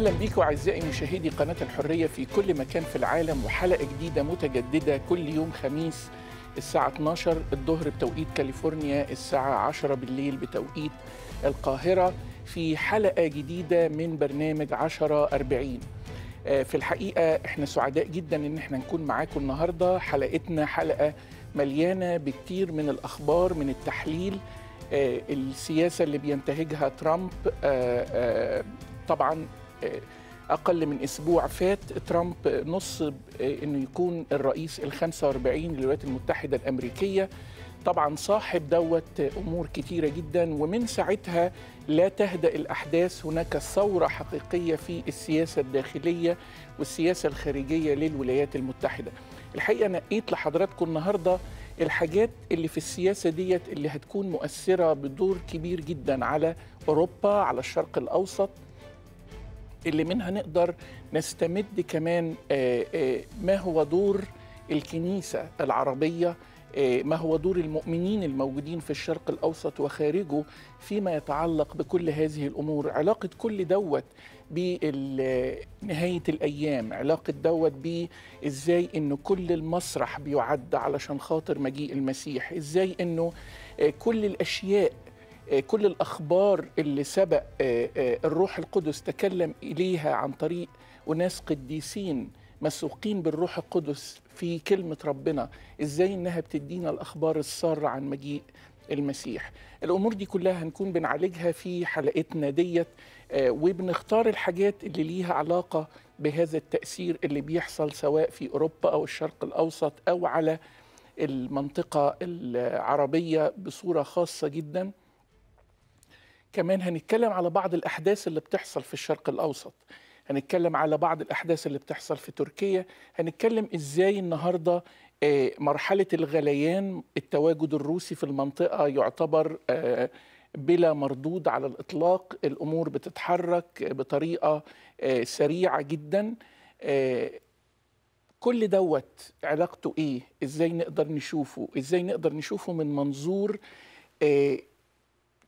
أهلا بيكم أعزائي مشاهدي قناة الحرية في كل مكان في العالم وحلقة جديدة متجددة كل يوم خميس الساعة 12 الظهر بتوقيت كاليفورنيا الساعة 10 بالليل بتوقيت القاهرة في حلقة جديدة من برنامج 10 40 آه، في الحقيقة احنا سعداء جدا ان احنا نكون معاكم النهاردة حلقتنا حلقة مليانة بكتير من الأخبار من التحليل آه، السياسة اللي بينتهجها ترامب آه، طبعا اقل من اسبوع فات ترامب نص انه يكون الرييس الخمسة ال45 للولايات المتحده الامريكيه طبعا صاحب دوت امور كتيره جدا ومن ساعتها لا تهدا الاحداث هناك ثوره حقيقيه في السياسه الداخليه والسياسه الخارجيه للولايات المتحده الحقيقه نقيت لحضراتكم النهارده الحاجات اللي في السياسه ديت اللي هتكون مؤثره بدور كبير جدا على اوروبا على الشرق الاوسط اللي منها نقدر نستمد كمان آه، آه، ما هو دور الكنيسة العربية آه، ما هو دور المؤمنين الموجودين في الشرق الأوسط وخارجه فيما يتعلق بكل هذه الأمور علاقة كل دوت بنهاية الأيام علاقة دوت بإزاي أنه كل المسرح بيعد علشان خاطر مجيء المسيح إزاي أنه كل الأشياء آه، كل الأخبار اللي سبق آه، آه، الروح القدس تكلم إليها عن طريق أناس قديسين مسوقين بالروح القدس في كلمة ربنا إزاي إنها بتدينا الأخبار السارة عن مجيء المسيح الأمور دي كلها هنكون بنعالجها في حلقتنا ديت وبنختار الحاجات اللي ليها علاقة بهذا التأثير اللي بيحصل سواء في أوروبا أو الشرق الأوسط أو على المنطقة العربية بصورة خاصة جدا كمان هنتكلم على بعض الأحداث اللي بتحصل في الشرق الأوسط هنتكلم على بعض الأحداث اللي بتحصل في تركيا هنتكلم إزاي النهاردة آه، مرحلة الغليان التواجد الروسي في المنطقة يعتبر آه، بلا مردود على الإطلاق الأمور بتتحرك بطريقة آه، سريعة جدا كل دوت علاقته إيه؟ إزاي نقدر نشوفه؟ إزاي نقدر نشوفه من منظور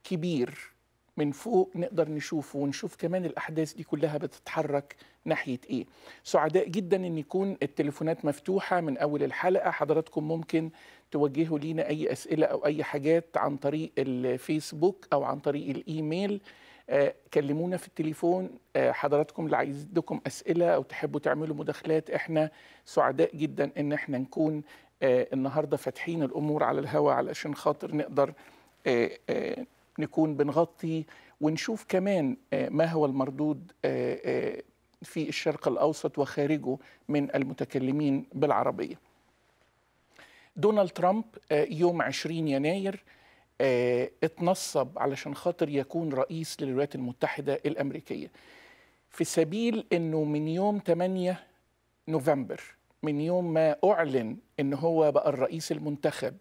كبير من فوق نقدر نشوفه ونشوف كمان الاحداث دي كلها بتتحرك ناحيه ايه سعداء جدا ان يكون التليفونات مفتوحه من اول الحلقه حضراتكم ممكن توجهوا لينا اي اسئله او اي حاجات عن طريق الفيسبوك او عن طريق الايميل آه، كلمونا في التليفون آه، حضراتكم اللي عايزدكم اسئله او تحبوا تعملوا مداخلات احنا سعداء جدا ان احنا نكون آه، النهارده فاتحين الامور على الهواء علشان خاطر نقدر نكون بنغطي ونشوف كمان آه، ما هو المردود آه، آه، في الشرق الاوسط وخارجه من المتكلمين بالعربيه. دونالد ترامب يوم 20 يناير اتنصب علشان خاطر يكون رئيس للولايات المتحده الامريكيه. في سبيل انه من يوم 8 نوفمبر من يوم ما اعلن ان هو بقى الرئيس المنتخب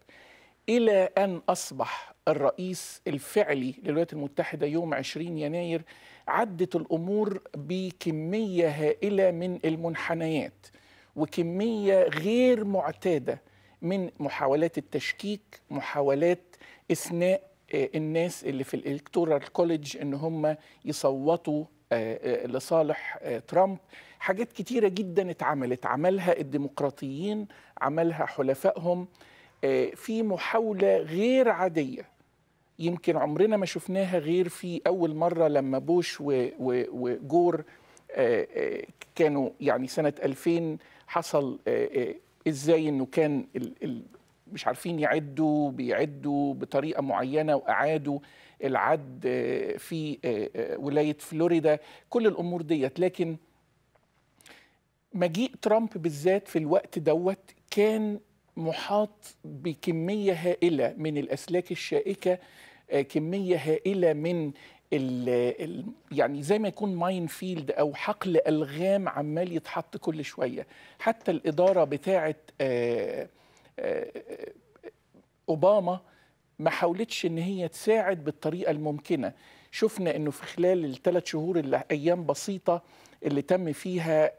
الى ان اصبح الرئيس الفعلي للولايات المتحدة يوم 20 يناير عدت الأمور بكمية هائلة من المنحنيات وكمية غير معتادة من محاولات التشكيك محاولات إثناء آه، الناس اللي في الإلكتورال كوليدج إن هم يصوتوا آه، آه، لصالح ترامب حاجات كتيرة جدا اتعملت عملها الديمقراطيين عملها حلفائهم آه، في محاولة غير عادية يمكن عمرنا ما شفناها غير في أول مرة لما بوش وجور آه، آه، كانوا يعني سنة 2000 حصل إزاي أنه كان مش عارفين يعدوا بيعدوا بطريقة معينة وأعادوا العد في ولاية فلوريدا كل الأمور ديت لكن مجيء ترامب بالذات في الوقت دوت كان محاط بكميه هائله من الاسلاك الشائكه آه، كميه هائله من ال الـ يعني زي ما يكون ماين فيلد او حقل الغام عمال يتحط كل شويه حتى الاداره بتاعه آه، آه، اوباما ما حاولتش ان هي تساعد بالطريقه الممكنه شفنا انه في خلال الثلاث شهور اللي ايام بسيطه اللي تم فيها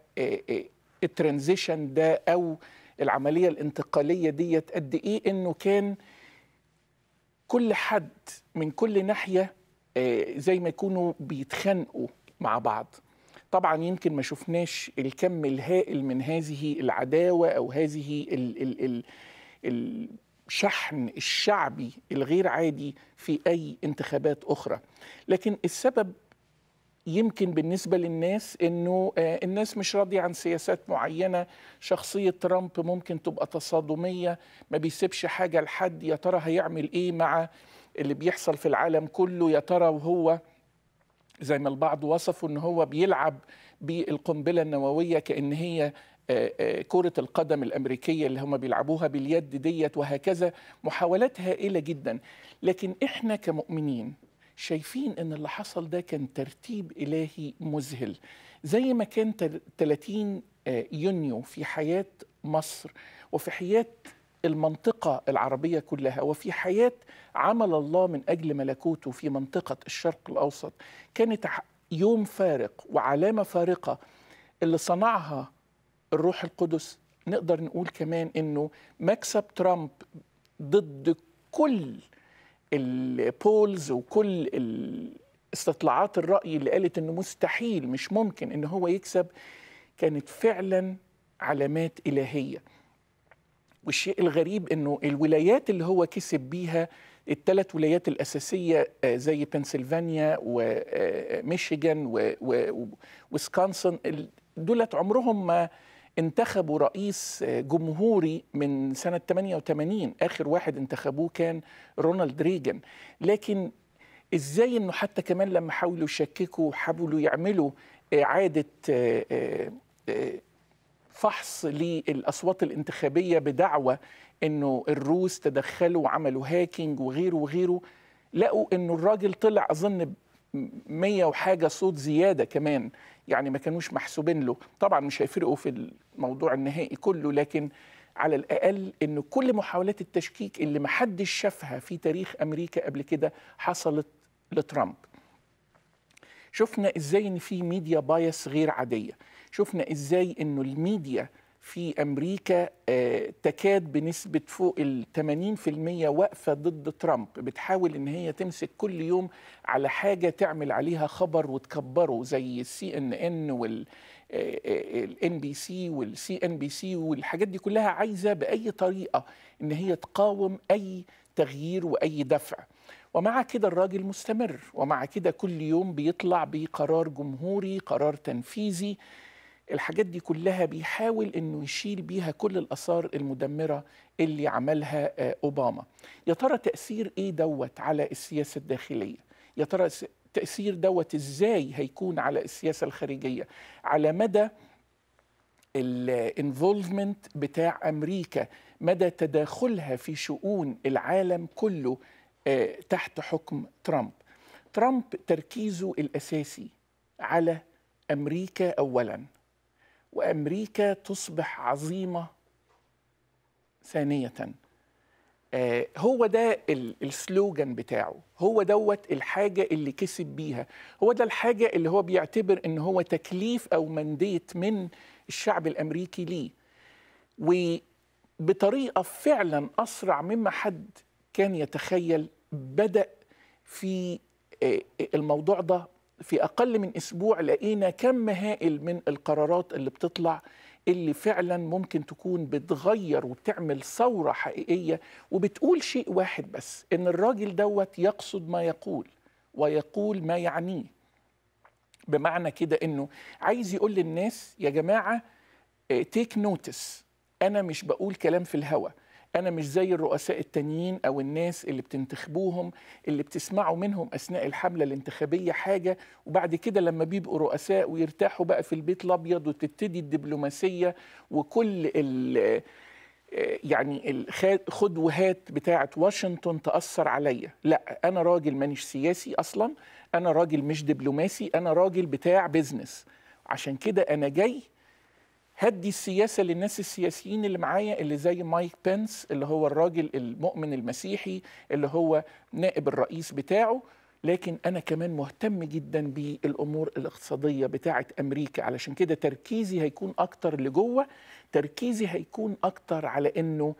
الترانزيشن ده او العمليه الانتقاليه ديت قد ايه انه كان كل حد من كل ناحيه آه، زي ما يكونوا بيتخانقوا مع بعض طبعا يمكن ما شفناش الكم الهائل من هذه العداوه او هذه الـ الـ الـ الشحن الشعبي الغير عادي في اي انتخابات اخرى لكن السبب يمكن بالنسبه للناس انه آه، الناس مش راضيه عن سياسات معينه شخصيه ترامب ممكن تبقى تصادميه ما بيسيبش حاجه لحد يا ترى هيعمل ايه مع اللي بيحصل في العالم كله يا ترى وهو زي ما البعض وصفوا ان هو بيلعب بالقنبله النوويه كان هي آه، آه، كرة القدم الأمريكية اللي هم بيلعبوها باليد ديت وهكذا محاولات هائلة جدا لكن إحنا كمؤمنين شايفين ان اللي حصل ده كان ترتيب الهي مذهل زي ما كان 30 آه، يونيو في حياه مصر وفي حياه المنطقة العربية كلها وفي حياة عمل الله من أجل ملكوته في منطقة الشرق الأوسط كانت يوم فارق وعلامة فارقة اللي صنعها الروح القدس نقدر نقول كمان أنه مكسب ترامب ضد كل البولز وكل استطلاعات الرأي اللي قالت أنه مستحيل مش ممكن أنه هو يكسب كانت فعلا علامات إلهية والشيء الغريب أنه الولايات اللي هو كسب بيها الثلاث ولايات الأساسية آه، زي بنسلفانيا وميشيغان آه، آه، وسكانسون دولت عمرهم ما انتخبوا رئيس جمهوري من سنة 88 آخر واحد انتخبوه كان رونالد ريجن لكن ازاي انه حتى كمان لما حاولوا يشككوا وحاولوا يعملوا إعادة آه، آه، آه، فحص للأصوات الانتخابية بدعوة انه الروس تدخلوا وعملوا هاكينج وغيره وغيره لقوا انه الراجل طلع اظن مية وحاجة صوت زيادة كمان يعني ما كانوش محسوبين له طبعا مش هيفرقوا في الموضوع النهائي كله لكن على الأقل أن كل محاولات التشكيك اللي محدش شافها في تاريخ أمريكا قبل كده حصلت لترامب شفنا إزاي أن في ميديا بايس غير عادية شفنا إزاي أنه الميديا في امريكا آه، تكاد بنسبه فوق ال 80% واقفه ضد ترامب بتحاول ان هي تمسك كل يوم على حاجه تعمل عليها خبر وتكبره زي السي ان ان وال الان بي سي والسي ان بي سي والحاجات دي كلها عايزه باي طريقه ان هي تقاوم اي تغيير واي دفع ومع كده الراجل مستمر ومع كده كل يوم بيطلع بقرار جمهوري قرار تنفيذي الحاجات دي كلها بيحاول انه يشيل بيها كل الاثار المدمره اللي عملها آه، اوباما يا ترى تاثير ايه دوت على السياسه الداخليه يا ترى تاثير دوت ازاي هيكون على السياسه الخارجيه على مدى الانفولفمنت بتاع امريكا مدى تداخلها في شؤون العالم كله آه، تحت حكم ترامب ترامب تركيزه الاساسي على امريكا اولا وامريكا تصبح عظيمه ثانيه آه، هو ده السلوجان بتاعه هو دوت الحاجة اللي كسب بيها هو ده الحاجة اللي هو بيعتبر ان هو تكليف او منديت من الشعب الامريكي ليه وبطريقة فعلا اسرع مما حد كان يتخيل بدأ في آه، الموضوع ده في اقل من اسبوع لقينا كم هائل من القرارات اللي بتطلع اللي فعلا ممكن تكون بتغير وبتعمل ثوره حقيقيه وبتقول شيء واحد بس ان الراجل دوت يقصد ما يقول ويقول ما يعنيه بمعنى كده انه عايز يقول للناس يا جماعه تيك آه، نوتس انا مش بقول كلام في الهواء انا مش زي الرؤساء التانيين او الناس اللي بتنتخبوهم اللي بتسمعوا منهم اثناء الحمله الانتخابيه حاجه وبعد كده لما بيبقوا رؤساء ويرتاحوا بقى في البيت الابيض وتبتدي الدبلوماسيه وكل ال آه، يعني خد وهات بتاعه واشنطن تاثر عليا لا انا راجل مانيش سياسي اصلا انا راجل مش دبلوماسي انا راجل بتاع بيزنس عشان كده انا جاي هدي السياسه للناس السياسيين اللي معايا اللي زي مايك بنس اللي هو الراجل المؤمن المسيحي اللي هو نائب الرئيس بتاعه لكن انا كمان مهتم جدا بالامور الاقتصاديه بتاعه امريكا علشان كده تركيزي هيكون اكتر لجوه تركيزي هيكون اكتر على انه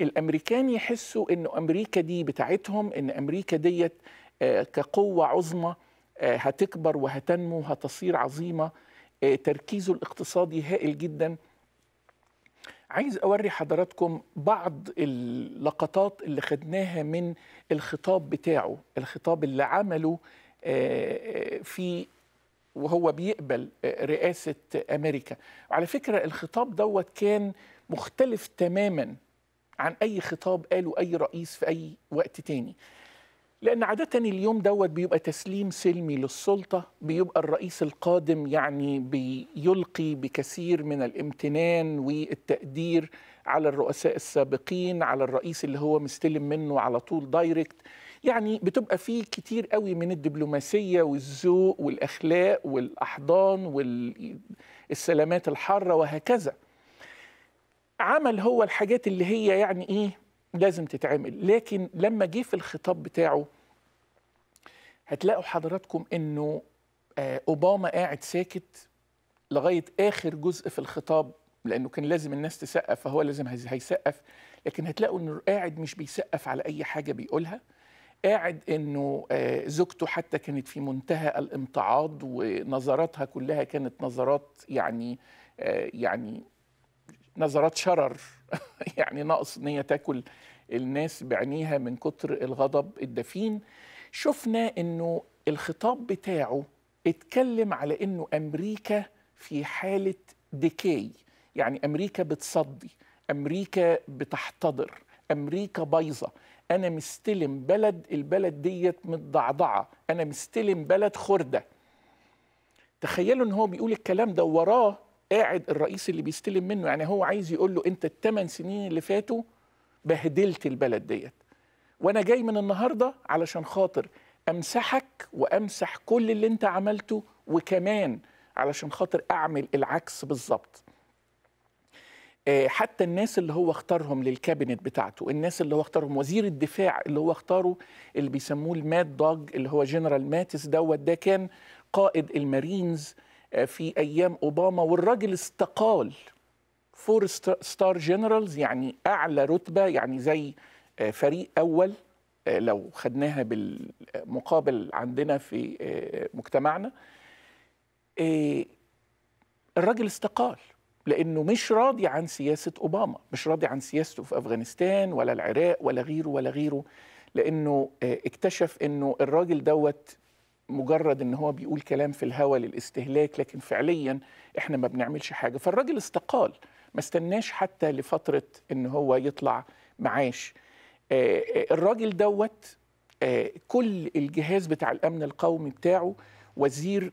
الامريكان يحسوا انه امريكا دي بتاعتهم ان امريكا ديت آه، كقوه عظمى آه، هتكبر وهتنمو وهتصير عظيمه آه، تركيزه الاقتصادي هائل جدا عايز أوري حضراتكم بعض اللقطات اللي خدناها من الخطاب بتاعه الخطاب اللي عمله آه، آه، في وهو بيقبل رئاسة أمريكا على فكرة الخطاب دوت كان مختلف تماما عن أي خطاب قاله أي رئيس في أي وقت تاني لأن عادة اليوم دوت بيبقى تسليم سلمي للسلطة بيبقى الرئيس القادم يعني بيلقي بكثير من الامتنان والتقدير على الرؤساء السابقين على الرئيس اللي هو مستلم منه على طول دايركت يعني بتبقى فيه كتير قوي من الدبلوماسية والذوق والأخلاق والأحضان والسلامات الحارة وهكذا عمل هو الحاجات اللي هي يعني إيه لازم تتعمل لكن لما جه في الخطاب بتاعه هتلاقوا حضراتكم انه آه، اوباما قاعد ساكت لغايه اخر جزء في الخطاب لانه كان لازم الناس تسقف فهو لازم هيسقف لكن هتلاقوا انه قاعد مش بيسقف على اي حاجه بيقولها قاعد انه آه، زوجته حتى كانت في منتهى الامتعاض ونظراتها كلها كانت نظرات يعني آه، يعني نظرات شرر يعني ناقص ان هي تاكل الناس بعينيها من كتر الغضب الدفين شفنا انه الخطاب بتاعه اتكلم على انه امريكا في حاله ديكاي يعني امريكا بتصدي امريكا بتحتضر امريكا بايظه انا مستلم بلد البلد ديت متضعضعه انا مستلم بلد خرده تخيلوا ان هو بيقول الكلام ده وراه قاعد الرئيس اللي بيستلم منه يعني هو عايز يقول له انت الثمان سنين اللي فاتوا بهدلت البلد ديت وانا جاي من النهارده علشان خاطر امسحك وامسح كل اللي انت عملته وكمان علشان خاطر اعمل العكس بالظبط آه، حتى الناس اللي هو اختارهم للكابينت بتاعته الناس اللي هو اختارهم وزير الدفاع اللي هو اختاره اللي بيسموه المات دوج اللي هو جنرال ماتس دوت ده كان قائد المارينز آه، في ايام اوباما والراجل استقال فور ستار جنرالز يعني اعلى رتبه يعني زي آه، فريق اول آه، لو خدناها بالمقابل عندنا في مجتمعنا الراجل استقال لانه مش راضي عن سياسه اوباما مش راضي عن سياسته في افغانستان ولا العراق ولا غيره ولا غيره لانه اكتشف انه الراجل دوت مجرد ان هو بيقول كلام في الهوى للاستهلاك لكن فعليا احنا ما بنعملش حاجه فالراجل استقال ما استناش حتى لفتره ان هو يطلع معاش آه، آه، الراجل دوت آه، كل الجهاز بتاع الامن القومي بتاعه وزير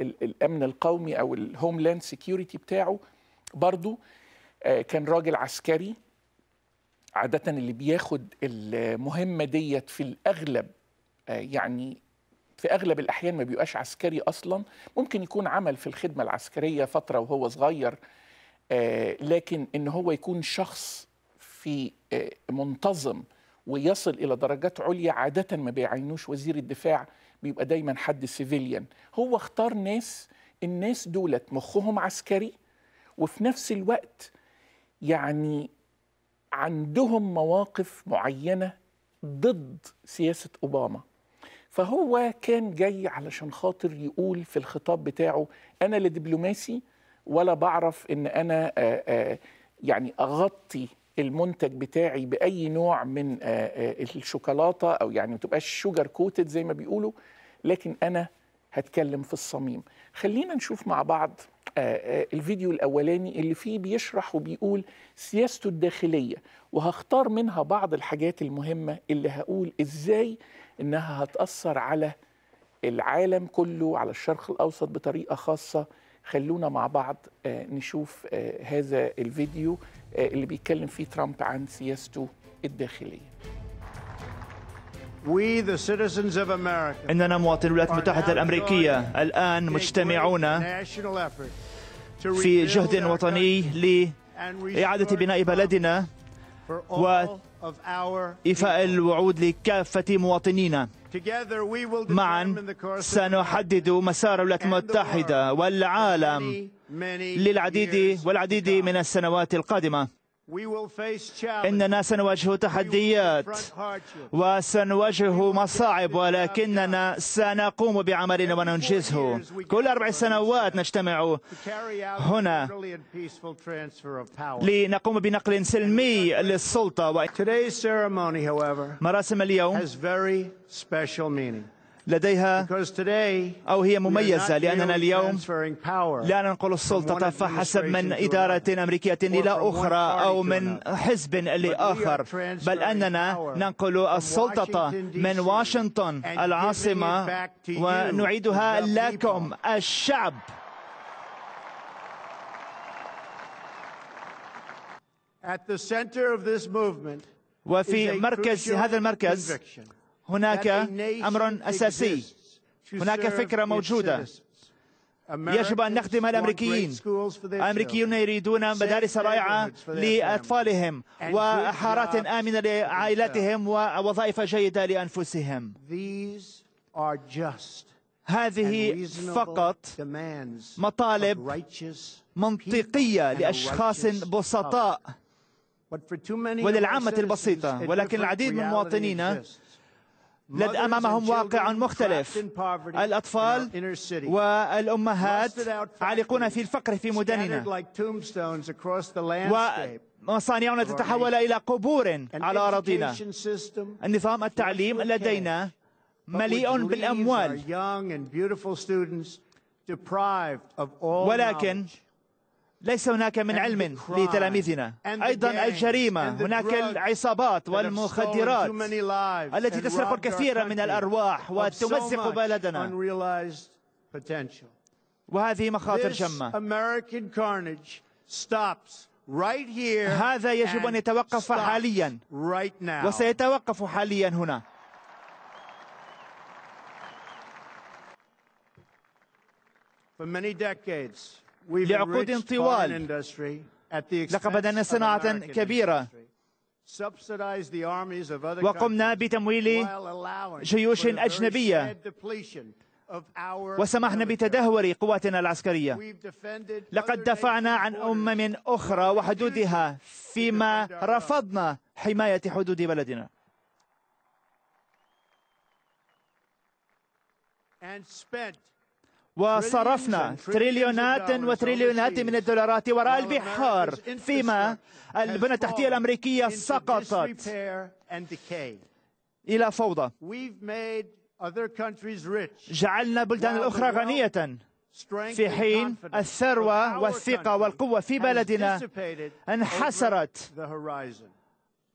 الامن القومي او الهوملاند سيكيورتي بتاعه برضه كان راجل عسكري عاده اللي بياخد المهمه ديت في الاغلب يعني في اغلب الاحيان ما بيبقاش عسكري اصلا ممكن يكون عمل في الخدمه العسكريه فتره وهو صغير آه، لكن ان هو يكون شخص في آه، منتظم ويصل الى درجات عليا عاده ما بيعينوش وزير الدفاع بيبقى دايما حد سيفيليان هو اختار ناس الناس دولت مخهم عسكري وفي نفس الوقت يعني عندهم مواقف معينه ضد سياسه اوباما فهو كان جاي علشان خاطر يقول في الخطاب بتاعه انا لا دبلوماسي ولا بعرف ان انا آه، آه، يعني اغطي المنتج بتاعي باي نوع من آه، الشوكولاته او يعني ما تبقاش شوجر كوتد زي ما بيقولوا لكن انا هتكلم في الصميم خلينا نشوف مع بعض الفيديو الاولاني اللي فيه بيشرح وبيقول سياسته الداخليه وهختار منها بعض الحاجات المهمه اللي هقول ازاي انها هتاثر على العالم كله على الشرق الاوسط بطريقه خاصه خلونا مع بعض آه، نشوف آه، هذا الفيديو آه، اللي بيتكلم فيه ترامب عن سياسته الداخليه إننا مواطني الولايات المتحدة الأمريكية الآن مجتمعون في جهد وطني لإعادة بناء بلدنا و إيفاء الوعود لكافة مواطنينا معا سنحدد مسار الولايات المتحدة والعالم للعديد والعديد من السنوات القادمة إننا سنواجه تحديات وسنواجه مصاعب ولكننا سنقوم بعملنا وننجزه كل أربع سنوات نجتمع هنا لنقوم بنقل سلمي للسلطة مراسم اليوم لديها أو هي مميزة لأننا اليوم لا ننقل السلطة فحسب من إدارة أمريكية إلى أخرى أو من حزب لآخر بل أننا ننقل السلطة من واشنطن العاصمة ونعيدها لكم الشعب وفي مركز هذا المركز هناك أمر أساسي هناك فكرة موجودة يجب أن نخدم الأمريكيين الأمريكيون يريدون مدارس رائعة لأطفالهم وحارات آمنة لعائلاتهم ووظائف جيدة لأنفسهم هذه فقط مطالب منطقية لأشخاص بسطاء وللعامة البسيطة ولكن العديد من مواطنينا لد أمامهم واقع مختلف الأطفال والأمهات عالقون في الفقر في مدننا ومصانعنا تتحول إلى قبور على أراضينا النظام التعليم لدينا مليء بالأموال ولكن ليس هناك من علم لتلاميذنا أيضا الجريمة هناك العصابات والمخدرات التي تسرق الكثير من الأرواح وتمزق بلدنا وهذه مخاطر جمة هذا يجب أن يتوقف حاليا وسيتوقف حاليا هنا For many decades, لعقود طوال لقد بدأنا صناعة كبيرة وقمنا بتمويل جيوش أجنبية وسمحنا بتدهور قواتنا العسكرية لقد دفعنا عن أمم أخرى وحدودها فيما رفضنا حماية حدود بلدنا وصرفنا تريليونات وتريليونات من الدولارات وراء البحار فيما البنى التحتية الأمريكية سقطت إلى فوضى جعلنا بلدان الأخرى غنية في حين الثروة والثقة والقوة في بلدنا انحسرت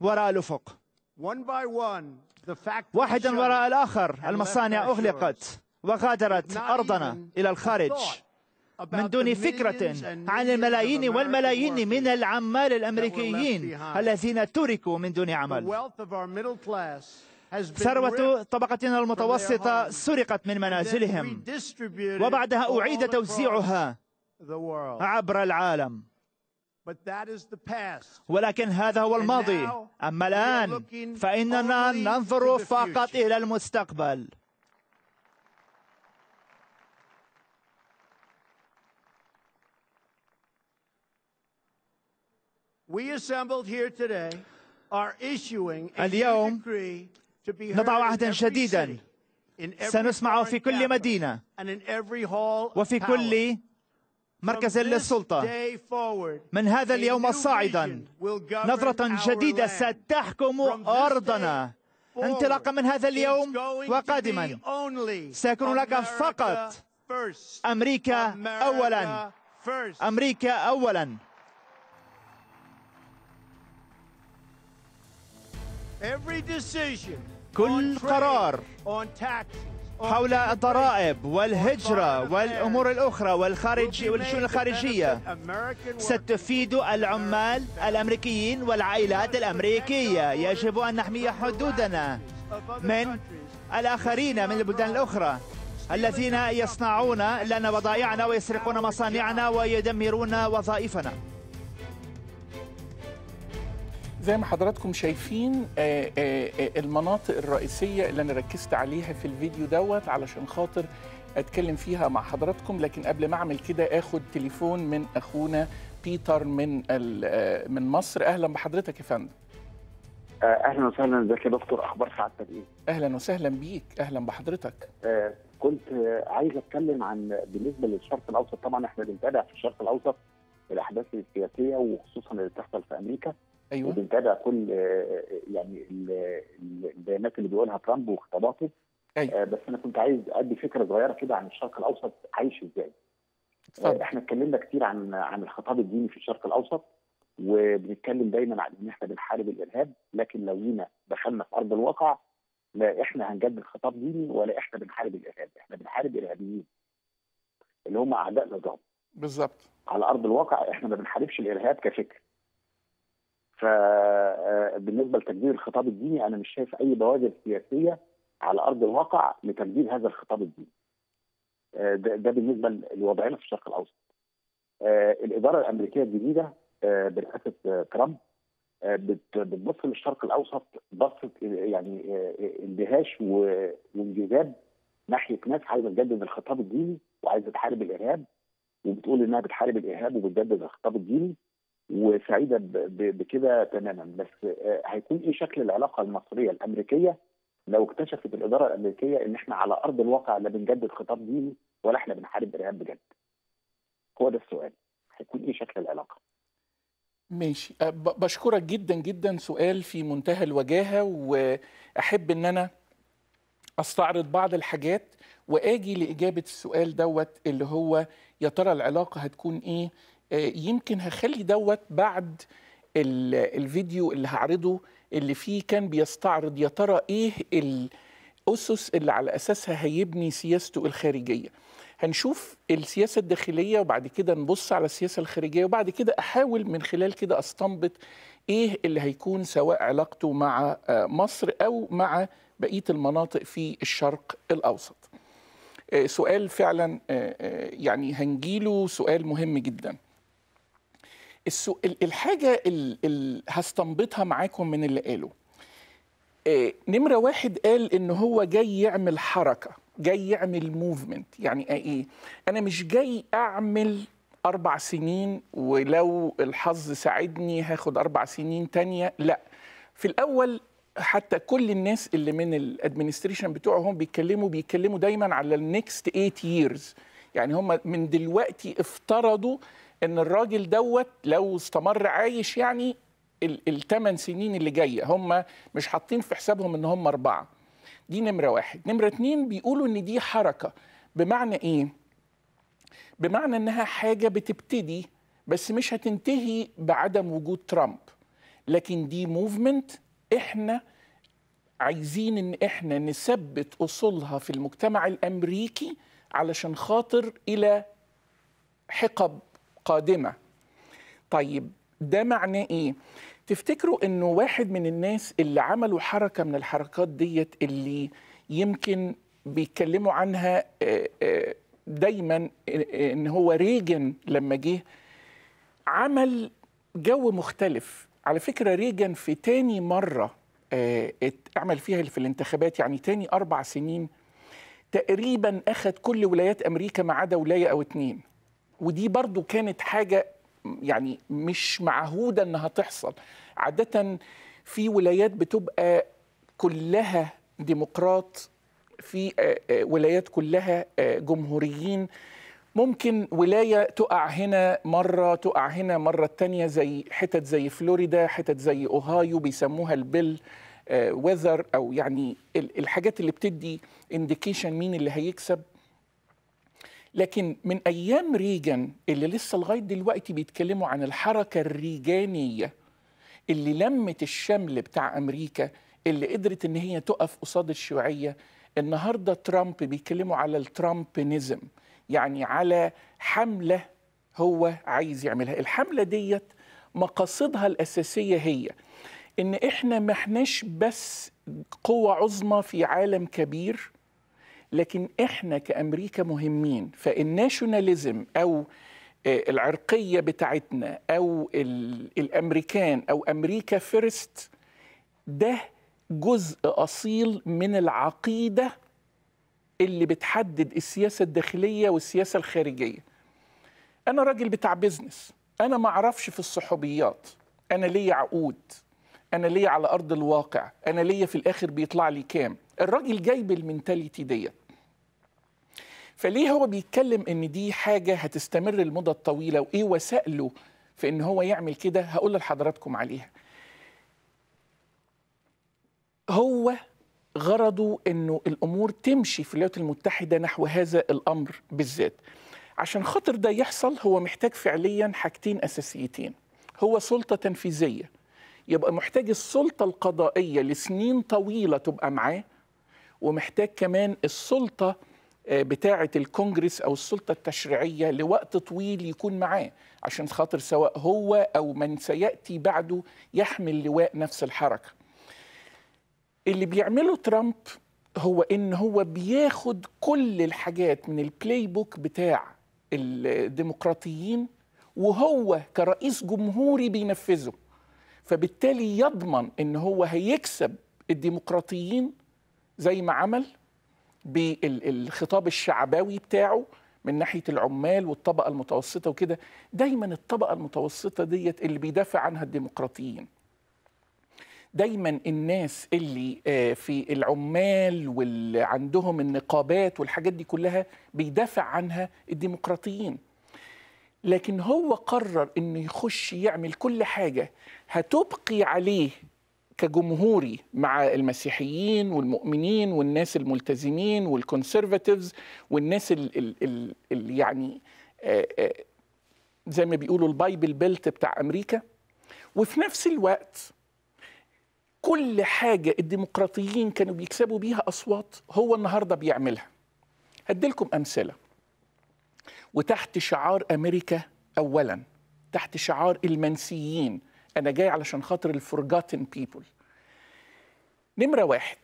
وراء الأفق واحدا وراء الآخر المصانع أغلقت وغادرت أرضنا إلى الخارج من دون فكرة عن الملايين والملايين من العمال الأمريكيين الذين تركوا من دون عمل ثروة طبقتنا المتوسطة سرقت من منازلهم وبعدها أعيد توزيعها عبر العالم ولكن هذا هو الماضي أما الآن فإننا ننظر فقط إلى المستقبل اليوم نضع عهدا شديدا سنسمع في كل مدينة وفي كل مركز للسلطة من هذا اليوم صاعدا نظرة جديدة ستحكم أرضنا انطلاقا من هذا اليوم وقادما سيكون لك فقط أمريكا أولا أمريكا أولا كل قرار حول الضرائب والهجرة والأمور الأخرى والخارج والشؤون الخارجية ستفيد العمال الأمريكيين والعائلات الأمريكية يجب أن نحمي حدودنا من الآخرين من البلدان الأخرى الذين يصنعون لنا وضائعنا ويسرقون مصانعنا ويدمرون وظائفنا زي ما حضراتكم شايفين آه، آه، آه، المناطق الرئيسية اللي أنا ركزت عليها في الفيديو دوت علشان خاطر أتكلم فيها مع حضراتكم لكن قبل ما أعمل كده آخد تليفون من أخونا بيتر من من مصر أهلا بحضرتك يا فندم اهلا وسهلا ازيك يا دكتور اخبار سعادتك ايه؟ اهلا وسهلا بيك اهلا بحضرتك آه كنت آه عايز اتكلم عن بالنسبه للشرق الاوسط طبعا احنا بنتابع في الشرق الاوسط الاحداث السياسيه وخصوصا اللي بتحصل في امريكا ايوه وبنتابع كل يعني البيانات اللي بيقولها ترامب وخطاباته أيوة. آه، بس انا كنت عايز ادي فكره صغيره كده عن الشرق الاوسط عايش ازاي اتفضل آه، احنا اتكلمنا كتير عن عن الخطاب الديني في الشرق الاوسط وبنتكلم دايما عن ان احنا بنحارب الارهاب لكن لو جينا دخلنا في ارض الواقع لا احنا هنجدد خطاب ديني ولا احنا بنحارب الارهاب احنا بنحارب ارهابيين اللي هم اعداء النظام بالظبط على ارض الواقع احنا ما بنحاربش الارهاب كفكر فبالنسبه لتجديد الخطاب الديني انا مش شايف اي بوادر سياسيه على ارض الواقع لتجديد هذا الخطاب الديني. آه، ده, ده بالنسبه لوضعنا في الشرق الاوسط. آه، الاداره الامريكيه الجديده آه، برئاسه ترامب بتبص للشرق الاوسط بصه يعني اندهاش وانجذاب ناحيه ناس عايزه تجدد الخطاب الديني وعايزه تحارب الارهاب وبتقول انها بتحارب الارهاب وبتجدد الخطاب الديني وسعيده بكده تماما بس آه، هيكون ايه شكل العلاقه المصريه الامريكيه لو اكتشفت الاداره الامريكيه ان احنا على ارض الواقع لا بنجدد خطاب ديني ولا احنا بنحارب ارهاب بجد. هو ده السؤال هيكون ايه شكل العلاقه؟ ماشي بشكرك جدا جدا سؤال في منتهى الوجاهه واحب ان انا استعرض بعض الحاجات واجي لاجابه السؤال دوت اللي هو يا ترى العلاقه هتكون ايه آه، يمكن هخلي دوت بعد الفيديو اللي هعرضه اللي فيه كان بيستعرض يا ترى ايه الاسس اللي على اساسها هيبني سياسته الخارجيه هنشوف السياسه الداخليه وبعد كده نبص على السياسه الخارجيه وبعد كده احاول من خلال كده استنبط ايه اللي هيكون سواء علاقته مع آه، مصر او مع بقيه المناطق في الشرق الاوسط آه، سؤال فعلا يعني هنجيله سؤال مهم جدا السو... الحاجه اللي هستنبطها معاكم من اللي قاله آه، نمره واحد قال ان هو جاي يعمل حركه جاي يعمل موفمنت يعني ايه انا مش جاي اعمل اربع سنين ولو الحظ ساعدني هاخد اربع سنين تانية لا في الاول حتى كل الناس اللي من الادمنستريشن بتوعهم بيتكلموا بيتكلموا دايما على النكست 8 ييرز يعني هم من دلوقتي افترضوا ان الراجل دوت لو استمر عايش يعني الثمان سنين اللي جايه هم مش حاطين في حسابهم ان هم اربعه دي نمره واحد نمره اتنين بيقولوا ان دي حركه بمعنى ايه بمعنى انها حاجه بتبتدي بس مش هتنتهي بعدم وجود ترامب لكن دي موفمنت احنا عايزين ان احنا نثبت اصولها في المجتمع الامريكي علشان خاطر الى حقب قادمه طيب ده معناه ايه تفتكروا انه واحد من الناس اللي عملوا حركه من الحركات ديت اللي يمكن بيتكلموا عنها آه، آه، دايما آه، ان هو ريجن لما جه عمل جو مختلف على فكره ريجن في تاني مره اعمل فيها في الانتخابات يعني تاني اربع سنين تقريبا اخذ كل ولايات امريكا ما عدا ولايه او اتنين ودي برضو كانت حاجة يعني مش معهودة أنها تحصل عادة في ولايات بتبقى كلها ديمقراط في آه، آه، ولايات كلها آه، جمهوريين ممكن ولاية تقع هنا مرة تقع هنا مرة تانية زي حتت زي فلوريدا حتت زي أوهايو بيسموها البل ويذر أو يعني الحاجات اللي بتدي انديكيشن مين اللي هيكسب لكن من ايام ريجن اللي لسه لغايه دلوقتي بيتكلموا عن الحركه الريجانيه اللي لمت الشمل بتاع امريكا اللي قدرت ان هي تقف قصاد الشيوعيه النهارده ترامب بيتكلموا على الترامبينيزم يعني على حمله هو عايز يعملها الحمله ديت مقاصدها الاساسيه هي ان احنا ما احناش بس قوه عظمى في عالم كبير لكن احنا كامريكا مهمين فالناشوناليزم او آه، العرقيه بتاعتنا او الامريكان او امريكا فيرست ده جزء اصيل من العقيده اللي بتحدد السياسه الداخليه والسياسه الخارجيه انا راجل بتاع بيزنس انا ما اعرفش في الصحوبيات انا ليا عقود انا ليا على ارض الواقع انا ليا في الاخر بيطلع لي كام الراجل جايب المنتاليتي ديت فليه هو بيتكلم ان دي حاجه هتستمر المدة الطويله وايه وسائله في ان هو يعمل كده هقول لحضراتكم عليها هو غرضه انه الامور تمشي في الولايات المتحده نحو هذا الامر بالذات عشان خاطر ده يحصل هو محتاج فعليا حاجتين اساسيتين هو سلطه تنفيذيه يبقى محتاج السلطه القضائيه لسنين طويله تبقى معاه ومحتاج كمان السلطه آه، بتاعة الكونجرس أو السلطة التشريعية لوقت طويل يكون معاه عشان خاطر سواء هو أو من سيأتي بعده يحمل لواء نفس الحركة اللي بيعمله ترامب هو إن هو بياخد كل الحاجات من البلاي بوك بتاع الديمقراطيين وهو كرئيس جمهوري بينفذه فبالتالي يضمن إن هو هيكسب الديمقراطيين زي ما عمل بالخطاب الشعباوي بتاعه من ناحيه العمال والطبقه المتوسطه وكده دايما الطبقه المتوسطه ديت اللي بيدافع عنها الديمقراطيين دايما الناس اللي آه، في العمال واللي عندهم النقابات والحاجات دي كلها بيدافع عنها الديمقراطيين لكن هو قرر انه يخش يعمل كل حاجه هتبقي عليه كجمهوري مع المسيحيين والمؤمنين والناس الملتزمين والكونسرفاتيفز والناس اللي يعني آه، آه، زي ما بيقولوا البايبل بيلت بتاع امريكا وفي نفس الوقت كل حاجه الديمقراطيين كانوا بيكسبوا بيها اصوات هو النهارده بيعملها هديلكم امثله وتحت شعار امريكا اولا تحت شعار المنسيين انا جاي علشان خاطر الفورجاتن بيبل نمره واحد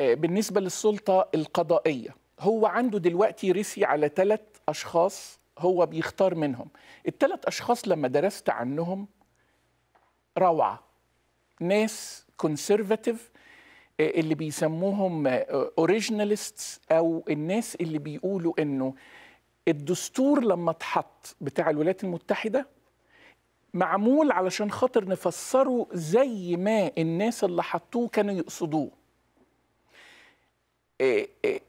آه، بالنسبه للسلطه القضائيه هو عنده دلوقتي رسي على ثلاث اشخاص هو بيختار منهم الثلاث اشخاص لما درست عنهم روعه ناس كونسرفاتيف آه، اللي بيسموهم اوريجيناليستس آه، او الناس اللي بيقولوا انه الدستور لما اتحط بتاع الولايات المتحده معمول علشان خاطر نفسره زي ما الناس اللي حطوه كانوا يقصدوه إيه، إيه،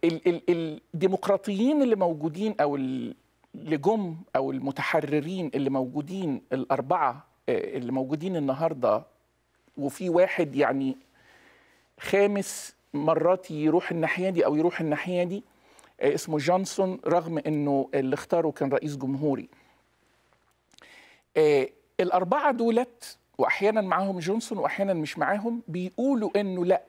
الديمقراطيين اللي موجودين او اللي جم او المتحررين اللي موجودين الاربعه إيه، اللي موجودين النهارده وفي واحد يعني خامس مرات يروح الناحيه دي او يروح الناحيه دي اسمه جونسون رغم انه اللي اختاره كان رئيس جمهوري الأربعة دولت وأحيانا معاهم جونسون وأحيانا مش معاهم بيقولوا إنه لا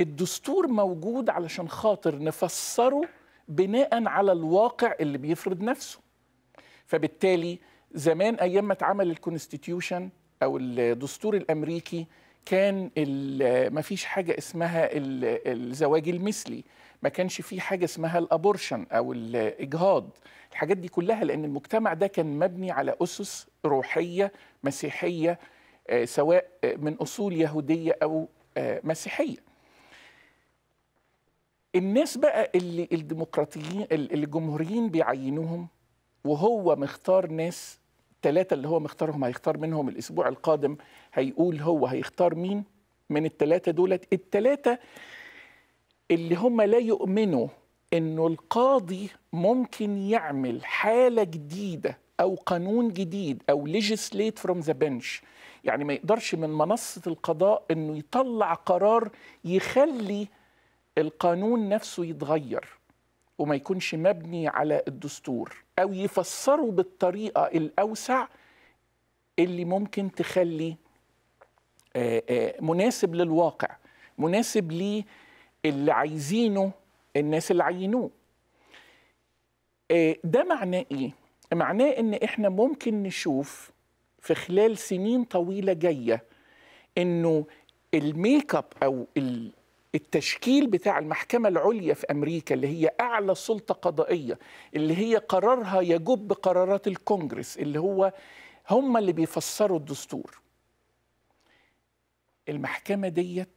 الدستور موجود علشان خاطر نفسره بناء على الواقع اللي بيفرض نفسه فبالتالي زمان ايام ما اتعمل الكونستيتيوشن او الدستور الامريكي كان ما فيش حاجه اسمها الزواج المثلي ما كانش في حاجه اسمها الابورشن او الاجهاض الحاجات دي كلها لان المجتمع ده كان مبني على اسس روحيه مسيحيه آه، سواء آه، من اصول يهوديه او آه، مسيحيه الناس بقى اللي الديمقراطيين اللي الجمهوريين بيعينوهم وهو مختار ناس الثلاثة اللي هو مختارهم هيختار منهم الأسبوع القادم هيقول هو هيختار مين من الثلاثة دولت الثلاثة اللي هم لا يؤمنوا انه القاضي ممكن يعمل حاله جديده او قانون جديد او ليجيسليت فروم ذا بنش يعني ما يقدرش من منصه القضاء انه يطلع قرار يخلي القانون نفسه يتغير وما يكونش مبني على الدستور او يفسره بالطريقه الاوسع اللي ممكن تخلي آه، آه، مناسب للواقع مناسب ليه اللي عايزينه الناس اللي عينوه آه، ده معناه ايه معناه ان احنا ممكن نشوف في خلال سنين طويله جايه انه الميك اب او التشكيل بتاع المحكمه العليا في امريكا اللي هي اعلى سلطه قضائيه اللي هي قرارها يجب بقرارات الكونجرس اللي هو هم اللي بيفسروا الدستور المحكمه ديت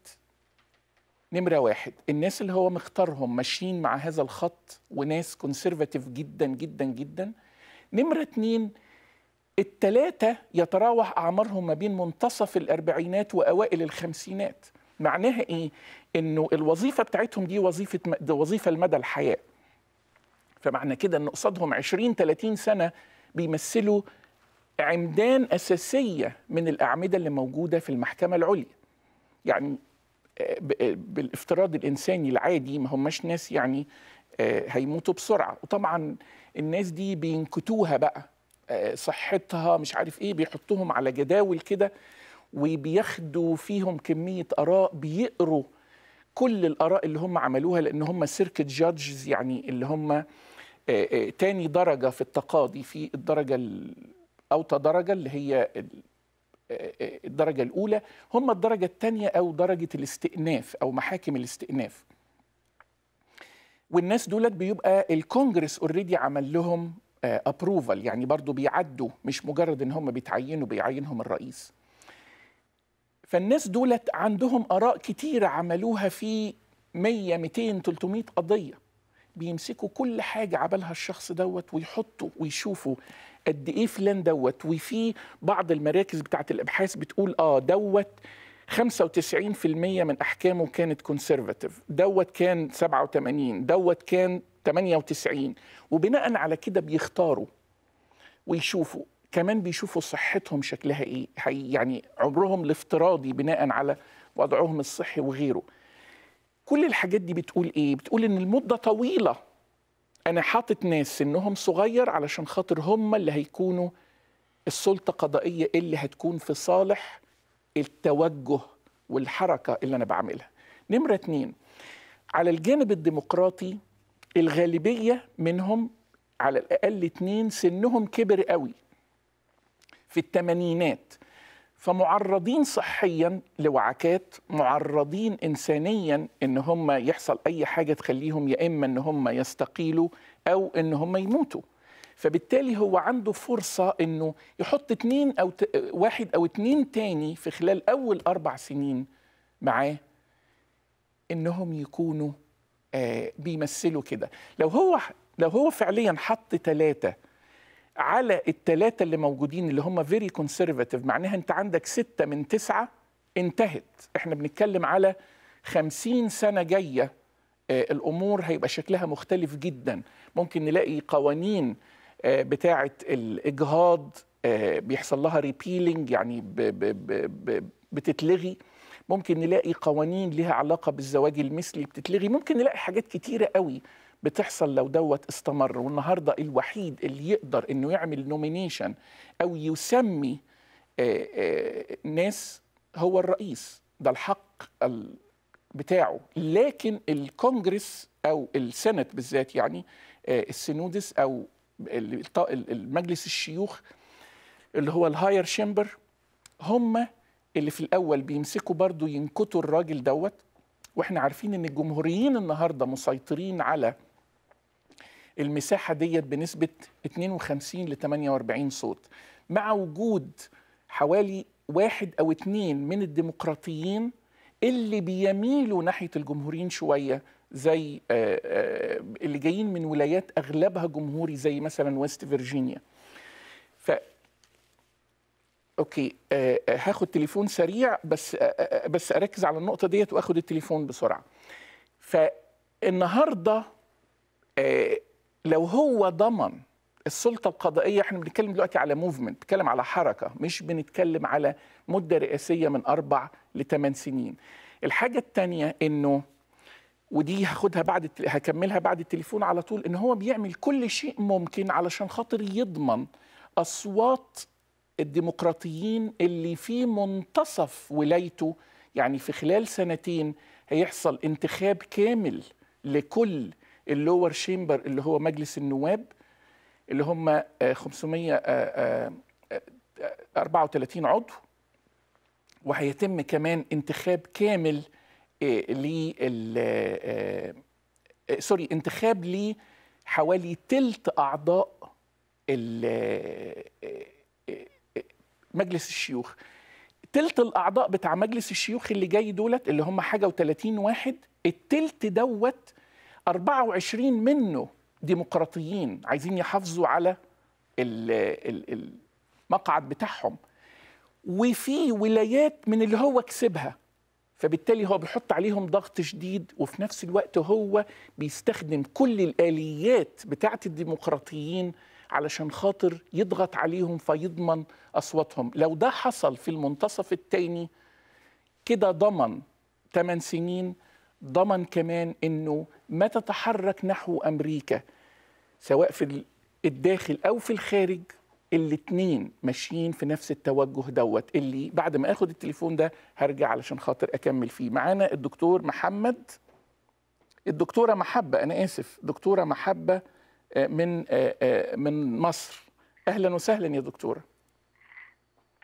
نمرة واحد الناس اللي هو مختارهم ماشيين مع هذا الخط وناس كونسرفاتيف جدا جدا جدا نمرة اتنين التلاتة يتراوح أعمارهم ما بين منتصف الأربعينات وأوائل الخمسينات معناها إيه؟ إنه الوظيفة بتاعتهم دي وظيفة دي وظيفة لمدى الحياة فمعنى كده إن قصادهم 20 30 سنة بيمثلوا عمدان أساسية من الأعمدة اللي موجودة في المحكمة العليا يعني بالافتراض الانساني العادي ما هماش ناس يعني آه، هيموتوا بسرعه وطبعا الناس دي بينكتوها بقى آه، صحتها مش عارف ايه بيحطوهم على جداول كده وبياخدوا فيهم كميه اراء بيقروا كل الاراء اللي هم عملوها لان هم سيركت جادجز يعني اللي هم آه، تاني درجه في التقاضي في الدرجه اوطى درجه اللي هي الدرجة الأولى هم الدرجة الثانية أو درجة الاستئناف أو محاكم الاستئناف والناس دولت بيبقى الكونجرس اوريدي عمل لهم ابروفال آه، يعني برضو بيعدوا مش مجرد ان هم بيتعينوا بيعينهم الرئيس فالناس دولت عندهم اراء كتيره عملوها في 100 200 300 قضيه بيمسكوا كل حاجه عملها الشخص دوت ويحطوا ويشوفوا قد ايه فلان دوت وفي بعض المراكز بتاعه الابحاث بتقول اه دوت 95% من احكامه كانت كونسرفاتيف دوت كان 87 دوت كان 98 وبناء على كده بيختاروا ويشوفوا كمان بيشوفوا صحتهم شكلها ايه يعني عمرهم الافتراضي بناء على وضعهم الصحي وغيره كل الحاجات دي بتقول ايه بتقول ان المده طويله انا حاطط ناس سنهم صغير علشان خاطر هم اللي هيكونوا السلطه القضائيه اللي هتكون في صالح التوجه والحركه اللي انا بعملها نمره اتنين على الجانب الديمقراطي الغالبيه منهم على الاقل اتنين سنهم كبر قوي في الثمانينات فمعرضين صحيا لوعكات معرضين انسانيا ان هم يحصل اي حاجه تخليهم يا اما ان هم يستقيلوا او ان هم يموتوا فبالتالي هو عنده فرصة أنه يحط اتنين أو ت... واحد أو اتنين تاني في خلال أول أربع سنين معاه أنهم يكونوا آه بيمثلوا كده لو هو لو هو فعليا حط ثلاثة على التلاتة اللي موجودين اللي هم فيري كونسرفاتيف معناها انت عندك سته من تسعه انتهت احنا بنتكلم على خمسين سنه جايه آه، الامور هيبقى شكلها مختلف جدا ممكن نلاقي قوانين آه، بتاعه الاجهاض آه، بيحصل لها ريبيلينج يعني بتتلغي ممكن نلاقي قوانين لها علاقه بالزواج المثلي بتتلغي ممكن نلاقي حاجات كتيره قوي بتحصل لو دوت استمر والنهارده الوحيد اللي يقدر انه يعمل نومينيشن او يسمي آه، آه، ناس هو الرئيس ده الحق بتاعه لكن الكونجرس او السنت بالذات يعني آه، السنودس او المجلس الشيوخ اللي هو الهاير شيمبر هم اللي في الاول بيمسكوا برضو ينكتوا الراجل دوت واحنا عارفين ان الجمهوريين النهارده مسيطرين على المساحه ديت بنسبه 52 ل 48 صوت مع وجود حوالي واحد او اثنين من الديمقراطيين اللي بيميلوا ناحيه الجمهوريين شويه زي آه، آه، اللي جايين من ولايات اغلبها جمهوري زي مثلا ويست فيرجينيا ف اوكي آه، هاخد تليفون سريع بس بس اركز على النقطه ديت واخد التليفون بسرعه فالنهارده لو هو ضمن السلطه القضائيه احنا بنتكلم دلوقتي على موفمنت بنتكلم على حركه مش بنتكلم على مده رئاسيه من اربع لثمان سنين الحاجه الثانيه انه ودي هاخدها بعد هكملها بعد التليفون على طول ان هو بيعمل كل شيء ممكن علشان خاطر يضمن اصوات الديمقراطيين اللي في منتصف ولايته يعني في خلال سنتين هيحصل انتخاب كامل لكل اللور شيمبر اللي هو مجلس النواب اللي هم 534 آه، آه، آه، عضو وهيتم كمان انتخاب كامل ل سوري انتخاب ل حوالي تلت اعضاء مجلس الشيوخ تلت الاعضاء بتاع مجلس الشيوخ اللي جاي دولت اللي هم حاجه و30 واحد التلت دوت 24 منه ديمقراطيين عايزين يحافظوا على المقعد بتاعهم وفي ولايات من اللي هو كسبها فبالتالي هو بيحط عليهم ضغط شديد وفي نفس الوقت هو بيستخدم كل الآليات بتاعة الديمقراطيين علشان خاطر يضغط عليهم فيضمن أصواتهم لو ده حصل في المنتصف الثاني كده ضمن 8 سنين ضمن كمان انه ما تتحرك نحو امريكا سواء في الداخل او في الخارج الاثنين ماشيين في نفس التوجه دوت اللي بعد ما اخد التليفون ده هرجع علشان خاطر اكمل فيه معانا الدكتور محمد الدكتوره محبه انا اسف دكتوره محبه آه، من آه، آه، من مصر اهلا وسهلا يا دكتوره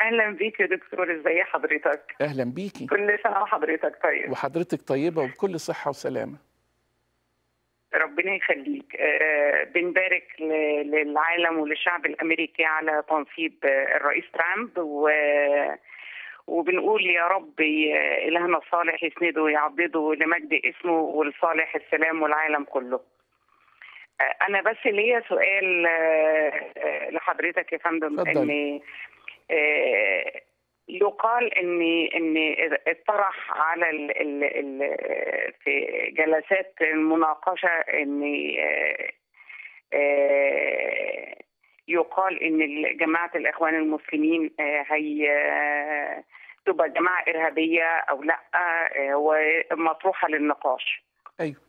اهلا بيك يا دكتور ازي حضرتك اهلا بيكي كل سنه وحضرتك طيب وحضرتك طيبه وبكل صحه وسلامه ربنا يخليك آه، بنبارك للعالم وللشعب الامريكي على تنصيب آه، الرئيس ترامب و وبنقول يا رب الهنا الصالح يسنده ويعبده لمجد اسمه ولصالح السلام والعالم كله آه، انا بس ليا سؤال لحضرتك يا فندم ان آه، يقال ان ان اطرح على ال ال ال في جلسات المناقشه ان آه، آه، يقال ان جماعه الاخوان المسلمين هي تبقى جماعه ارهابيه او لا ومطروحه للنقاش. ايوه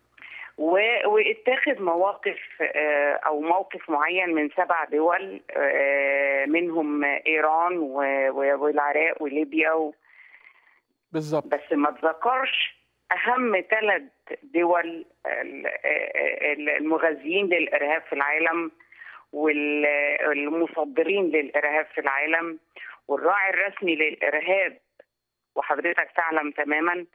واتخذ مواقف آه، او موقف معين من سبع دول آه، منهم ايران والعراق وليبيا بالظبط بس ما تذكرش اهم ثلاث دول المغذيين للارهاب في العالم والمصدرين للارهاب في العالم والراعي الرسمي للارهاب وحضرتك تعلم تماما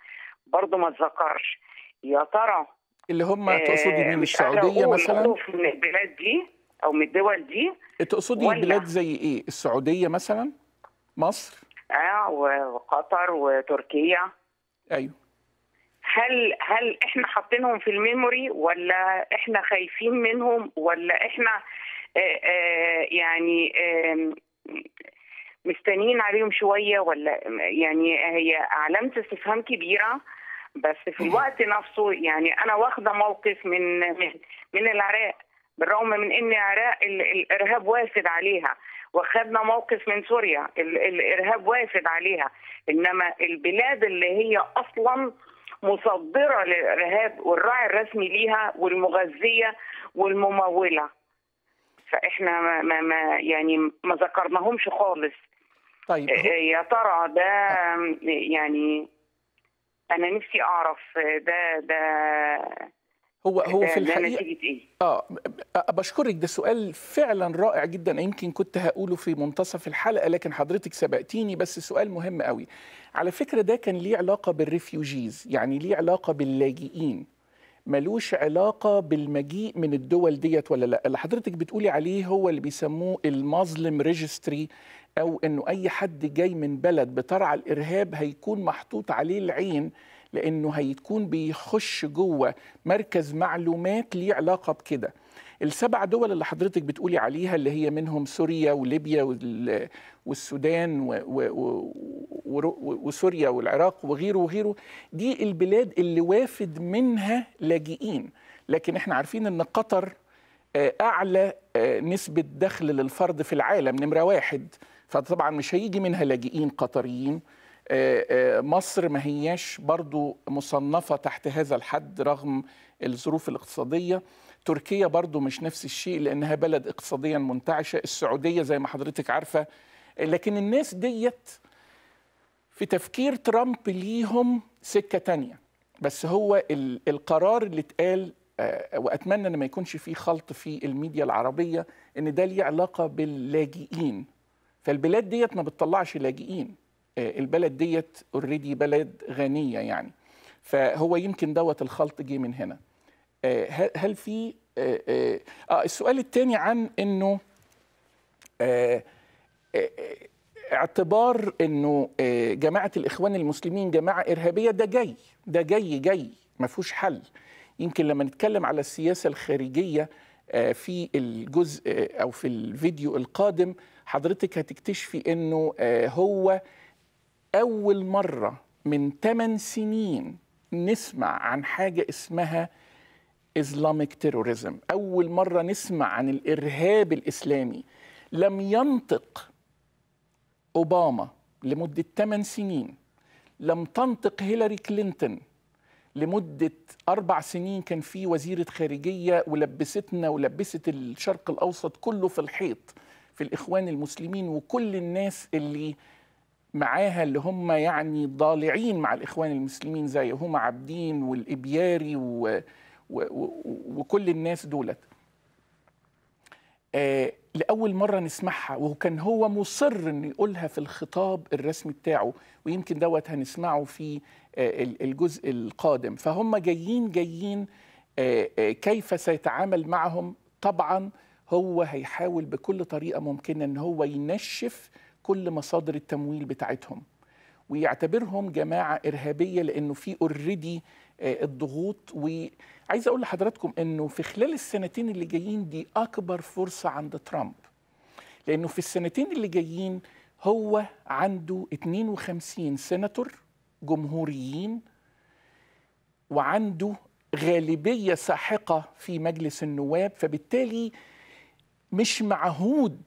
برضه ما تذكرش يا ترى اللي هم آه، تقصدي من السعوديه مثلا من البلاد دي او من الدول دي تقصدي بلاد زي ايه السعوديه مثلا مصر اه وقطر وتركيا ايوه هل هل احنا حاطينهم في الميموري ولا احنا خايفين منهم ولا احنا آآ آه، آآ آه، يعني آآ مستنيين عليهم شويه ولا يعني هي علامه استفهام كبيره بس في الوقت نفسه يعني انا واخده موقف من من من العراق بالرغم من ان العراق الارهاب وافد عليها واخدنا موقف من سوريا الارهاب وافد عليها انما البلاد اللي هي اصلا مصدره للارهاب والراعي الرسمي ليها والمغذيه والمموله فاحنا ما, ما يعني ما ذكرناهمش خالص طيب آه، يا ترى ده آه. يعني انا نفسي اعرف ده ده هو هو في الحقيقه إيه؟ اه بشكرك ده سؤال فعلا رائع جدا يمكن كنت هقوله في منتصف الحلقه لكن حضرتك سبقتيني بس سؤال مهم قوي على فكره ده كان ليه علاقه بالريفيوجيز يعني ليه علاقه باللاجئين ملوش علاقة بالمجيء من الدول ديت ولا لا اللي حضرتك بتقولي عليه هو اللي بيسموه المظلم ريجستري او انه اي حد جاي من بلد بترعى الارهاب هيكون محطوط عليه العين لانه هيكون بيخش جوه مركز معلومات ليه علاقه بكده السبع دول اللي حضرتك بتقولي عليها اللي هي منهم سوريا وليبيا والسودان وسوريا والعراق وغيره وغيره دي البلاد اللي وافد منها لاجئين لكن احنا عارفين ان قطر آه، اعلى آه، نسبه دخل للفرد في العالم نمره واحد فطبعا مش هيجي منها لاجئين قطريين آه، آه، مصر ما هياش برضو مصنفة تحت هذا الحد رغم الظروف الاقتصادية تركيا برضو مش نفس الشيء لأنها بلد اقتصاديا منتعشة السعودية زي ما حضرتك عارفة لكن الناس ديت في تفكير ترامب ليهم سكة تانية بس هو القرار اللي اتقال آه، وأتمنى أن ما يكونش فيه خلط في الميديا العربية أن ده ليه علاقة باللاجئين فالبلاد ديت ما بتطلعش لاجئين آه، البلد ديت اوريدي بلد غنيه يعني فهو يمكن دوت الخلط جه من هنا آه، هل في اه, آه، السؤال الثاني عن انه اعتبار انه جماعه الاخوان المسلمين جماعه ارهابيه ده جاي ده جاي جاي ما فيهوش حل يمكن لما نتكلم على السياسه الخارجيه في الجزء او في الفيديو القادم حضرتك هتكتشفي انه آه، هو اول مره من 8 سنين نسمع عن حاجه اسمها اسلامك تيروريزم اول مره نسمع عن الارهاب الاسلامي لم ينطق اوباما لمده 8 سنين لم تنطق هيلاري كلينتون لمدة أربع سنين كان في وزيرة خارجية ولبستنا ولبست الشرق الأوسط كله في الحيط في الإخوان المسلمين وكل الناس اللي معاها اللي هم يعني ضالعين مع الإخوان المسلمين زي هم عابدين والإبياري و... و... و... وكل الناس دولت آه لأول مرة نسمعها وكان هو مصر أن يقولها في الخطاب الرسمي بتاعه ويمكن دوت هنسمعه في آه، الجزء القادم فهم جايين جايين آه، آه، كيف سيتعامل معهم طبعا هو هيحاول بكل طريقه ممكنه ان هو ينشف كل مصادر التمويل بتاعتهم ويعتبرهم جماعه ارهابيه لانه في اوريدي آه، الضغوط وعايز اقول لحضراتكم انه في خلال السنتين اللي جايين دي اكبر فرصه عند ترامب لانه في السنتين اللي جايين هو عنده 52 سيناتور جمهوريين وعنده غالبيه ساحقه في مجلس النواب فبالتالي مش معهود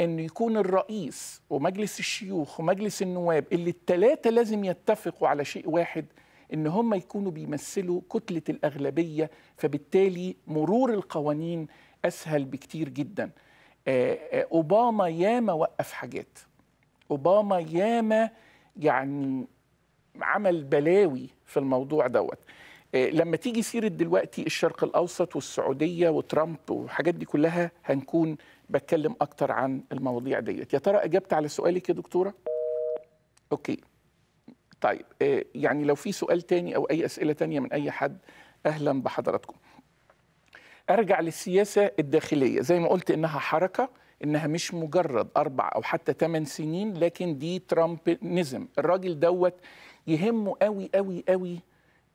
أن يكون الرئيس ومجلس الشيوخ ومجلس النواب اللي التلاتة لازم يتفقوا على شيء واحد ان هم يكونوا بيمثلوا كتله الاغلبيه فبالتالي مرور القوانين اسهل بكتير جدا آه، آه، اوباما ياما وقف حاجات اوباما ياما يعني عمل بلاوي في الموضوع دوت آه، لما تيجي سيره دلوقتي الشرق الاوسط والسعوديه وترامب والحاجات دي كلها هنكون بتكلم اكتر عن المواضيع ديت يا ترى اجبت على سؤالك يا دكتوره اوكي طيب آه، يعني لو في سؤال تاني او اي اسئله تانية من اي حد اهلا بحضراتكم ارجع للسياسه الداخليه زي ما قلت انها حركه انها مش مجرد اربع او حتى ثمان سنين لكن دي ترامب نزم الراجل دوت يهمه قوي قوي قوي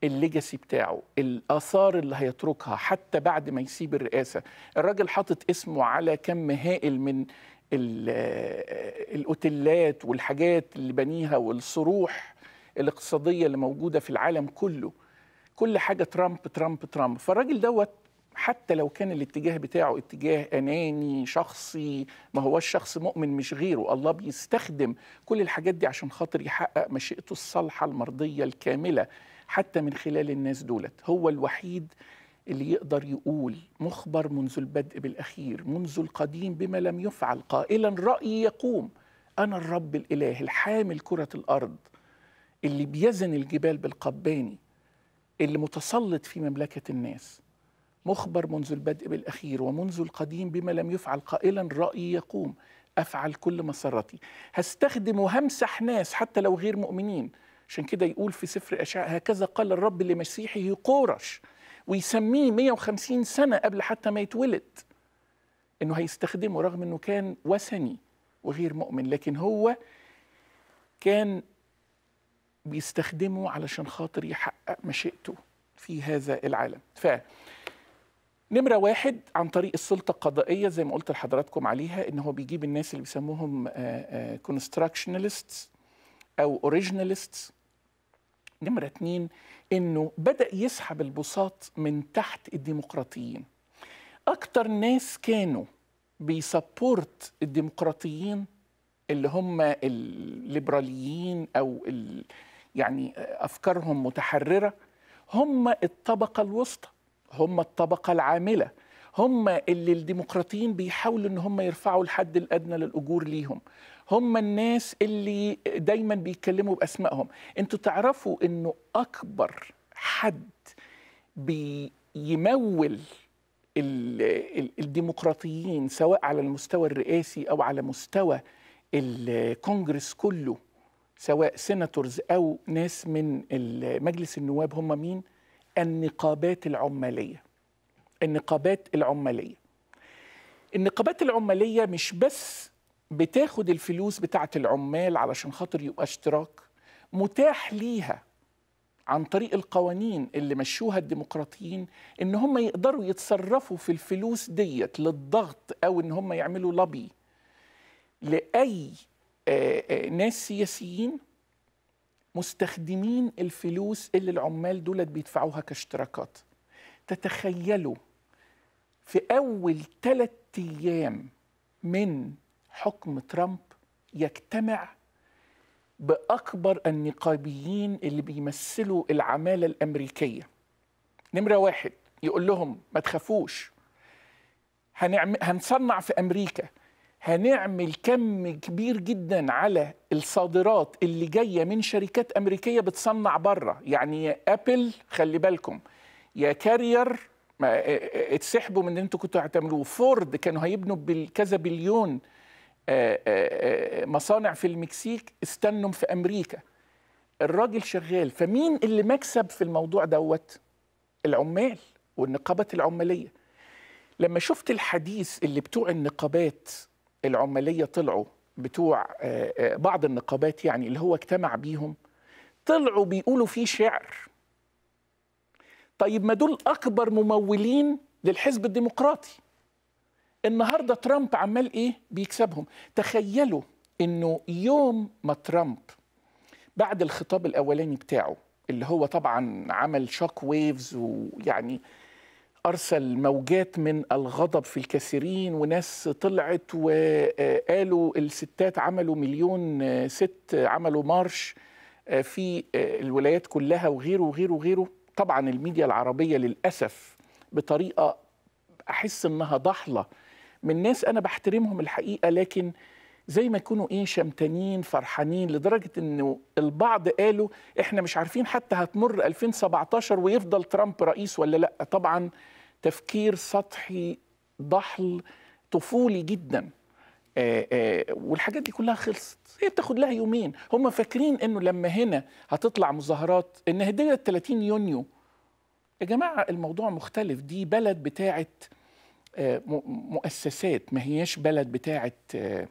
الليجاسي بتاعه الاثار اللي هيتركها حتى بعد ما يسيب الرئاسه الراجل حاطط اسمه على كم هائل من الاوتيلات والحاجات اللي بنيها والصروح الاقتصاديه اللي موجوده في العالم كله كل حاجه ترامب ترامب ترامب فالراجل دوت حتى لو كان الاتجاه بتاعه اتجاه اناني شخصي ما هوش شخص مؤمن مش غيره الله بيستخدم كل الحاجات دي عشان خاطر يحقق مشيئته الصالحه المرضيه الكامله حتى من خلال الناس دولت هو الوحيد اللي يقدر يقول مخبر منذ البدء بالأخير منذ القديم بما لم يفعل قائلا رأيي يقوم أنا الرب الإله الحامل كرة الأرض اللي بيزن الجبال بالقباني اللي متسلط في مملكة الناس مخبر منذ البدء بالأخير ومنذ القديم بما لم يفعل قائلا رأيي يقوم أفعل كل مسرتي هستخدم وهمسح ناس حتى لو غير مؤمنين عشان كده يقول في سفر أشعة هكذا قال الرب لمسيحه قورش ويسميه 150 سنة قبل حتى ما يتولد انه هيستخدمه رغم انه كان وثني وغير مؤمن لكن هو كان بيستخدمه علشان خاطر يحقق مشيئته في هذا العالم ف نمرة واحد عن طريق السلطة القضائية زي ما قلت لحضراتكم عليها إن هو بيجيب الناس اللي بيسموهم كونستراكشناليستس آه، آه، أو أوريجيناليستس نمرة اتنين انه بدأ يسحب البساط من تحت الديمقراطيين اكتر ناس كانوا بيسبورت الديمقراطيين اللي هم الليبراليين او ال يعني افكارهم متحرره هم الطبقه الوسطى هم الطبقه العامله هم اللي الديمقراطيين بيحاولوا ان هم يرفعوا الحد الادنى للاجور ليهم هم الناس اللي دايما بيتكلموا باسمائهم انتوا تعرفوا انه اكبر حد بيمول الديمقراطيين سواء على المستوى الرئاسي او على مستوى الكونجرس كله سواء سيناتورز او ناس من مجلس النواب هم مين النقابات العماليه النقابات العماليه النقابات العماليه مش بس بتاخد الفلوس بتاعة العمال علشان خاطر يبقى اشتراك متاح ليها عن طريق القوانين اللي مشوها الديمقراطيين ان هم يقدروا يتصرفوا في الفلوس ديت للضغط او ان هم يعملوا لبي لاي آه، آه، ناس سياسيين مستخدمين الفلوس اللي العمال دولت بيدفعوها كاشتراكات تتخيلوا في اول ثلاث ايام من حكم ترامب يجتمع باكبر النقابيين اللي بيمثلوا العماله الامريكيه نمره واحد يقول لهم ما تخافوش هنعمل هنصنع في امريكا هنعمل كم كبير جدا على الصادرات اللي جايه من شركات امريكيه بتصنع بره يعني يا ابل خلي بالكم يا كارير اه، اه، اه، اتسحبوا من اللي انتوا كنتوا هتعملوه فورد كانوا هيبنوا بكذا بليون آه، آه، آه، مصانع في المكسيك استنهم في امريكا الراجل شغال فمين اللي مكسب في الموضوع دوت العمال والنقابات العماليه لما شفت الحديث اللي بتوع النقابات العماليه طلعوا بتوع بعض النقابات يعني اللي هو اجتمع بيهم طلعوا بيقولوا فيه شعر طيب ما دول اكبر ممولين للحزب الديمقراطي النهارده ترامب عمال ايه بيكسبهم تخيلوا انه يوم ما ترامب بعد الخطاب الاولاني بتاعه اللي هو طبعا عمل شوك ويفز ويعني ارسل موجات من الغضب في الكثيرين وناس طلعت وقالوا الستات عملوا مليون ست عملوا مارش في الولايات كلها وغيره وغيره وغيره طبعا الميديا العربيه للاسف بطريقه احس انها ضحله من ناس انا بحترمهم الحقيقه لكن زي ما يكونوا ايه شمتانين فرحانين لدرجه انه البعض قالوا احنا مش عارفين حتى هتمر 2017 ويفضل ترامب رئيس ولا لا طبعا تفكير سطحي ضحل طفولي جدا آآ آه، آآ آه، والحاجات دي كلها خلصت هي بتاخد لها يومين هم فاكرين انه لما هنا هتطلع مظاهرات ان هديه 30 يونيو يا جماعه الموضوع مختلف دي بلد بتاعت آه، مؤسسات ما هياش بلد بتاعه آه،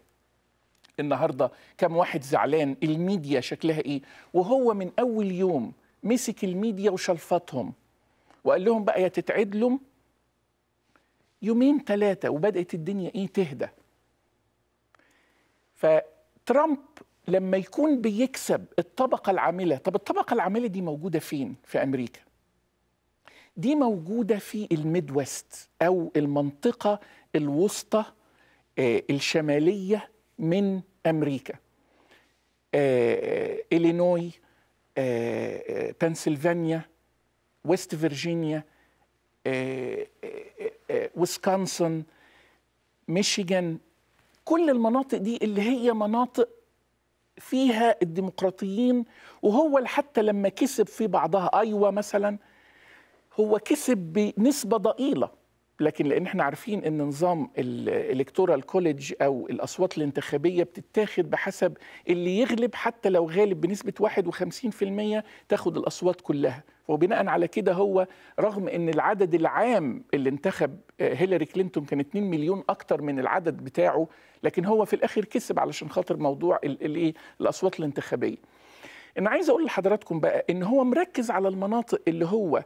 النهارده كم واحد زعلان الميديا شكلها ايه وهو من اول يوم مسك الميديا وشلفطهم وقال لهم بقى يا يومين ثلاثه وبدات الدنيا ايه تهدى فترامب لما يكون بيكسب الطبقه العامله طب الطبقه العامله دي موجوده فين في امريكا دي موجودة في الميد ويست أو المنطقة الوسطى آه، الشمالية من أمريكا آه، آه، إلينوي بنسلفانيا ويست فيرجينيا ويسكونسن ميشيغان كل المناطق دي اللي هي مناطق فيها الديمقراطيين وهو حتى لما كسب في بعضها أيوة مثلاً هو كسب بنسبة ضئيلة لكن لان احنا عارفين ان نظام الالكتورال كوليدج او الاصوات الانتخابيه بتتاخد بحسب اللي يغلب حتى لو غالب بنسبه 51% تاخد الاصوات كلها وبناء على كده هو رغم ان العدد العام اللي انتخب آه، هيلاري كلينتون كان 2 مليون اكتر من العدد بتاعه لكن هو في الاخر كسب علشان خاطر موضوع الايه الاصوات الانتخابيه انا عايز اقول لحضراتكم بقى ان هو مركز على المناطق اللي هو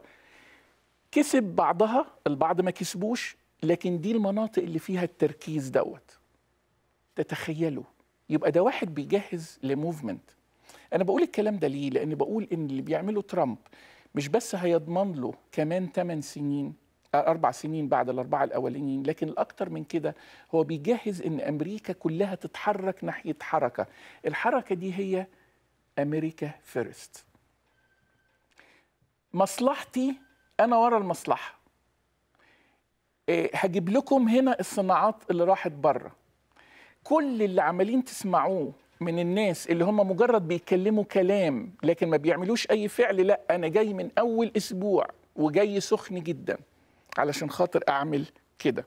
كسب بعضها البعض ما كسبوش لكن دي المناطق اللي فيها التركيز دوت تتخيلوا يبقى ده واحد بيجهز لموفمنت انا بقول الكلام ده ليه لان بقول ان اللي بيعمله ترامب مش بس هيضمن له كمان 8 سنين آه، أربع سنين بعد الأربعة الأولانيين لكن الأكثر من كده هو بيجهز إن أمريكا كلها تتحرك ناحية حركة الحركة دي هي أمريكا فيرست مصلحتي انا ورا المصلحه إيه، هجيب لكم هنا الصناعات اللي راحت بره كل اللي عمالين تسمعوه من الناس اللي هم مجرد بيتكلموا كلام لكن ما بيعملوش اي فعل لا انا جاي من اول اسبوع وجاي سخن جدا علشان خاطر اعمل كده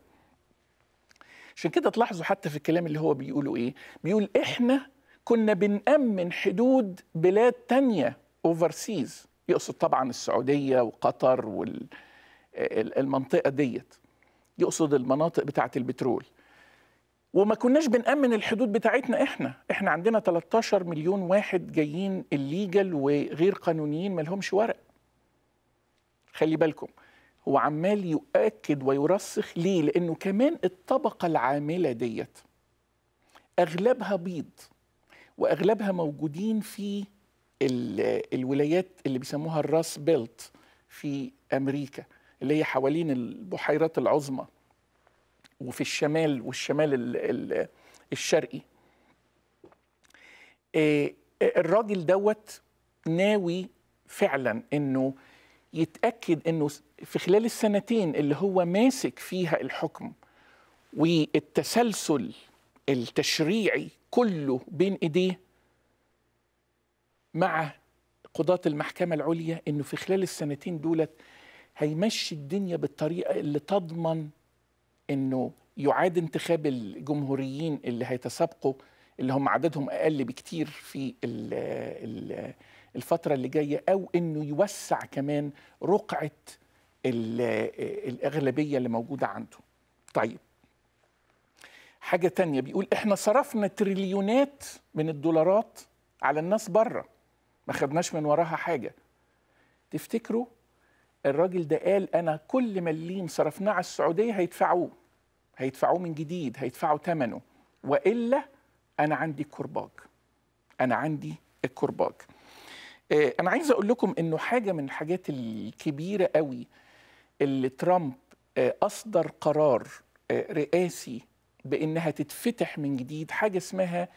عشان كده تلاحظوا حتى في الكلام اللي هو بيقوله ايه بيقول احنا كنا بنأمن حدود بلاد تانية اوفرسيز يقصد طبعا السعوديه وقطر والمنطقه ديت يقصد المناطق بتاعه البترول وما كناش بنأمن الحدود بتاعتنا احنا احنا عندنا 13 مليون واحد جايين الليجل وغير قانونيين ما لهمش ورق خلي بالكم هو عمال يؤكد ويرسخ ليه لانه كمان الطبقه العامله ديت اغلبها بيض واغلبها موجودين في الولايات اللي بيسموها الراس بيلت في امريكا اللي هي حوالين البحيرات العظمى وفي الشمال والشمال الـ الـ الشرقي آه، الراجل دوت ناوي فعلا انه يتاكد انه في خلال السنتين اللي هو ماسك فيها الحكم والتسلسل التشريعي كله بين ايديه مع قضاة المحكمة العليا انه في خلال السنتين دولت هيمشي الدنيا بالطريقة اللي تضمن انه يعاد انتخاب الجمهوريين اللي هيتسابقوا اللي هم عددهم اقل بكتير في الفترة اللي جاية أو أنه يوسع كمان رقعة الأغلبية اللي موجودة عنده طيب حاجة تانية بيقول إحنا صرفنا تريليونات من الدولارات على الناس بره ما خدناش من وراها حاجه تفتكروا الراجل ده قال انا كل مليم صرفناه على السعوديه هيدفعوه هيدفعوه من جديد هيدفعوا ثمنه والا انا عندي الكرباج انا عندي الكرباج آه، انا عايز اقول لكم انه حاجه من الحاجات الكبيره قوي اللي ترامب آه، اصدر قرار آه، رئاسي بانها تتفتح من جديد حاجه اسمها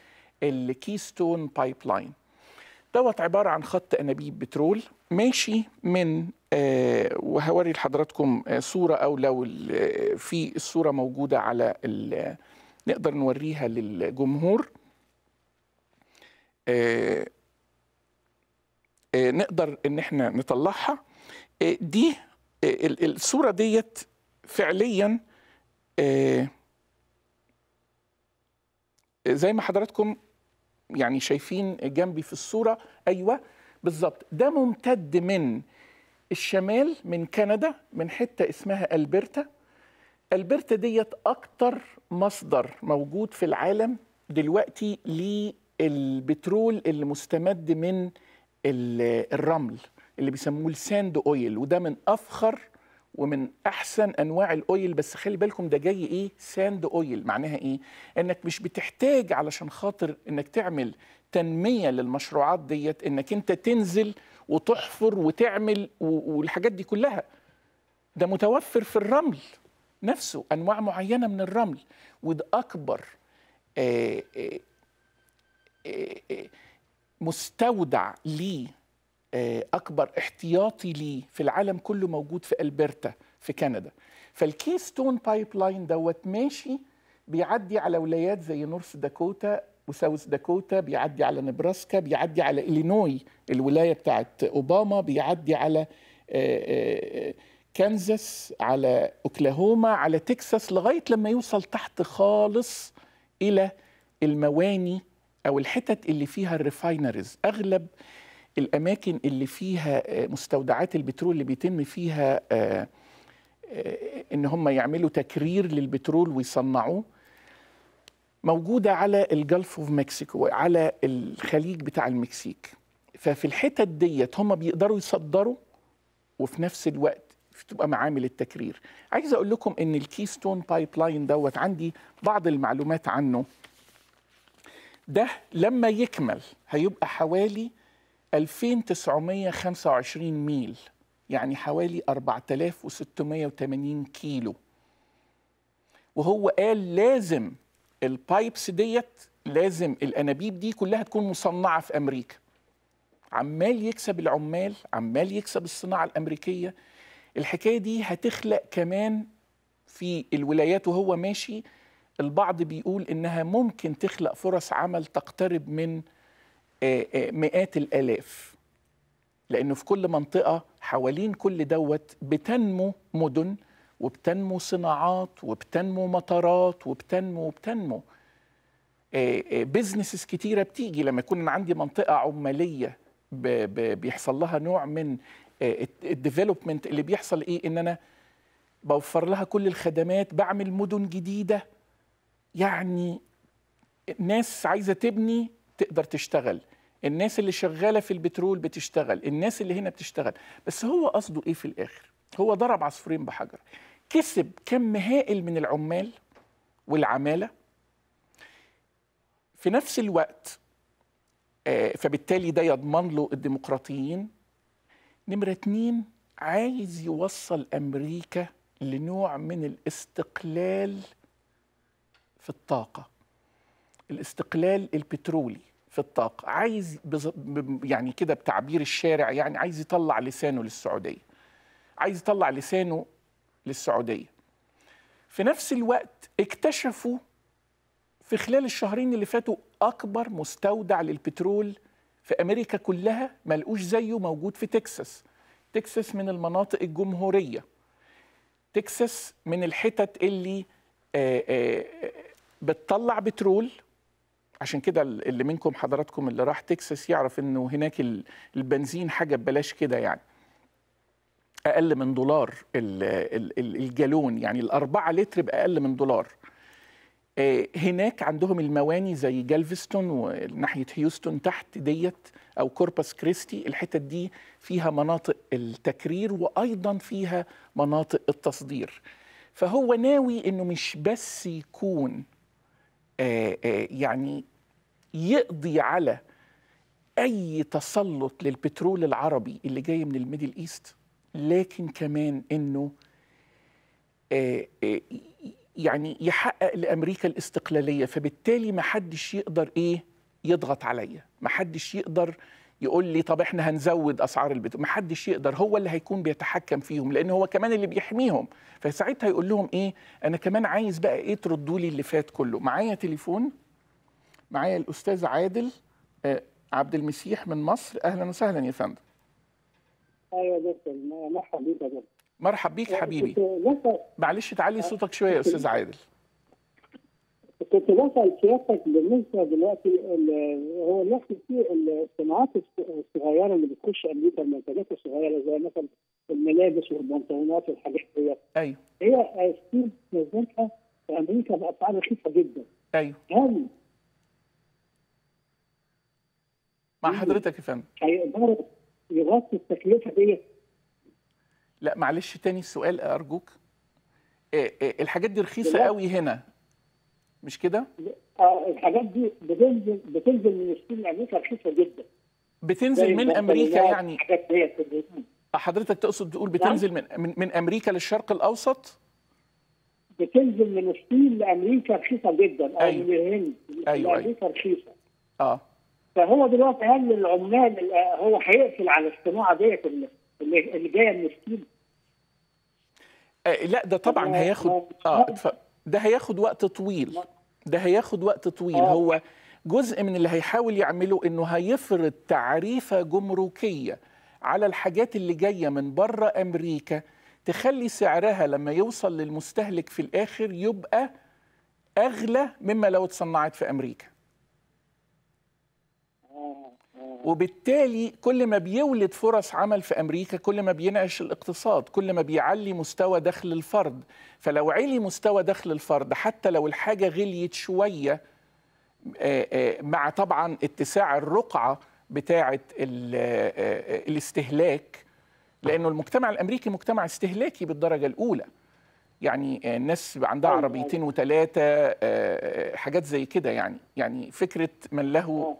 الكيستون بايب لاين دوت عبارة عن خط أنابيب بترول ماشي من آه وهوري لحضراتكم آه صورة أو لو آه، في الصورة موجودة على نقدر نوريها للجمهور آه،, آه نقدر ان احنا نطلعها آه، دي الصورة ديت فعليا زي ما حضراتكم يعني شايفين جنبي في الصورة أيوة بالظبط ده ممتد من الشمال من كندا من حتة اسمها ألبرتا ألبرتا ديت أكتر مصدر موجود في العالم دلوقتي للبترول اللي مستمد من الرمل اللي بيسموه الساند اويل وده من افخر ومن احسن انواع الاويل بس خلي بالكم ده جاي ايه ساند اويل معناها ايه انك مش بتحتاج علشان خاطر انك تعمل تنميه للمشروعات ديت انك انت تنزل وتحفر وتعمل والحاجات دي كلها ده متوفر في الرمل نفسه انواع معينه من الرمل وده اكبر آه، آه، آه، مستودع ليه آه، اكبر احتياطي ليه في العالم كله موجود في البرتا في كندا فالكي ستون بايب لاين دوت ماشي بيعدي على ولايات زي نورث داكوتا وساوث داكوتا بيعدي على نبراسكا بيعدي على إلينوي الولايه بتاعت اوباما بيعدي على آه، آه، كانزاس على اوكلاهوما على تكساس لغايه لما يوصل تحت خالص الى المواني او الحتت اللي فيها الريفاينرز اغلب الاماكن اللي فيها آه، مستودعات البترول اللي بيتم فيها آه، آه، ان هم يعملوا تكرير للبترول ويصنعوه موجوده على الجلف اوف مكسيكو على الخليج بتاع المكسيك ففي الحتت ديت هم بيقدروا يصدروا وفي نفس الوقت بتبقى معامل التكرير عايز اقول لكم ان الكيستون بايب لاين دوت عندي بعض المعلومات عنه ده لما يكمل هيبقى حوالي 2925 ميل يعني حوالي 4680 كيلو وهو قال لازم البايبس ديت لازم الانابيب دي كلها تكون مصنعه في امريكا عمال يكسب العمال عمال يكسب الصناعه الامريكيه الحكايه دي هتخلق كمان في الولايات وهو ماشي البعض بيقول انها ممكن تخلق فرص عمل تقترب من آه، آه، مئات الالاف لانه في كل منطقه حوالين كل دوت بتنمو مدن وبتنمو صناعات وبتنمو مطارات وبتنمو وبتنمو بزنسز آه، كتيره بتيجي لما يكون عندي منطقه عماليه بيحصل لها نوع من الديفلوبمنت اللي بيحصل ايه ان انا بوفر لها كل الخدمات بعمل مدن جديده يعني ناس عايزه تبني تقدر تشتغل الناس اللي شغاله في البترول بتشتغل الناس اللي هنا بتشتغل بس هو قصده ايه في الاخر هو ضرب عصفورين بحجر كسب كم هائل من العمال والعماله في نفس الوقت آه، فبالتالي ده يضمن له الديمقراطيين نمره اتنين عايز يوصل امريكا لنوع من الاستقلال في الطاقه الاستقلال البترولي في الطاقة عايز بز... يعني كده بتعبير الشارع يعني عايز يطلع لسانه للسعودية عايز يطلع لسانه للسعودية في نفس الوقت اكتشفوا في خلال الشهرين اللي فاتوا أكبر مستودع للبترول في أمريكا كلها ملقوش زيه موجود في تكساس تكساس من المناطق الجمهورية تكساس من الحتت اللي آآ آآ بتطلع بترول عشان كده اللي منكم حضراتكم اللي راح تكساس يعرف انه هناك البنزين حاجه ببلاش كده يعني اقل من دولار الجالون يعني الاربعه لتر باقل من دولار آه، هناك عندهم المواني زي جالفستون وناحيه هيوستن تحت ديت او كوربس كريستي الحتت دي فيها مناطق التكرير وايضا فيها مناطق التصدير فهو ناوي انه مش بس يكون آه، آه، يعني يقضي على اي تسلط للبترول العربي اللي جاي من الميدل ايست لكن كمان انه آه، يعني يحقق لامريكا الاستقلاليه فبالتالي ما حدش يقدر ايه يضغط عليا ما حدش يقدر يقول لي طب احنا هنزود اسعار البترول ما حدش يقدر هو اللي هيكون بيتحكم فيهم لان هو كمان اللي بيحميهم فساعتها يقول لهم ايه انا كمان عايز بقى ايه تردوا لي اللي فات كله معايا تليفون معايا الاستاذ عادل آه عبد المسيح من مصر اهلا وسهلا يا فندم ايوه يا دكتور مرحب بيك يا دكتور مرحب بيك حبيبي معلش تعلي صوتك شويه يا استاذ عادل تتوسع سياستك بالنسبه دلوقتي هو نفس في الصناعات الصغيره اللي بتخش امريكا المنتجات الصغيره زي مثلا الملابس والبنطلونات والحاجات دي ايوه هي ستيل نزلتها في امريكا باسعار رخيصه جدا ايوه هل مع حضرتك يا فندم هيقدروا يغطوا التكلفه دي لا معلش تاني السؤال ارجوك إيه، إيه، الحاجات دي رخيصه قوي هنا مش كده؟ اه الحاجات دي بتنزل بتنزل من الصين لامريكا رخيصه جدا بتنزل من امريكا يعني حضرتك تقصد تقول نعم. بتنزل من من, امريكا للشرق الاوسط؟ بتنزل من الصين لامريكا رخيصه جدا او أيوة. من الهند أيوة. لامريكا أيوه. رخيصه اه فهو دلوقتي هل العمال آه، هو هيقفل على الصناعه ديت اللي جايه من الصين؟ آه لا ده طبعا هياخد اه ده هياخد وقت طويل ده هياخد وقت طويل أوه. هو جزء من اللي هيحاول يعمله انه هيفرض تعريفه جمركيه على الحاجات اللي جايه من بره امريكا تخلي سعرها لما يوصل للمستهلك في الاخر يبقى اغلى مما لو اتصنعت في امريكا وبالتالي كل ما بيولد فرص عمل في امريكا كل ما بينعش الاقتصاد كل ما بيعلي مستوى دخل الفرد فلو علي مستوى دخل الفرد حتى لو الحاجه غليت شويه آه، آه، مع طبعا اتساع الرقعه بتاعه آه، الاستهلاك لانه المجتمع الامريكي مجتمع استهلاكي بالدرجه الاولى يعني الناس آه، عندها أيوة، عربيتين وثلاثه أيوة. آه، آه، حاجات زي كده يعني يعني فكره من له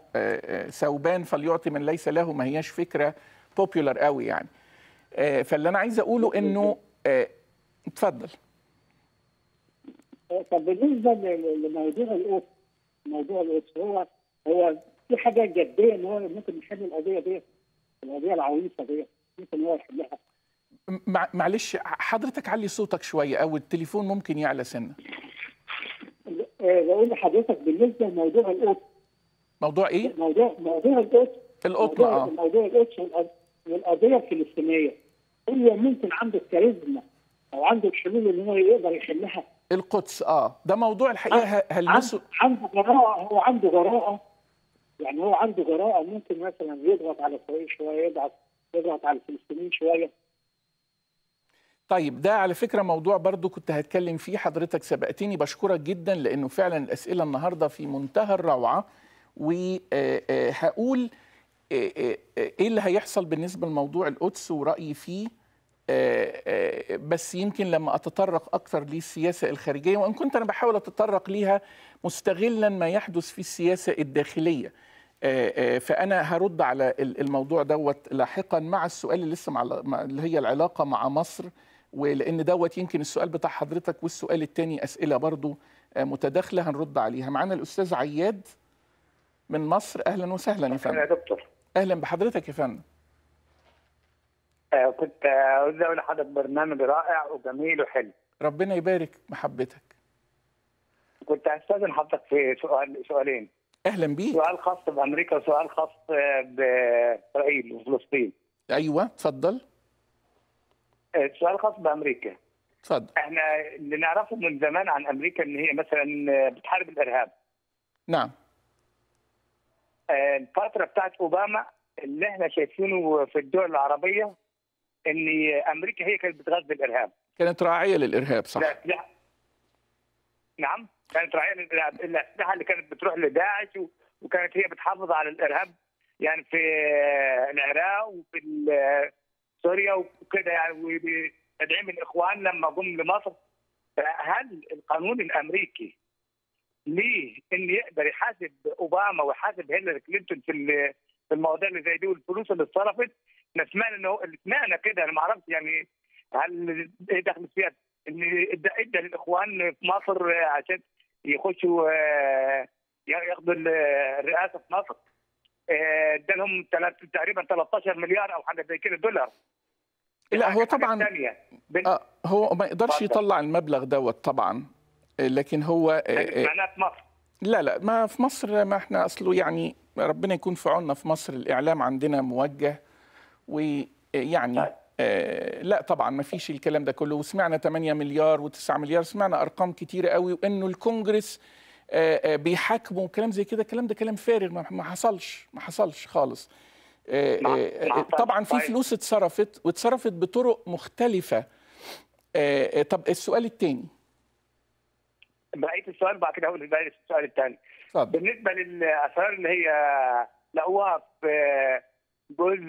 ثوبان فليعطي من ليس له ما هياش فكره بوبولار قوي يعني فاللي انا عايز اقوله انه اتفضل طب بالنسبه لموضوع القسط موضوع القسط هو هو في حاجات جديه ان هو ممكن يحل القضيه دي القضيه العويصه دي ممكن هو يحلها معلش حضرتك علي صوتك شويه او التليفون ممكن يعلى سنه بقول آه، لحضرتك بالنسبه لموضوع القطن موضوع ايه؟ موضوع موضوع القطن القطن اه موضوع القطن والقضيه الفلسطينيه هو ممكن عنده الكاريزما او عنده الحلول اللي هو يقدر يحلها القدس اه ده موضوع الحقيقه هلمسه عنده جراءه هو عنده جراءه يعني هو عنده جراءه ممكن مثلا يضغط على اسرائيل شويه يضغط يضغط على الفلسطينيين شويه طيب ده على فكره موضوع برضو كنت هتكلم فيه حضرتك سبقتني بشكرك جدا لانه فعلا الاسئله النهارده في منتهى الروعه وهقول آه، آه، آه، ايه اللي هيحصل بالنسبه لموضوع القدس ورايي فيه بس يمكن لما اتطرق اكثر للسياسه الخارجيه وان كنت انا بحاول اتطرق ليها مستغلا ما يحدث في السياسه الداخليه فانا هرد على الموضوع دوت لاحقا مع السؤال اللي لسه مع اللي هي العلاقه مع مصر ولان دوت يمكن السؤال بتاع حضرتك والسؤال الثاني اسئله برضو آه، متداخله هنرد عليها معانا الاستاذ عياد من مصر اهلا وسهلا يا فندم اهلا دكتور اهلا بحضرتك يا فندم آه، كنت عاوز اقول لحضرتك برنامج رائع وجميل وحلو ربنا يبارك محبتك كنت هستاذن حضرتك في سؤال سؤالين اهلا بيك سؤال خاص بامريكا وسؤال خاص باسرائيل وفلسطين ايوه اتفضل السؤال آه، الخاص بامريكا تفضل احنا اللي نعرفه من زمان عن امريكا ان هي مثلا آه، بتحارب الارهاب نعم آه، الفتره بتاعت اوباما اللي احنا شايفينه في الدول العربيه ان امريكا هي كانت بتغذي الارهاب كانت راعيه للارهاب صح لا نعم كانت راعيه للارهاب الاسلحه اللي كانت بتروح لداعش وكانت هي بتحافظ على الارهاب يعني في العراق وفي سوريا وكده يعني وبتدعيم الاخوان لما جم لمصر فهل القانون الامريكي ليه ان يقدر يحاسب اوباما ويحاسب هيلاري كلينتون في في المواضيع اللي زي دي والفلوس اللي اتصرفت احنا سمعنا ان هو سمعنا كده انا ما اعرفش يعني هل ايه دخل فيها ان ادى للاخوان في مصر عشان يخشوا آه، ياخدوا الرئاسه في مصر آه، ادالهم تقريبا 13 مليار او حاجه زي كده دولار لا يعني هو طبعا آه هو ما يقدرش يطلع المبلغ دوت طبعا آه، لكن هو آه، معناه مصر لا لا ما في مصر ما احنا اصله يعني ربنا يكون في عوننا في مصر الاعلام عندنا موجه ويعني طيب. لا طبعا ما فيش الكلام ده كله وسمعنا 8 مليار و9 مليار سمعنا ارقام كتيره قوي وانه الكونجرس آه، آه، بيحاكموا وكلام زي كده الكلام ده كلام فارغ ما حصلش ما حصلش خالص آه، طبعا في فلوس اتصرفت واتصرفت بطرق مختلفه طب السؤال الثاني بقيت السؤال بعد كده هقول السؤال الثاني بالنسبه للاسرار اللي هي لقوها في جوز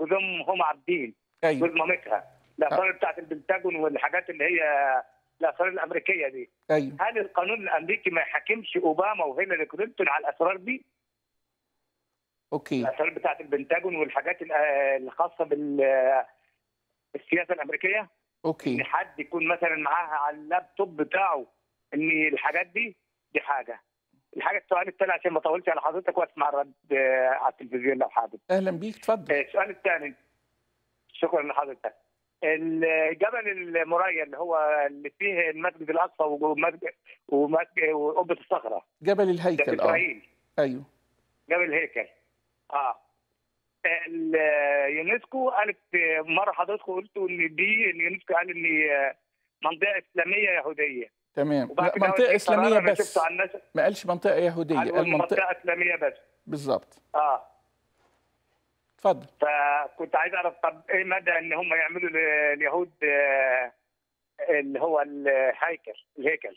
جوز ام هم عابدين أيوة. جوز مامتها الاسرار بتاعت البنتاجون والحاجات اللي هي الاسرار الامريكيه دي أيوة. طيب. هل القانون الامريكي ما يحاكمش اوباما وهيلاري كلينتون على الاسرار دي اوكي الاسرار بتاعه البنتاجون والحاجات آه، الخاصه بالسياسه الامريكيه اوكي ان حد يكون مثلا معاها على اللابتوب بتاعه ان الحاجات دي دي حاجه الحاجه السؤال الثاني عشان ما اطولش على حضرتك واسمع الرد آه، على التلفزيون لو حابب اهلا بيك اتفضل آه، السؤال الثاني شكرا لحضرتك الجبل المريا اللي هو اللي فيه المسجد الاقصى ومسجد وقبه الصخره جبل الهيكل اه ايوه جبل الهيكل اه اليونسكو قالت مره حضرتكم قلتوا ان دي اليونسكو قال ان منطقه اسلاميه يهوديه تمام منطقه اسلاميه بس ما قالش منطقه يهوديه قال منطقه اسلاميه بس بالظبط اه اتفضل فكنت عايز اعرف طب ايه مدى ان هم يعملوا اليهود آه، اللي هو الهيكل الهيكل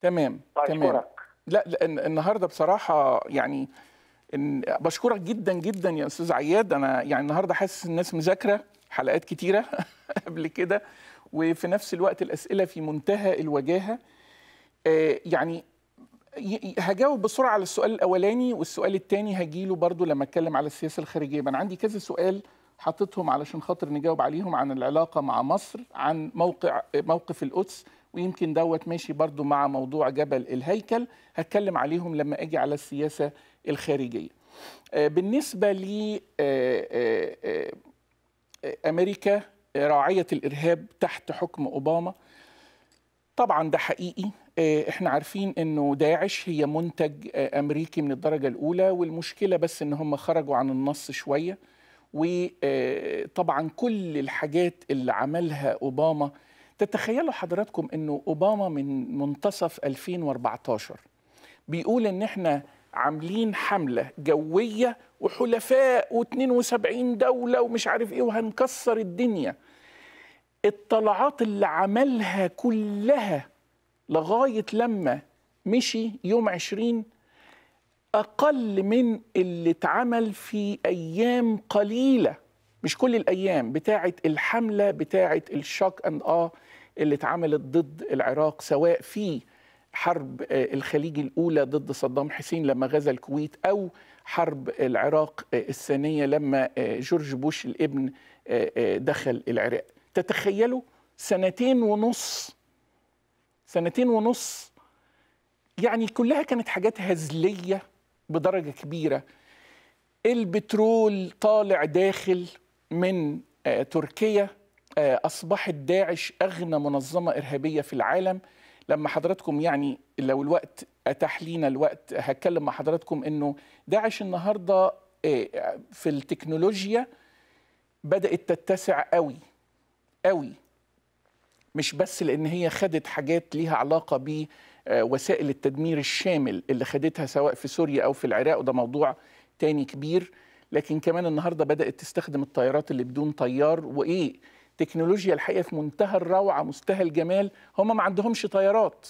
تمام طيب، تمام لا النهارده بصراحه يعني إن بشكرك جدا جدا يا استاذ عياد انا يعني النهارده حاسس الناس مذاكره حلقات كتيره قبل كده وفي نفس الوقت الاسئله في منتهى الوجاهه آه، يعني هجاوب بسرعه على السؤال الاولاني والسؤال الثاني هجيله برضو لما اتكلم على السياسه الخارجيه انا عندي كذا سؤال حاططهم علشان خاطر نجاوب عليهم عن العلاقه مع مصر عن موقع موقف القدس ويمكن دوت ماشي برضو مع موضوع جبل الهيكل هتكلم عليهم لما اجي على السياسه الخارجيه آه، بالنسبه لأمريكا آه، آه، امريكا راعيه الارهاب تحت حكم اوباما طبعا ده حقيقي آه، احنا عارفين انه داعش هي منتج آه، امريكي من الدرجه الاولى والمشكله بس ان هم خرجوا عن النص شويه وطبعا آه، كل الحاجات اللي عملها اوباما تتخيلوا حضراتكم انه اوباما من منتصف 2014 بيقول ان احنا عاملين حمله جويه وحلفاء و72 دوله ومش عارف ايه وهنكسر الدنيا الطلعات اللي عملها كلها لغايه لما مشي يوم 20 اقل من اللي اتعمل في ايام قليله مش كل الايام بتاعه الحمله بتاعه الشوك اند اه اللي اتعملت ضد العراق سواء في حرب آه، الخليج الاولى ضد صدام حسين لما غزا الكويت او حرب العراق آه، الثانيه لما آه، جورج بوش الابن دخل العراق تتخيلوا سنتين ونص سنتين ونص يعني كلها كانت حاجات هزليه بدرجه كبيره البترول طالع داخل من آه، تركيا آه، اصبحت داعش اغنى منظمه ارهابيه في العالم لما حضراتكم يعني لو الوقت اتاح لينا الوقت هتكلم مع حضراتكم انه داعش النهارده آه، في التكنولوجيا بدات تتسع قوي قوي مش بس لان هي خدت حاجات ليها علاقه ب آه، وسائل التدمير الشامل اللي خدتها سواء في سوريا او في العراق وده موضوع تاني كبير لكن كمان النهارده بدات تستخدم الطيارات اللي بدون طيار وايه تكنولوجيا الحقيقه في منتهى الروعه مستهى الجمال هم ما عندهمش طيارات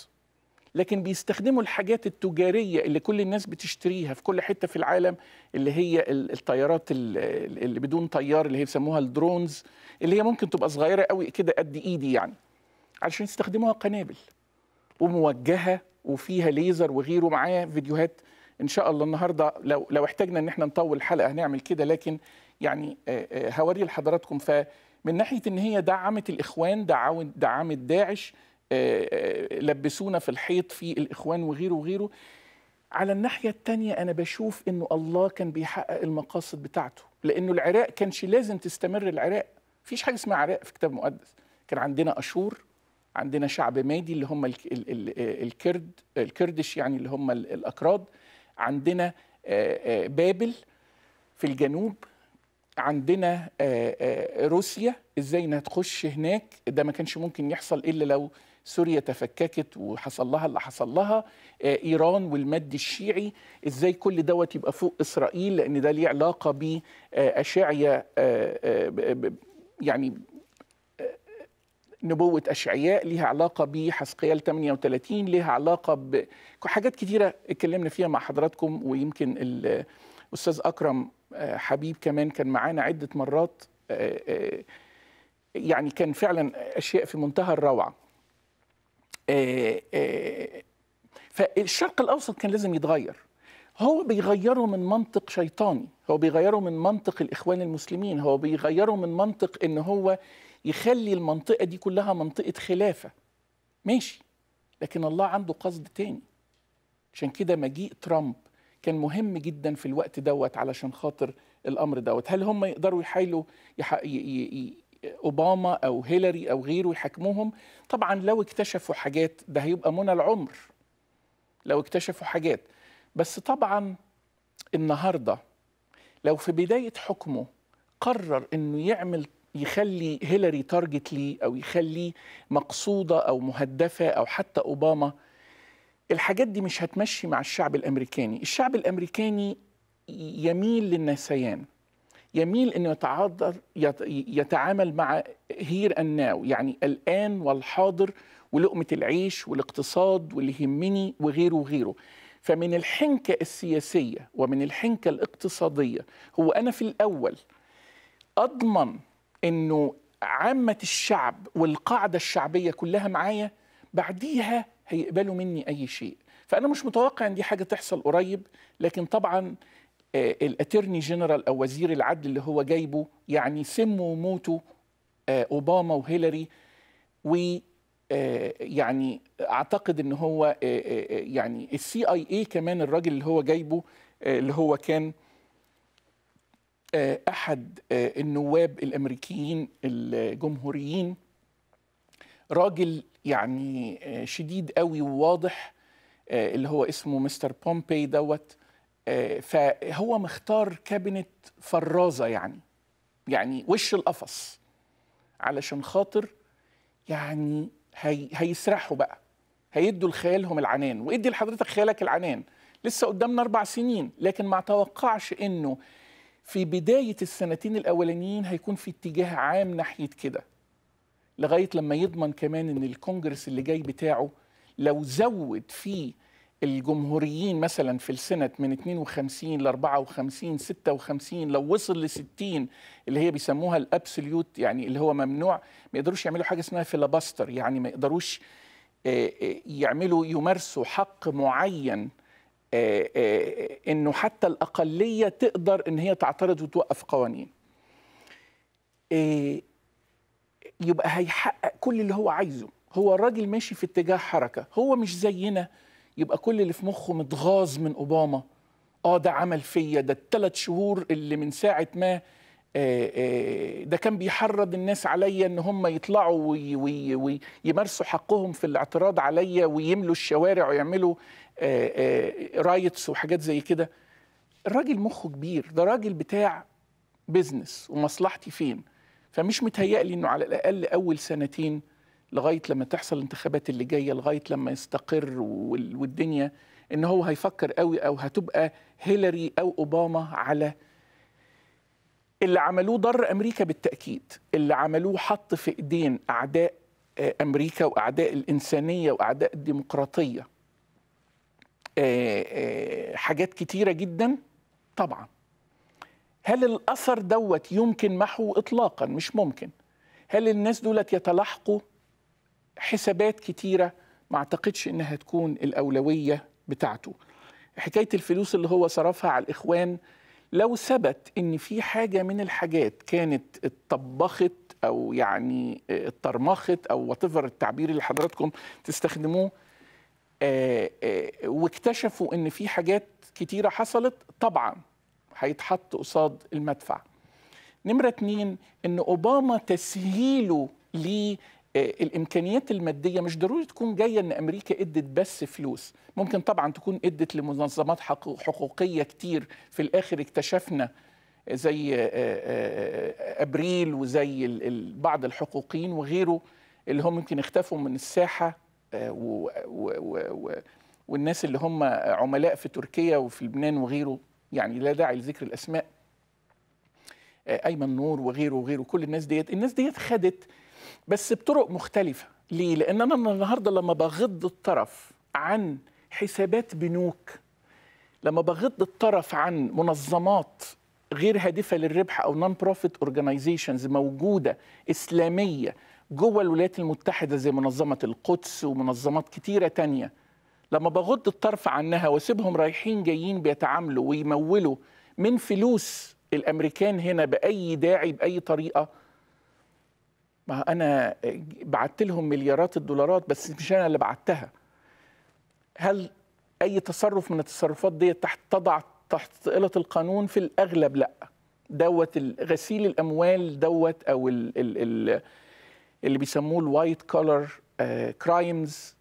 لكن بيستخدموا الحاجات التجاريه اللي كل الناس بتشتريها في كل حته في العالم اللي هي الطيارات اللي بدون طيار اللي هي بيسموها الدرونز اللي هي ممكن تبقى صغيره قوي كده قد ايدي يعني علشان يستخدموها قنابل وموجهه وفيها ليزر وغيره معايا فيديوهات ان شاء الله النهارده لو لو احتاجنا ان احنا نطول الحلقه هنعمل كده لكن يعني آه، آه، هوري لحضراتكم فمن ناحيه ان هي دعمت الاخوان دعمت دعمت داعش آه، لبسونا في الحيط في الاخوان وغيره وغيره على الناحيه الثانيه انا بشوف انه الله كان بيحقق المقاصد بتاعته لانه العراق كانش لازم تستمر العراق مفيش حاجه اسمها عراق في كتاب مقدس كان عندنا اشور عندنا شعب مادي اللي هم الكرد الكردش يعني اللي هم الاكراد عندنا آه، آه، بابل في الجنوب عندنا آه، روسيا ازاي انها تخش هناك ده ما كانش ممكن يحصل الا لو سوريا تفككت وحصل لها اللي حصل لها ايران والمد الشيعي ازاي كل دوت يبقى فوق اسرائيل لان ده ليه علاقه باشعيا يعني نبوة أشعياء ليها علاقة بحسقيال 38 ليها علاقة بحاجات كتيرة اتكلمنا فيها مع حضراتكم ويمكن الأستاذ أكرم آه، حبيب كمان كان معانا عدة مرات آه، آه، يعني كان فعلا أشياء في منتهى الروعة فالشرق الأوسط كان لازم يتغير هو بيغيره من منطق شيطاني هو بيغيره من منطق الإخوان المسلمين هو بيغيره من منطق إن هو يخلي المنطقة دي كلها منطقة خلافة ماشي لكن الله عنده قصد تاني عشان كده مجيء ترامب كان مهم جدا في الوقت دوت علشان خاطر الامر دوت هل هم يقدروا يحايلوا يح... ي... ي... اوباما او هيلاري او غيره يحاكموهم طبعا لو اكتشفوا حاجات ده هيبقى منى العمر لو اكتشفوا حاجات بس طبعا النهارده لو في بدايه حكمه قرر انه يعمل يخلي هيلاري تارجت لي او يخليه مقصوده او مهدفه او حتى اوباما الحاجات دي مش هتمشي مع الشعب الامريكاني الشعب الامريكاني يميل للنسيان يميل انه يتعذر يتعامل مع هير اند ناو يعني الان والحاضر ولقمه العيش والاقتصاد واللي يهمني وغيره وغيره فمن الحنكه السياسيه ومن الحنكه الاقتصاديه هو انا في الاول اضمن انه عامه الشعب والقاعده الشعبيه كلها معايا بعديها هيقبلوا مني اي شيء فانا مش متوقع ان دي حاجه تحصل قريب لكن طبعا آه، الاترني جنرال او وزير العدل اللي هو جايبه يعني سموا وموتوا آه، اوباما وهيلاري و آه، يعني اعتقد ان هو يعني السي اي اي كمان الراجل اللي هو جايبه اللي هو كان آه، احد آه، النواب الامريكيين الجمهوريين راجل يعني آه، شديد قوي وواضح اللي هو اسمه مستر بومبي دوت فهو مختار كابينت فرازه يعني يعني وش القفص علشان خاطر يعني هي هيسرحوا بقى هيدوا لخيالهم العنان وادي لحضرتك خيالك العنان لسه قدامنا اربع سنين لكن ما توقعش انه في بداية السنتين الأولانيين هيكون في اتجاه عام ناحية كده لغاية لما يضمن كمان أن الكونجرس اللي جاي بتاعه لو زود فيه الجمهوريين مثلا في السنة من 52 ل 54 56 لو وصل ل 60 اللي هي بيسموها الابسوليوت يعني اللي هو ممنوع ما يقدروش يعملوا حاجة اسمها فيلاباستر يعني ما يقدروش آه، آه، يعملوا يمارسوا حق معين آه، آه، انه حتى الاقليه تقدر ان هي تعترض وتوقف قوانين آه، يبقى هيحقق كل اللي هو عايزه هو الراجل ماشي في اتجاه حركه هو مش زينا يبقى كل اللي في مخه متغاظ من اوباما اه ده عمل فيا ده الثلاث شهور اللي من ساعه ما ده كان بيحرض الناس عليا ان هم يطلعوا ويمارسوا حقهم في الاعتراض عليا ويملوا الشوارع ويعملوا رايتس آه، آه، وحاجات زي كده الراجل مخه كبير ده راجل بتاع بيزنس ومصلحتي فين فمش متهيألي انه على الاقل اول سنتين لغايه لما تحصل الانتخابات اللي جايه لغايه لما يستقر والدنيا ان هو هيفكر قوي او هتبقى هيلاري او اوباما على اللي عملوه ضر امريكا بالتاكيد اللي عملوه حط في ايدين اعداء آه، امريكا واعداء الانسانيه واعداء الديمقراطيه آه، آه، حاجات كتيرة جدا طبعا هل الأثر دوت يمكن محوه إطلاقا مش ممكن هل الناس دولت يتلاحقوا حسابات كتيرة ما أعتقدش إنها تكون الأولوية بتاعته حكاية الفلوس اللي هو صرفها على الإخوان لو ثبت إن في حاجة من الحاجات كانت اتطبخت أو يعني اترمخت أو وطفر التعبير اللي حضراتكم تستخدموه آه، آه، واكتشفوا ان في حاجات كتيره حصلت طبعا هيتحط قصاد المدفع نمره اتنين ان اوباما تسهيله للامكانيات آه، الماديه مش ضروري تكون جايه ان امريكا ادت بس فلوس ممكن طبعا تكون ادت لمنظمات حقوقيه كتير في الاخر اكتشفنا زي ابريل وزي بعض الحقوقيين وغيره اللي هم يمكن اختفوا من الساحه و و و والناس اللي هم عملاء في تركيا وفي لبنان وغيره يعني لا داعي لذكر الاسماء آه، ايمن نور وغيره وغيره كل الناس ديت الناس ديت خدت بس بطرق مختلفه ليه لان انا النهارده لما بغض الطرف عن حسابات بنوك لما بغض الطرف عن منظمات غير هادفه للربح او نون بروفيت اورجانيزيشنز موجوده اسلاميه جوه الولايات المتحدة زي منظمة القدس ومنظمات كتيرة تانية لما بغض الطرف عنها واسيبهم رايحين جايين بيتعاملوا ويمولوا من فلوس الامريكان هنا باي داعي باي طريقه ما انا بعت لهم مليارات الدولارات بس مش انا اللي بعتها هل اي تصرف من التصرفات دي تحت تضع تحت طائلة القانون في الاغلب لا دوت غسيل الاموال دوت او ال ال ال اللي بيسموه الوايت كولر كرايمز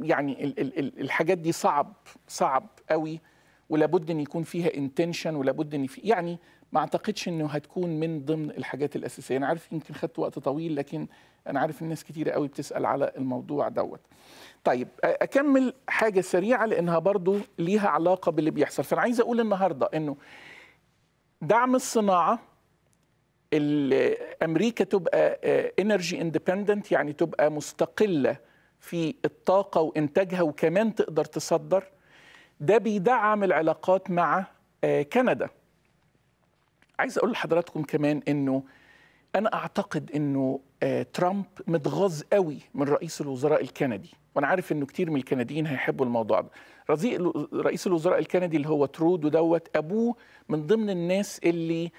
يعني ال ال الحاجات دي صعب صعب قوي ولابد ان يكون فيها انتنشن ولابد ان في يعني ما اعتقدش انه هتكون من ضمن الحاجات الاساسيه انا عارف يمكن خدت وقت طويل لكن انا عارف الناس كتيره قوي بتسال على الموضوع دوت طيب اكمل حاجه سريعه لانها برضو ليها علاقه باللي بيحصل فانا عايز اقول النهارده انه دعم الصناعه امريكا تبقى انرجي آه، اندبندنت يعني تبقى مستقله في الطاقه وانتاجها وكمان تقدر تصدر ده بيدعم العلاقات مع آه، كندا عايز اقول لحضراتكم كمان انه انا اعتقد انه آه، ترامب متغاظ قوي من رئيس الوزراء الكندي وانا عارف انه كتير من الكنديين هيحبوا الموضوع ده رئيس الوزراء الكندي اللي هو ترودو دوت ابوه من ضمن الناس اللي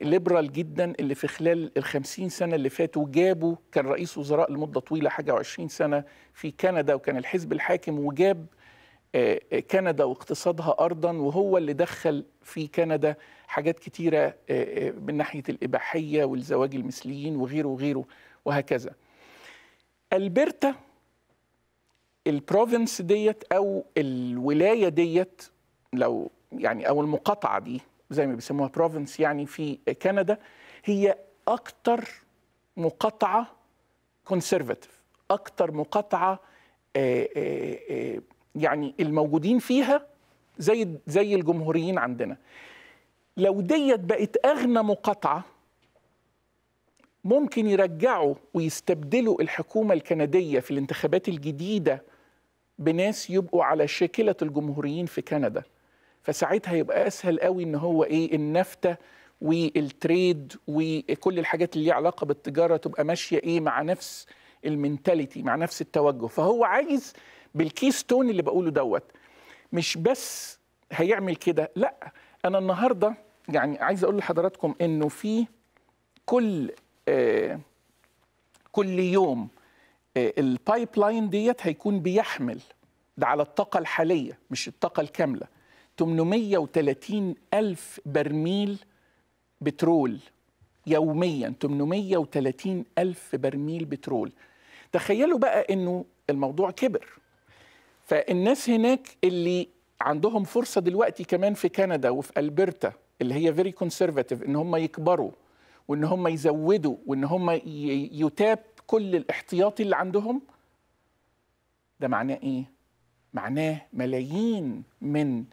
ليبرال آه، آه، جدا اللي في خلال ال 50 سنه اللي فاتوا جابوا كان رئيس وزراء لمده طويله حاجه و20 سنه في كندا وكان الحزب الحاكم وجاب آه، كندا واقتصادها ارضا وهو اللي دخل في كندا حاجات كتيره من ناحيه الاباحيه والزواج المثليين وغيره وغيره وهكذا. البرتا البروفنس ديت او الولايه ديت لو يعني او المقاطعه دي زي ما بيسموها بروفنس يعني في كندا هي اكثر مقاطعه كونسرفاتيف اكثر مقاطعه آه، آه، آه، يعني الموجودين فيها زي زي الجمهوريين عندنا لو ديت بقت اغنى مقاطعه ممكن يرجعوا ويستبدلوا الحكومه الكنديه في الانتخابات الجديده بناس يبقوا على شاكله الجمهوريين في كندا فساعتها يبقى اسهل قوي ان هو ايه النفته والتريد وكل الحاجات اللي ليها علاقه بالتجاره تبقى ماشيه ايه مع نفس المنتاليتي مع نفس التوجه فهو عايز بالكي ستون اللي بقوله دوت مش بس هيعمل كده لا انا النهارده يعني عايز اقول لحضراتكم انه في كل آه كل يوم آه البايب لاين ديت هيكون بيحمل ده على الطاقه الحاليه مش الطاقه الكامله 830 ألف برميل بترول يوميا 830 ألف برميل بترول تخيلوا بقى أنه الموضوع كبر فالناس هناك اللي عندهم فرصة دلوقتي كمان في كندا وفي ألبرتا اللي هي فيري كونسرفاتيف ان هم يكبروا وان هم يزودوا وان هم يتاب كل الاحتياطي اللي عندهم ده معناه ايه معناه ملايين من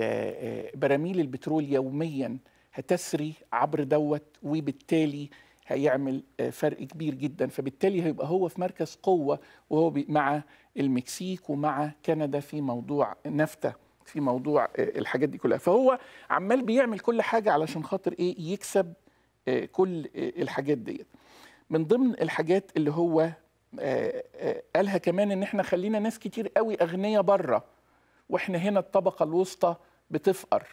آه، براميل البترول يوميا هتسري عبر دوت وبالتالي هيعمل آه، فرق كبير جدا فبالتالي هيبقى هو في مركز قوه وهو مع المكسيك ومع كندا في موضوع نفتا في موضوع آه، الحاجات دي كلها فهو عمال بيعمل كل حاجه علشان خاطر ايه يكسب كل الحاجات ديت من ضمن الحاجات اللي هو قالها كمان ان احنا خلينا ناس كتير قوي اغنيه بره واحنا هنا الطبقه الوسطى بتفقر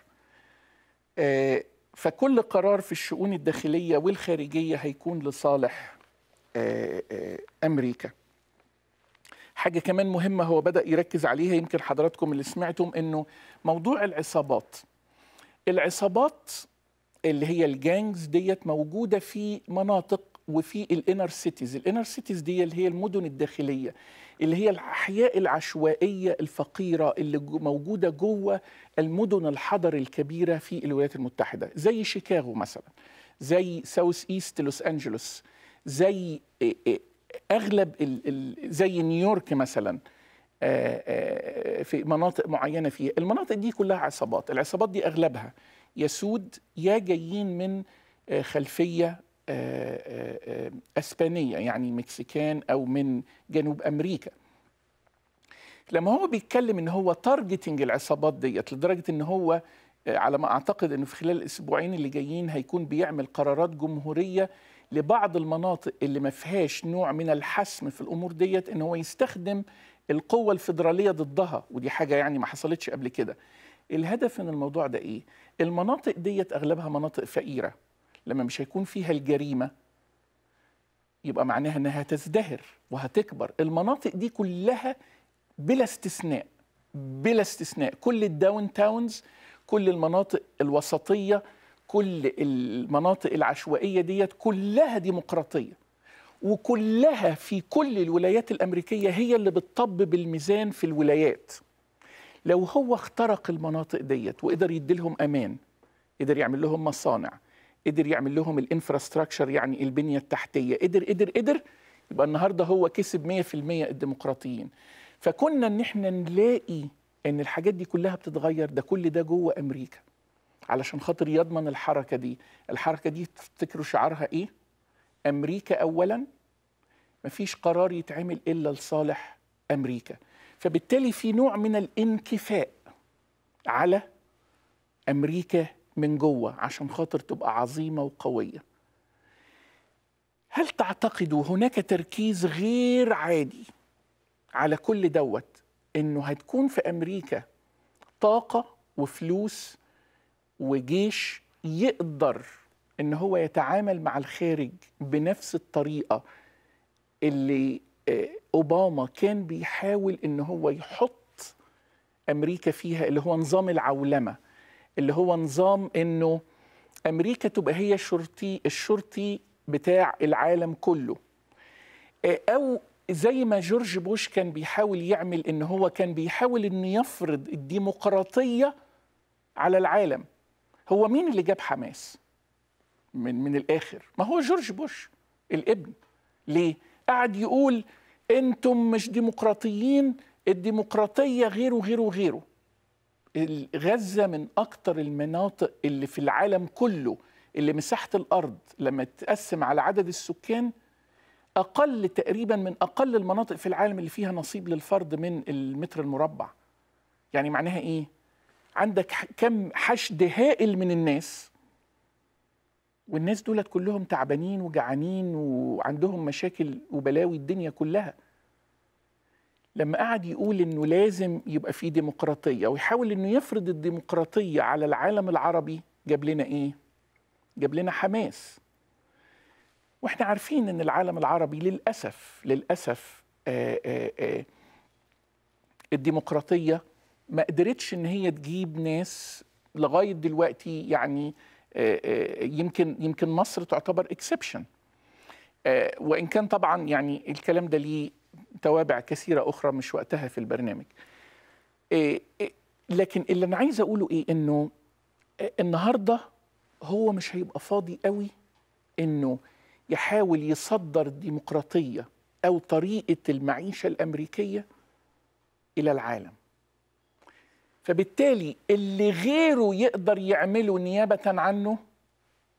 آه، فكل قرار في الشؤون الداخليه والخارجيه هيكون لصالح آه، آه، امريكا حاجه كمان مهمه هو بدا يركز عليها يمكن حضراتكم اللي سمعتم انه موضوع العصابات العصابات اللي هي الجانجز ديت موجوده في مناطق وفي الانر سيتيز الانر سيتيز دي اللي هي المدن الداخليه اللي هي الاحياء العشوائيه الفقيره اللي موجوده جوه المدن الحضر الكبيره في الولايات المتحده زي شيكاغو مثلا زي ساوث ايست لوس انجلوس زي اغلب زي نيويورك مثلا في مناطق معينه فيها المناطق دي كلها عصابات العصابات دي اغلبها يسود يا جايين من خلفيه آه، آه، آه، اسبانيه يعني مكسيكان او من جنوب امريكا لما هو بيتكلم ان هو تارجتنج العصابات ديت لدرجه ان هو على ما اعتقد انه في خلال الاسبوعين اللي جايين هيكون بيعمل قرارات جمهوريه لبعض المناطق اللي ما فيهاش نوع من الحسم في الامور ديت ان هو يستخدم القوه الفيدراليه ضدها ودي حاجه يعني ما حصلتش قبل كده الهدف من الموضوع ده ايه المناطق ديت اغلبها مناطق فقيره لما مش هيكون فيها الجريمه يبقى معناها انها تزدهر وهتكبر المناطق دي كلها بلا استثناء بلا استثناء كل الداون تاونز كل المناطق الوسطيه كل المناطق العشوائيه ديت كلها ديمقراطيه وكلها في كل الولايات الامريكيه هي اللي بتطب بالميزان في الولايات لو هو اخترق المناطق ديت وقدر يدي لهم امان قدر يعمل لهم مصانع قدر يعمل لهم الانفراستراكشر يعني البنيه التحتيه قدر قدر قدر يبقى النهارده هو كسب 100% الديمقراطيين فكنا ان احنا نلاقي ان الحاجات دي كلها بتتغير ده كل ده جوه امريكا علشان خاطر يضمن الحركه دي الحركه دي تفتكروا شعارها ايه امريكا اولا مفيش قرار يتعمل الا لصالح امريكا فبالتالي في نوع من الانكفاء على امريكا من جوه عشان خاطر تبقى عظيمه وقويه هل تعتقدوا هناك تركيز غير عادي على كل دوت انه هتكون في امريكا طاقه وفلوس وجيش يقدر ان هو يتعامل مع الخارج بنفس الطريقه اللي آه، اوباما كان بيحاول ان هو يحط امريكا فيها اللي هو نظام العولمه اللي هو نظام انه امريكا تبقى هي الشرطي الشرطي بتاع العالم كله آه، او زي ما جورج بوش كان بيحاول يعمل ان هو كان بيحاول انه يفرض الديمقراطيه على العالم هو مين اللي جاب حماس من من الاخر ما هو جورج بوش الابن ليه قعد يقول انتم مش ديمقراطيين الديمقراطيه غيره غيره غيره غزه من اكتر المناطق اللي في العالم كله اللي مساحه الارض لما تقسم على عدد السكان اقل تقريبا من اقل المناطق في العالم اللي فيها نصيب للفرد من المتر المربع يعني معناها ايه عندك كم حشد هائل من الناس والناس دولت كلهم تعبانين وجعانين وعندهم مشاكل وبلاوي الدنيا كلها لما قعد يقول انه لازم يبقى في ديمقراطيه ويحاول انه يفرض الديمقراطيه على العالم العربي جاب لنا ايه؟ جاب لنا حماس. واحنا عارفين ان العالم العربي للاسف للاسف آآ آه، آآ آه، آه، الديمقراطيه ما قدرتش ان هي تجيب ناس لغايه دلوقتي يعني يمكن يمكن مصر تعتبر اكسبشن وان كان طبعا يعني الكلام ده ليه توابع كثيرة أخرى مش وقتها في البرنامج إيه، إيه، لكن اللي أنا عايز أقوله إيه إنه إيه، النهاردة هو مش هيبقى فاضي قوي إنه يحاول يصدر الديمقراطية أو طريقة المعيشة الأمريكية إلى العالم فبالتالي اللي غيره يقدر يعمله نيابة عنه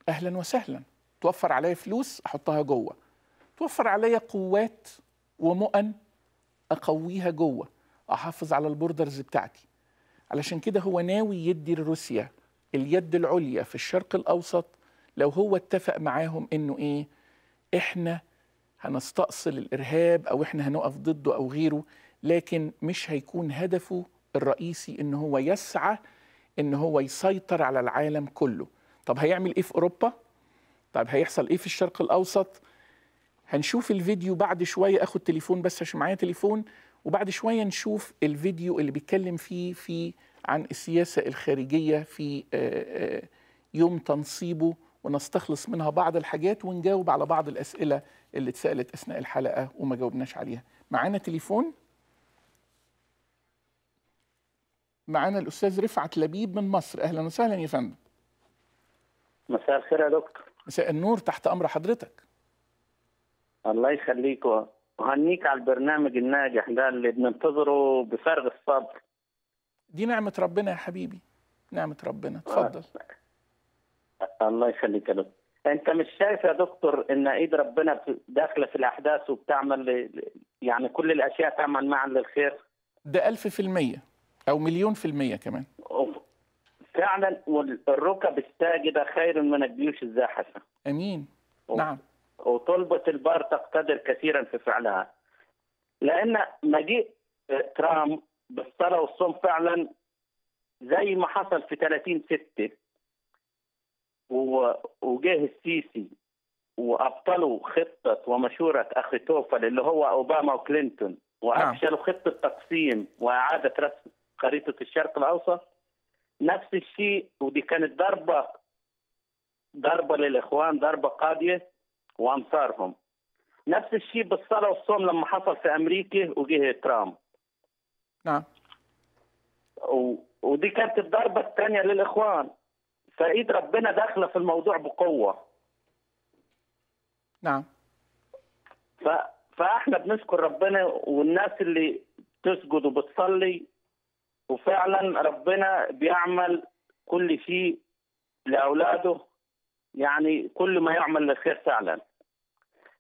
أهلا وسهلا توفر عليا فلوس أحطها جوه توفر عليا قوات ومؤن اقويها جوه احافظ على البوردرز بتاعتي علشان كده هو ناوي يدي لروسيا اليد العليا في الشرق الاوسط لو هو اتفق معاهم انه ايه احنا هنستأصل الارهاب او احنا هنقف ضده او غيره لكن مش هيكون هدفه الرئيسي ان هو يسعى ان هو يسيطر على العالم كله طب هيعمل ايه في اوروبا طب هيحصل ايه في الشرق الاوسط هنشوف الفيديو بعد شويه اخد تليفون بس عشان معايا تليفون وبعد شويه نشوف الفيديو اللي بيتكلم فيه في عن السياسه الخارجيه في آه، آه، يوم تنصيبه ونستخلص منها بعض الحاجات ونجاوب على بعض الاسئله اللي اتسالت اثناء الحلقه وما جاوبناش عليها معانا تليفون معانا الاستاذ رفعت لبيب من مصر اهلا وسهلا يا فندم مساء الخير يا دكتور مساء النور تحت امر حضرتك الله يخليكم وهنيك على البرنامج الناجح ده اللي بننتظره بفارغ الصبر دي نعمة ربنا يا حبيبي نعمة ربنا آه. اتفضل الله يخليك يا دكتور انت مش شايف يا دكتور ان ايد ربنا داخله في الاحداث وبتعمل يعني كل الاشياء تعمل معا للخير ده ألف في المية أو مليون في المية كمان فعلا والركب الساجدة خير من الجيوش الزاحفة أمين نعم وطلبة البار تقتدر كثيرا في فعلها لأن مجيء آه، ترامب بالصلاة والصوم فعلا زي ما حصل في 30 ستة وجاه السيسي وابطلوا خطه ومشوره اخي توفل اللي هو اوباما وكلينتون وافشلوا نعم. خطه تقسيم واعاده رسم خريطه الشرق الاوسط نفس الشيء ودي كانت ضربه ضربه للاخوان ضربه قاضيه وانصارهم نفس الشيء بالصلاة والصوم لما حصل في أمريكا وجه ترامب نعم و... ودي كانت الضربة الثانية للإخوان فإيد ربنا داخلة في الموضوع بقوة نعم ف... فإحنا بنشكر ربنا والناس اللي بتسجد وبتصلي وفعلا ربنا بيعمل كل شيء لأولاده يعني كل ما يعمل للخير فعلا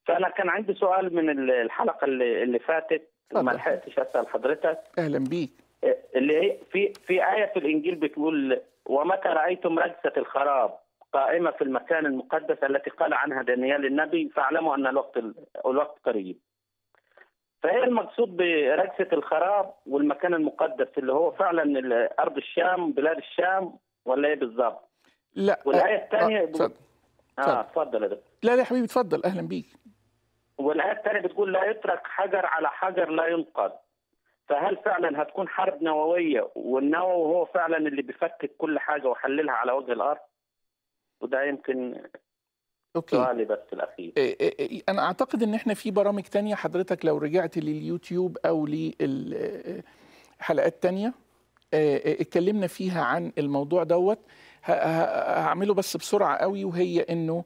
فانا كان عندي سؤال من الحلقه اللي, اللي فاتت ما لحقتش اسال حضرتك اهلا بيك آه، اللي هي في في ايه في الانجيل بتقول ومتى رايتم رجسه الخراب قائمه في المكان المقدس التي قال عنها دانيال النبي فاعلموا ان الوقت الوقت قريب. فهي المقصود برجسه الخراب والمكان المقدس اللي هو فعلا ارض الشام بلاد الشام ولا ايه بالظبط؟ لا والايه آه، الثانيه أه. اه اتفضل لا لا يا حبيبي اتفضل اهلا بيك والايه الثانيه بتقول لا يترك حجر على حجر لا ينقض فهل فعلا هتكون حرب نوويه والنووي هو فعلا اللي بيفكك كل حاجه وحللها على وجه الارض وده يمكن اوكي سؤالي بس الاخير إيه، إيه، إيه، انا اعتقد ان احنا في برامج تانية حضرتك لو رجعت لليوتيوب او للحلقات آه، تانية آه، آه، اتكلمنا فيها عن الموضوع دوت هعمله بس بسرعه قوي وهي انه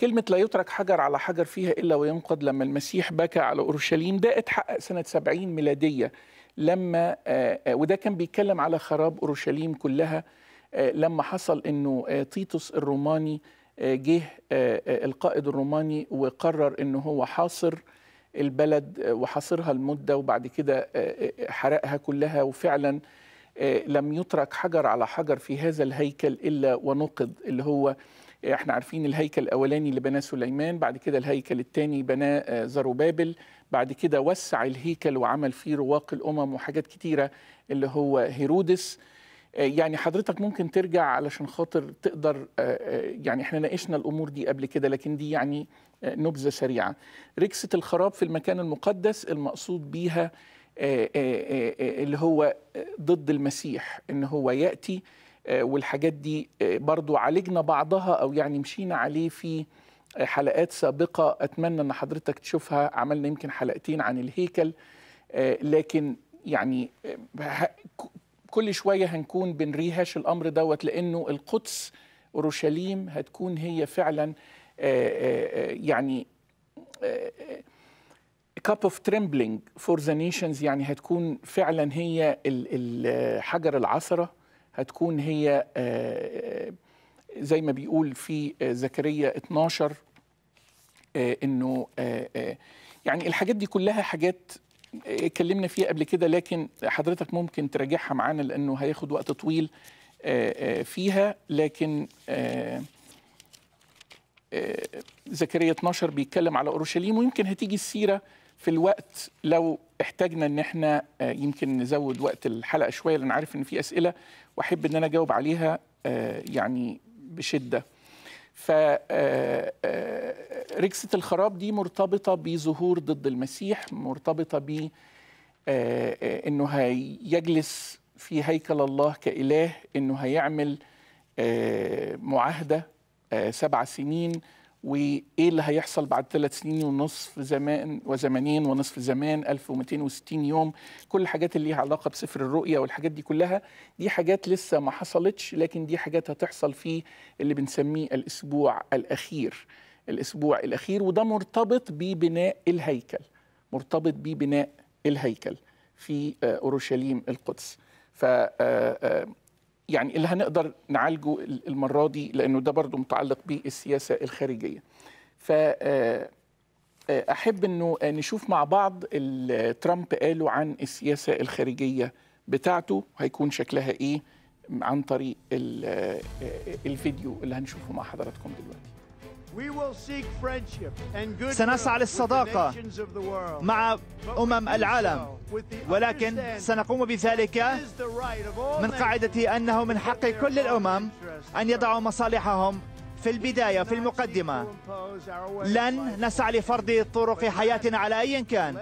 كلمة لا يترك حجر على حجر فيها إلا وينقض لما المسيح بكى على أورشليم ده اتحقق سنة 70 ميلادية لما آه، آه، وده كان بيتكلم على خراب أورشليم كلها آه، لما حصل أنه تيتوس الروماني جه القائد الروماني وقرر أنه هو حاصر البلد وحاصرها المدة وبعد كده حرقها كلها وفعلا آه، لم يترك حجر على حجر في هذا الهيكل إلا ونقض اللي هو آه، احنا عارفين الهيكل الاولاني اللي بناه سليمان بعد كده الهيكل الثاني بناه آه، زروبابل بعد كده وسع الهيكل وعمل فيه رواق الامم وحاجات كتيره اللي هو هيرودس يعني حضرتك ممكن ترجع علشان خاطر تقدر يعني احنا ناقشنا الامور دي قبل كده لكن دي يعني نبذه سريعه ركسه الخراب في المكان المقدس المقصود بيها آه، آه، آه، اللي هو ضد المسيح ان هو ياتي والحاجات دي برضو عالجنا بعضها او يعني مشينا عليه في حلقات سابقه اتمنى ان حضرتك تشوفها عملنا يمكن حلقتين عن الهيكل لكن يعني كل شويه هنكون بنريهاش الامر دوت لانه القدس اورشليم هتكون هي فعلا يعني كاب اوف تريمبلينج فور ذا نيشنز يعني هتكون فعلا هي حجر العثره هتكون هي آه، آه، زي ما بيقول في آه، زكريا 12 انه يعني الحاجات دي كلها حاجات اتكلمنا فيها قبل كده لكن حضرتك ممكن تراجعها معانا لانه هياخد وقت طويل فيها لكن زكريا 12 بيتكلم على اورشليم ويمكن هتيجي السيره في الوقت لو احتاجنا ان احنا آه، يمكن نزود وقت الحلقه شويه لان عارف ان في اسئله واحب ان انا اجاوب عليها آه، يعني بشده ف آه، ركسه الخراب دي مرتبطه بظهور ضد المسيح مرتبطه ب انه هيجلس في هيكل الله كاله انه هيعمل معاهده سبع سنين وايه اللي هيحصل بعد ثلاث سنين ونصف زمان وزمانين ونصف زمان 1260 يوم كل الحاجات اللي ليها علاقه بسفر الرؤيا والحاجات دي كلها دي حاجات لسه ما حصلتش لكن دي حاجات هتحصل في اللي بنسميه الاسبوع الاخير الاسبوع الاخير وده مرتبط ببناء الهيكل مرتبط ببناء الهيكل في آه، اورشليم القدس ف آه، آه، يعني اللي هنقدر نعالجه المره دي لانه ده برضه متعلق بالسياسه الخارجيه فأحب آه، آه، احب انه آه، نشوف مع بعض ترامب قاله عن السياسه الخارجيه بتاعته هيكون شكلها ايه عن طريق الفيديو اللي هنشوفه مع حضراتكم دلوقتي سنسعى للصداقة مع أمم العالم ولكن سنقوم بذلك من قاعدة أنه من حق كل الأمم أن يضعوا مصالحهم في البداية في المقدمة لن نسعى لفرض طرق حياتنا على أي كان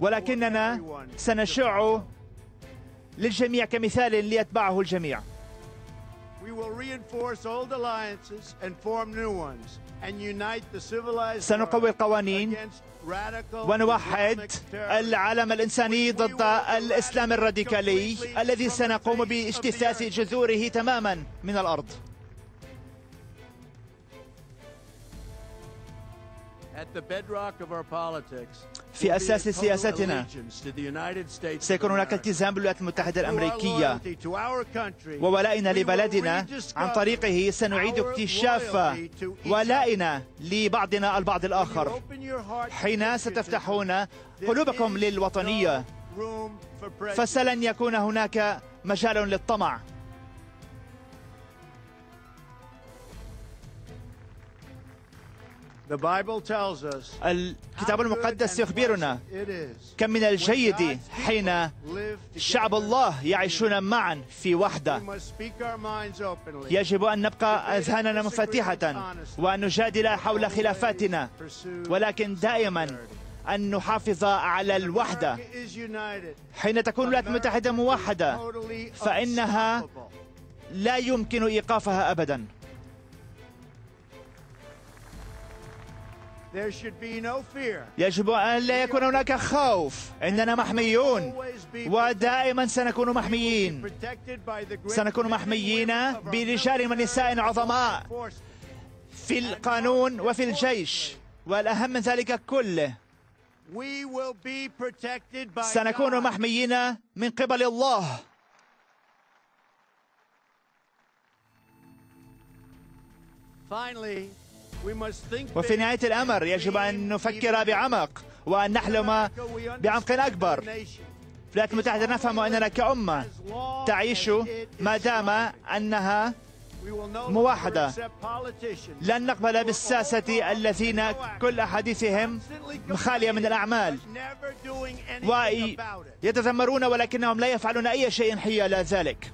ولكننا سنشع للجميع كمثال ليتبعه الجميع We will reinforce old alliances and form new ones and unite the civilized سنقوي القوانين ونوحد العالم الإنساني ضد الإسلام الراديكالي الذي سنقوم باجتثاث جذوره تماما من الأرض في أساس سياستنا سيكون هناك التزام بالولايات المتحدة الأمريكية وولائنا لبلدنا عن طريقه سنعيد اكتشاف ولائنا لبعضنا البعض الآخر حين ستفتحون قلوبكم للوطنية فسلن يكون هناك مجال للطمع الكتاب المقدس يخبرنا كم من الجيد حين شعب الله يعيشون معا في وحدة يجب أن نبقى أذهاننا مفتيحة وأن نجادل حول خلافاتنا ولكن دائما أن نحافظ على الوحدة حين تكون الولايات المتحدة موحدة فإنها لا يمكن إيقافها أبداً يجب أن لا يكون هناك خوف إننا محميون ودائما سنكون محميين سنكون محميين برجال ونساء عظماء في القانون وفي الجيش والأهم من ذلك كله سنكون محميين من قبل الله Finally, وفي نهاية الأمر يجب أن نفكر بعمق وأن نحلم بعمق أكبر في الولايات المتحدة نفهم أننا كأمة تعيش ما دام أنها موحدة لن نقبل بالساسة الذين كل أحاديثهم خالية من الأعمال ويتذمرون ولكنهم لا يفعلون أي شيء حيال ذلك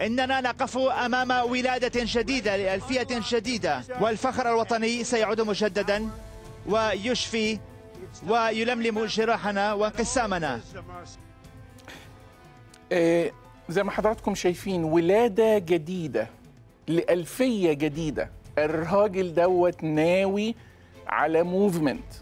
إننا نقف أمام ولادة جديدة لألفية جديدة والفخر الوطني سيعود مجددا ويشفي ويلملم جراحنا وانقسامنا إيه، زي ما حضراتكم شايفين ولادة جديدة لألفية جديدة الراجل دوت ناوي على موفمنت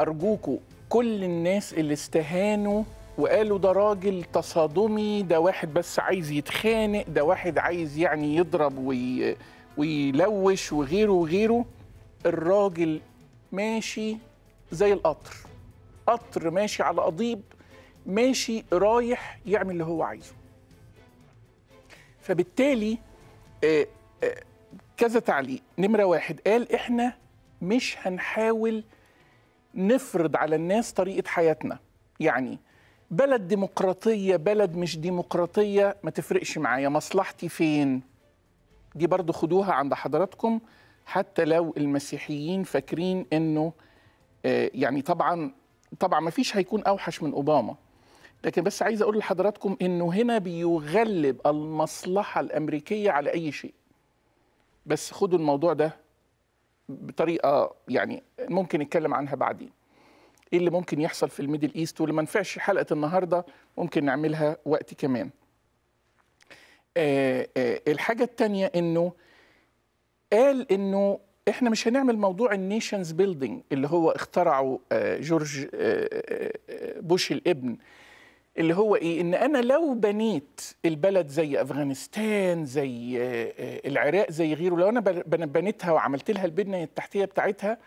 أرجوكوا كل الناس اللي استهانوا وقالوا ده راجل تصادمي ده واحد بس عايز يتخانق ده واحد عايز يعني يضرب وي... ويلوش وغيره وغيره الراجل ماشي زي القطر قطر ماشي على قضيب ماشي رايح يعمل اللي هو عايزه فبالتالي آآ آه، آآ آه، كذا تعليق نمرة واحد قال إحنا مش هنحاول نفرض على الناس طريقة حياتنا يعني بلد ديمقراطية بلد مش ديمقراطية ما تفرقش معايا مصلحتي فين دي برضو خدوها عند حضراتكم حتى لو المسيحيين فاكرين انه آه، يعني طبعا طبعا ما فيش هيكون اوحش من اوباما لكن بس عايز اقول لحضراتكم انه هنا بيغلب المصلحه الامريكيه على اي شيء بس خدوا الموضوع ده بطريقه يعني ممكن نتكلم عنها بعدين ايه اللي ممكن يحصل في الميدل ايست واللي ما نفعش حلقه النهارده ممكن نعملها وقت كمان آه, آه، الحاجه الثانيه انه قال انه احنا مش هنعمل موضوع النيشنز بيلدينج اللي هو اخترعه آه، جورج آه، بوش الابن اللي هو ايه ان انا لو بنيت البلد زي افغانستان زي العراق زي غيره لو انا بنيتها وعملت لها البنيه التحتيه بتاعتها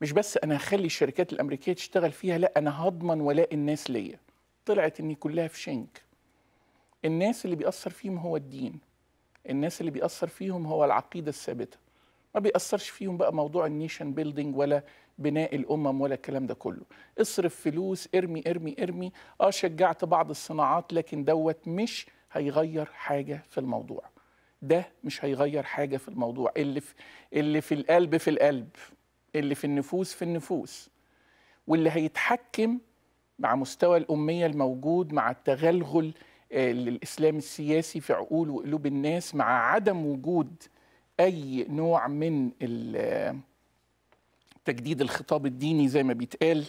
مش بس انا هخلي الشركات الامريكيه تشتغل فيها لا انا هضمن ولاء الناس ليا طلعت ان كلها في شنك الناس اللي بيأثر فيهم هو الدين الناس اللي بيأثر فيهم هو العقيده الثابته ما بيأثرش فيهم بقى موضوع النيشن بيلدينج ولا بناء الامم ولا الكلام ده كله اصرف فلوس ارمي ارمي ارمي اه شجعت بعض الصناعات لكن دوت مش هيغير حاجه في الموضوع ده مش هيغير حاجه في الموضوع اللي في اللي في القلب في القلب اللي في النفوس في النفوس واللي هيتحكم مع مستوى الأمية الموجود مع التغلغل آه، للإسلام السياسي في عقول وقلوب الناس مع عدم وجود أي نوع من آه، تجديد الخطاب الديني زي ما بيتقال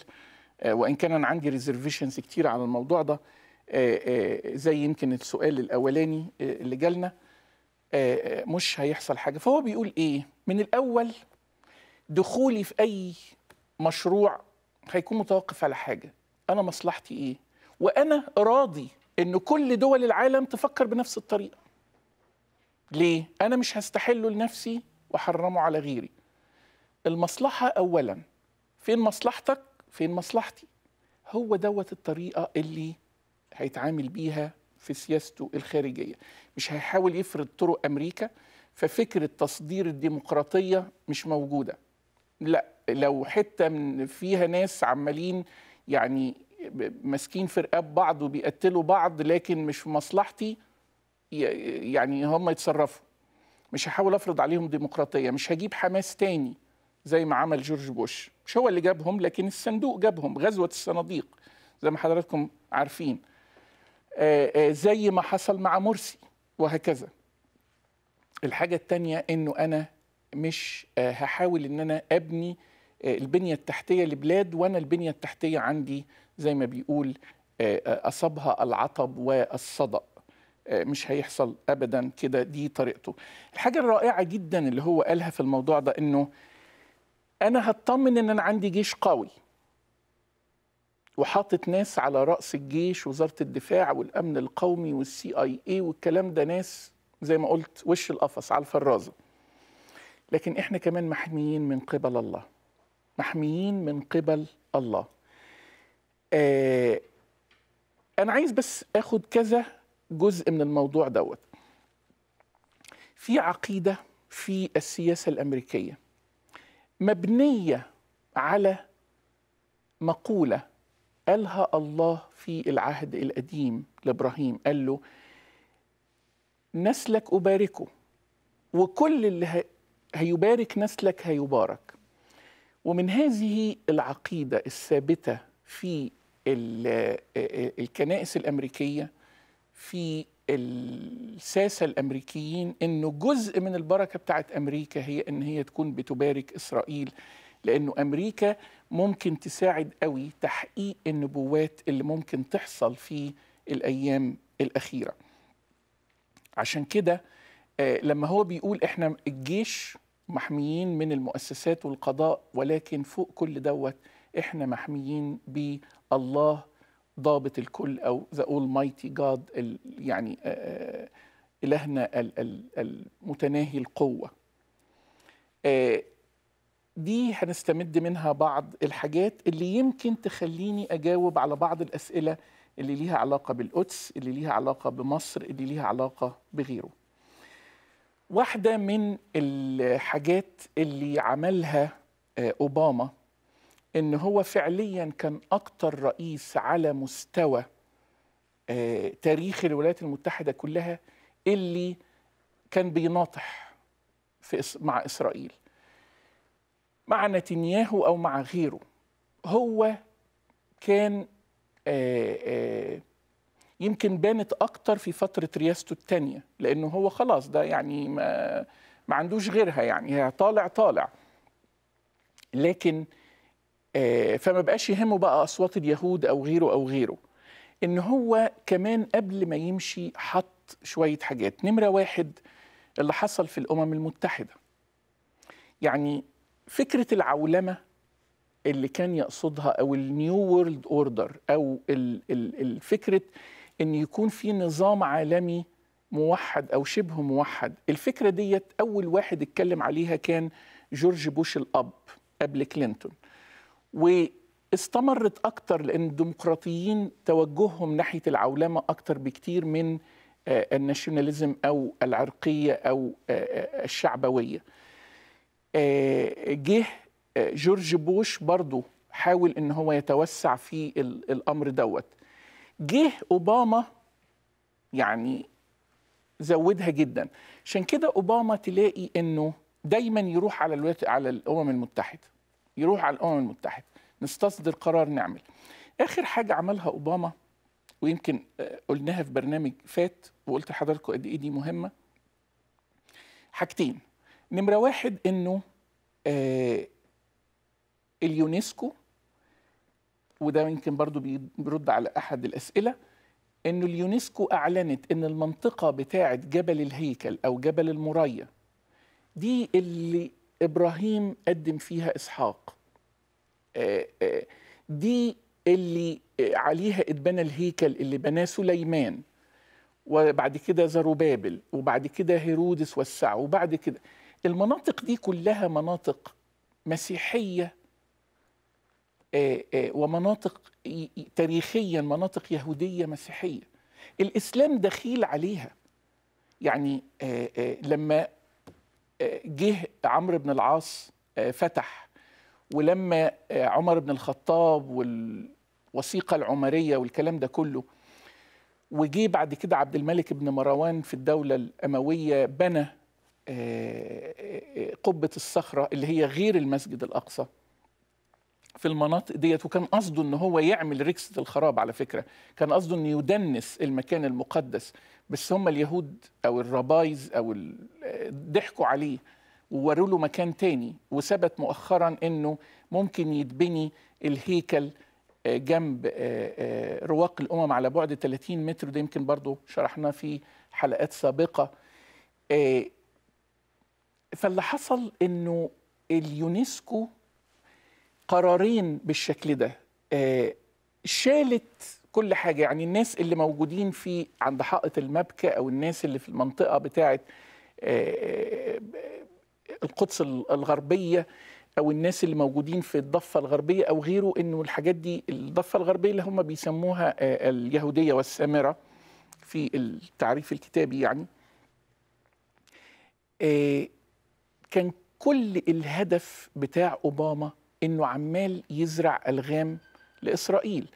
آه، وإن كان أنا عندي ريزرفيشنز كتير على الموضوع ده زي يمكن السؤال الأولاني اللي جالنا مش هيحصل حاجة فهو بيقول إيه من الأول دخولي في اي مشروع هيكون متوقف على حاجه انا مصلحتي ايه وانا راضي ان كل دول العالم تفكر بنفس الطريقه ليه انا مش هستحله لنفسي واحرمه على غيري المصلحه اولا فين مصلحتك فين مصلحتي هو دوت الطريقه اللي هيتعامل بيها في سياسته الخارجيه مش هيحاول يفرض طرق امريكا ففكره تصدير الديمقراطيه مش موجوده لا لو حته من فيها ناس عمالين يعني ماسكين في رقاب بعض وبيقتلوا بعض لكن مش في مصلحتي يعني هم يتصرفوا مش هحاول افرض عليهم ديمقراطيه مش هجيب حماس تاني زي ما عمل جورج بوش مش هو اللي جابهم لكن الصندوق جابهم غزوه الصناديق زي ما حضراتكم عارفين آآ آآ زي ما حصل مع مرسي وهكذا الحاجه الثانيه انه انا مش آه، هحاول ان انا ابني آه، البنيه التحتيه لبلاد وانا البنيه التحتيه عندي زي ما بيقول آه، اصابها العطب والصدأ مش هيحصل ابدا كده دي طريقته الحاجه الرائعه جدا اللي هو قالها في الموضوع ده انه انا هطمن ان انا عندي جيش قوي وحاطط ناس على راس الجيش وزاره الدفاع والامن القومي والسي اي اي والكلام ده ناس زي ما قلت وش القفص على الفرازه لكن احنا كمان محميين من قبل الله محميين من قبل الله آه انا عايز بس اخد كذا جزء من الموضوع دوت في عقيده في السياسه الامريكيه مبنيه على مقوله قالها الله في العهد القديم لابراهيم قال له نسلك اباركه وكل اللي هيبارك نسلك هيبارك ومن هذه العقيدة الثابتة في الكنائس الأمريكية في الساسة الأمريكيين أنه جزء من البركة بتاعت أمريكا هي أن هي تكون بتبارك إسرائيل لأنه أمريكا ممكن تساعد قوي تحقيق النبوات اللي ممكن تحصل في الأيام الأخيرة عشان كده آه، لما هو بيقول إحنا الجيش محميين من المؤسسات والقضاء ولكن فوق كل دوت احنا محميين بالله ضابط الكل او ذا اول مايتي جاد يعني الهنا المتناهي القوه دي هنستمد منها بعض الحاجات اللي يمكن تخليني اجاوب على بعض الاسئله اللي ليها علاقه بالقدس اللي ليها علاقه بمصر اللي ليها علاقه بغيره واحدة من الحاجات اللي عملها آه، أوباما إن هو فعليا كان أكتر رئيس على مستوى آه، تاريخ الولايات المتحدة كلها اللي كان بيناطح في مع إسرائيل مع نتنياهو أو مع غيره هو كان آآ آه، آآ يمكن بانت اكتر في فتره رياسته الثانيه لانه هو خلاص ده يعني ما ما عندوش غيرها يعني هي طالع طالع لكن آه، فما بقاش يهمه بقى اصوات اليهود او غيره او غيره ان هو كمان قبل ما يمشي حط شويه حاجات نمره واحد اللي حصل في الامم المتحده يعني فكره العولمه اللي كان يقصدها او النيو وورلد اوردر او الفكره ان يكون في نظام عالمي موحد او شبه موحد الفكره ديت اول واحد اتكلم عليها كان جورج بوش الاب قبل كلينتون واستمرت اكتر لان الديمقراطيين توجههم ناحيه العولمه اكتر بكتير من آه، الناشوناليزم او العرقيه او آه، آه، الشعبويه جه جورج بوش برضه حاول ان هو يتوسع في الامر دوت جه اوباما يعني زودها جدا عشان كده اوباما تلاقي انه دايما يروح على الولايات على الامم المتحده يروح على الامم المتحده نستصدر قرار نعمل اخر حاجه عملها اوباما ويمكن آه، قلناها في برنامج فات وقلت لحضراتكم قد ايه دي مهمه حاجتين نمره واحد انه آه اليونسكو وده يمكن برضو بيرد على أحد الأسئلة إنه اليونسكو أعلنت إن المنطقة بتاعة جبل الهيكل أو جبل المريا دي اللي إبراهيم قدم فيها إسحاق آه، آه، دي اللي عليها اتبنى الهيكل اللي بناه سليمان وبعد كده زروبابل وبعد كده هيرودس وسعه وبعد كده المناطق دي كلها مناطق مسيحيه آه، آه، ومناطق تاريخيا مناطق يهوديه مسيحيه الاسلام دخيل عليها يعني آه، لما جه عمرو بن العاص فتح ولما عمر بن الخطاب والوثيقه العمريه والكلام ده كله وجي بعد كده عبد الملك بن مروان في الدوله الامويه بنى قبه الصخره اللي هي غير المسجد الاقصى في المناطق ديت وكان قصده ان هو يعمل ركسة الخراب على فكرة كان قصده انه يدنس المكان المقدس بس هم اليهود او الربايز او ضحكوا عليه ووروا له مكان تاني وثبت مؤخرا انه ممكن يتبني الهيكل آه، جنب آه، آه، رواق الامم على بعد 30 متر ده يمكن برضه شرحناه في حلقات سابقه فاللي حصل انه اليونسكو قرارين بالشكل ده آه، شالت كل حاجه يعني الناس اللي موجودين في عند حائط المبكى او الناس اللي في المنطقه بتاعه آه، آه، القدس الغربيه او الناس اللي موجودين في الضفه الغربيه او غيره انه الحاجات دي الضفه الغربيه اللي هم بيسموها اليهوديه والسامره في التعريف الكتابي يعني كان كل الهدف بتاع اوباما انه عمال يزرع الغام لاسرائيل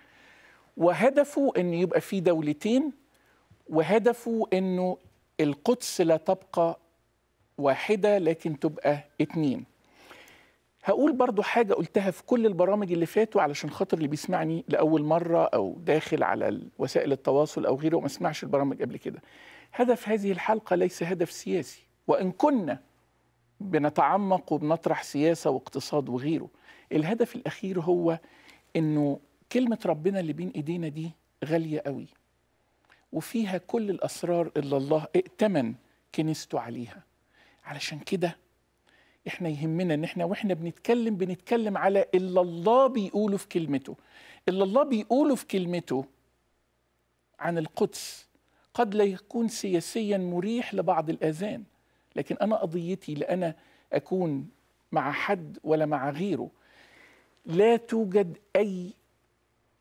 وهدفه ان يبقى في دولتين وهدفه انه القدس لا تبقى واحده لكن تبقى اتنين هقول برضو حاجة قلتها في كل البرامج اللي فاتوا علشان خاطر اللي بيسمعني لأول مرة أو داخل على وسائل التواصل أو غيره وما سمعش البرامج قبل كده هدف هذه الحلقة ليس هدف سياسي وإن كنا بنتعمق وبنطرح سياسه واقتصاد وغيره الهدف الاخير هو انه كلمه ربنا اللي بين ايدينا دي غاليه قوي وفيها كل الاسرار اللي الله ائتمن كنيسته عليها علشان كده احنا يهمنا ان احنا واحنا بنتكلم بنتكلم على اللي الله بيقوله في كلمته اللي الله بيقوله في كلمته عن القدس قد لا يكون سياسيا مريح لبعض الاذان لكن أنا قضيتي لأنا أكون مع حد ولا مع غيره لا توجد أي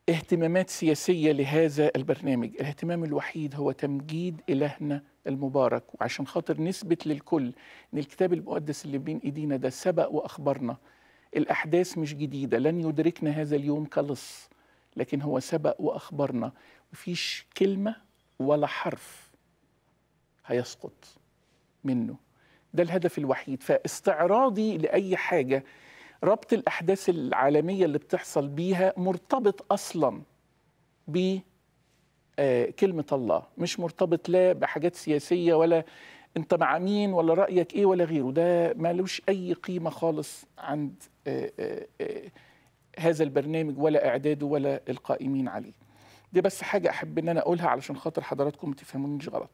اهتمامات سياسية لهذا البرنامج الاهتمام الوحيد هو تمجيد إلهنا المبارك وعشان خاطر نثبت للكل ان الكتاب المقدس اللي بين ايدينا ده سبق واخبرنا الاحداث مش جديده لن يدركنا هذا اليوم كلص لكن هو سبق واخبرنا مفيش كلمه ولا حرف هيسقط منه ده الهدف الوحيد فاستعراضي لأي حاجة ربط الأحداث العالمية اللي بتحصل بيها مرتبط أصلا بكلمة آه، الله مش مرتبط لا بحاجات سياسية ولا انت مع مين ولا رأيك ايه ولا غيره ده مالوش أي قيمة خالص عند آه، آه، هذا البرنامج ولا إعداده ولا القائمين عليه دي بس حاجة أحب إن أنا أقولها علشان خاطر حضراتكم تفهمونيش غلط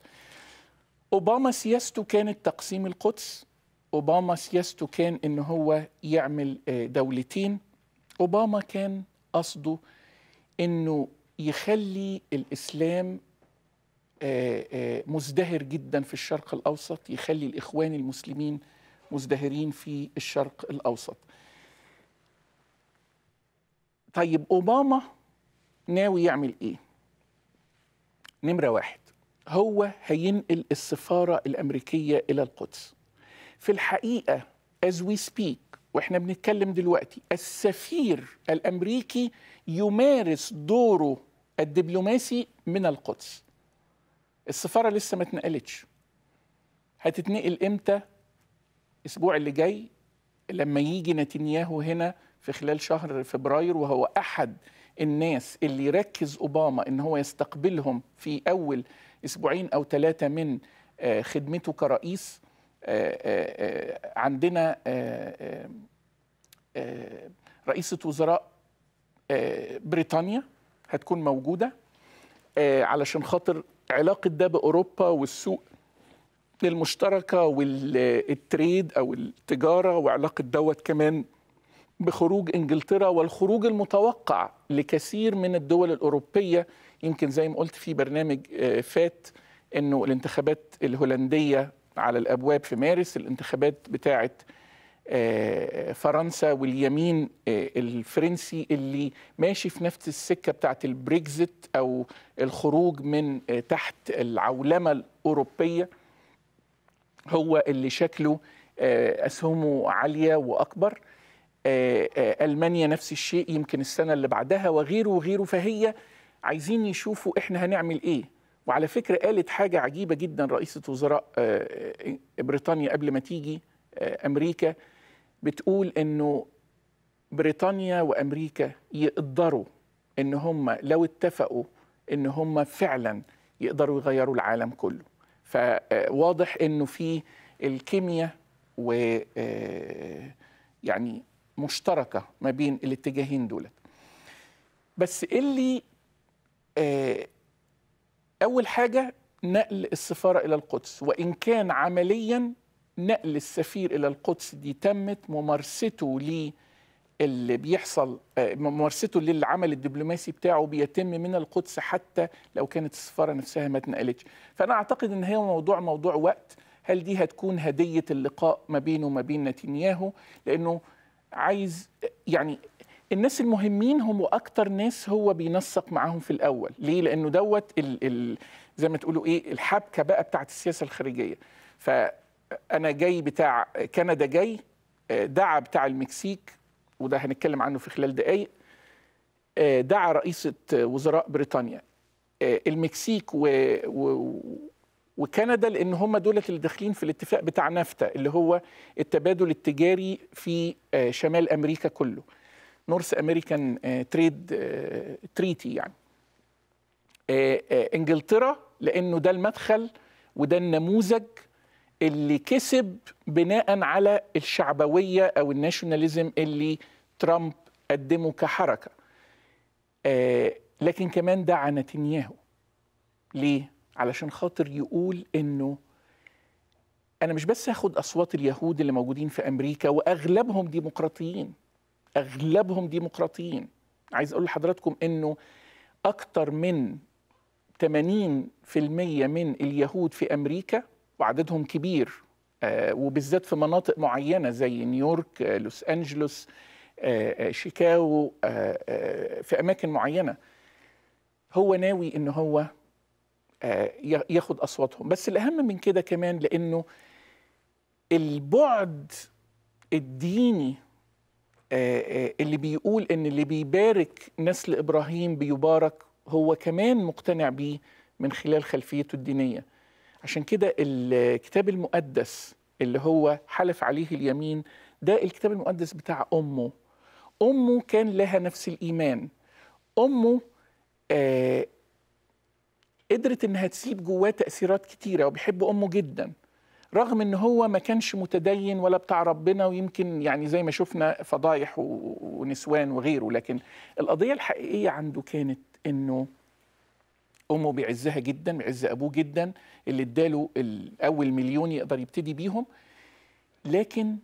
اوباما سياسته كانت تقسيم القدس اوباما سياسته كان ان هو يعمل آه، دولتين اوباما كان قصده انه يخلي الاسلام آه، آه، مزدهر جدا في الشرق الاوسط يخلي الاخوان المسلمين مزدهرين في الشرق الاوسط طيب اوباما ناوي يعمل ايه نمره واحد هو هينقل السفارة الأمريكية إلى القدس في الحقيقة as we speak واحنا بنتكلم دلوقتي السفير الأمريكي يمارس دوره الدبلوماسي من القدس السفارة لسه ما اتنقلتش هتتنقل امتى الاسبوع اللي جاي لما يجي نتنياهو هنا في خلال شهر فبراير وهو احد الناس اللي ركز اوباما ان هو يستقبلهم في اول اسبوعين او ثلاثه من آه، خدمته كرئيس آه، آه، عندنا رئيسه وزراء بريطانيا هتكون موجوده علشان خاطر علاقه ده باوروبا والسوق المشتركه والتريد او التجاره وعلاقه دوت كمان بخروج انجلترا والخروج المتوقع لكثير من الدول الاوروبيه يمكن زي ما قلت في برنامج آه، فات انه الانتخابات الهولنديه على الابواب في مارس الانتخابات بتاعه آه، فرنسا واليمين آه، الفرنسي اللي ماشي في نفس السكه بتاعه البريكزت او الخروج من تحت العولمه الاوروبيه هو اللي شكله اسهمه عاليه واكبر المانيا نفس الشيء يمكن السنه اللي بعدها وغيره وغيره فهي عايزين يشوفوا احنا هنعمل ايه وعلى فكره قالت حاجه عجيبه جدا رئيسه وزراء آه، آه، بريطانيا قبل ما تيجي آه، امريكا بتقول انه بريطانيا وامريكا يقدروا ان هم لو اتفقوا ان هم فعلا يقدروا يغيروا العالم كله فواضح انه في الكيمياء و يعني مشتركه ما بين الاتجاهين دولت بس اللي آه، أول حاجة نقل السفارة إلى القدس وإن كان عمليا نقل السفير إلى القدس دي تمت ممارسته لي اللي بيحصل آه، ممارسته للعمل الدبلوماسي بتاعه بيتم من القدس حتى لو كانت السفاره نفسها ما اتنقلتش فانا اعتقد ان هي موضوع موضوع وقت هل دي هتكون هديه اللقاء ما بينه وما بين نتنياهو لانه عايز يعني الناس المهمين هم اكتر ناس هو بينسق معاهم في الاول ليه لانه دوت ال ال زي ما تقولوا ايه الحبكه بقى بتاعه السياسه الخارجيه فانا جاي بتاع كندا جاي آه، دعا بتاع المكسيك وده هنتكلم عنه في خلال دقائق آه، دعا رئيسة وزراء بريطانيا آه، المكسيك و... و... وكندا لان هم دولت اللي داخلين في الاتفاق بتاع نافتا اللي هو التبادل التجاري في شمال امريكا كله نورث امريكان تريد تريتي يعني آه، آه، انجلترا لانه ده المدخل وده النموذج اللي كسب بناء على الشعبويه او الناشوناليزم اللي ترامب قدمه كحركه آه، لكن كمان دعا نتنياهو ليه علشان خاطر يقول انه انا مش بس هاخد اصوات اليهود اللي موجودين في امريكا واغلبهم ديمقراطيين اغلبهم ديمقراطيين عايز اقول لحضراتكم انه اكتر من 80% من اليهود في امريكا وعددهم كبير آه، وبالذات في مناطق معينه زي نيويورك آه، لوس انجلوس آه، شيكاغو في اماكن معينه هو ناوي ان هو ياخد اصواتهم بس الاهم من كده كمان لانه البعد الديني آه، آه، اللي بيقول ان اللي بيبارك نسل ابراهيم بيبارك هو كمان مقتنع بيه من خلال خلفيته الدينيه عشان كده الكتاب المقدس اللي هو حلف عليه اليمين ده الكتاب المقدس بتاع امه امه كان لها نفس الايمان امه آه قدرت انها تسيب جواه تاثيرات كتيره وبيحب امه جدا رغم ان هو ما كانش متدين ولا بتاع ربنا ويمكن يعني زي ما شفنا فضايح ونسوان وغيره لكن القضيه الحقيقيه عنده كانت انه امه بيعزها جدا بيعز ابوه جدا اللي اداله الاول مليون يقدر يبتدي بيهم لكن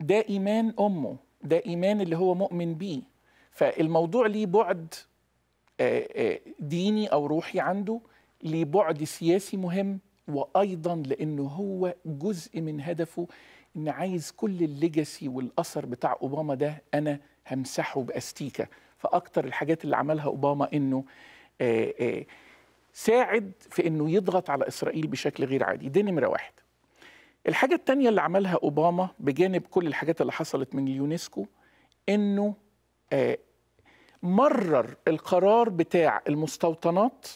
ده ايمان امه ده ايمان اللي هو مؤمن بيه فالموضوع ليه بعد ديني او روحي عنده ليه بعد سياسي مهم وايضا لانه هو جزء من هدفه ان عايز كل الليجاسي والاثر بتاع اوباما ده انا همسحه باستيكه فاكتر الحاجات اللي عملها اوباما انه آآ آه، آآ آه، ساعد في انه يضغط على اسرائيل بشكل غير عادي دي نمره واحد الحاجه الثانيه اللي عملها اوباما بجانب كل الحاجات اللي حصلت من اليونسكو انه آه، مرر القرار بتاع المستوطنات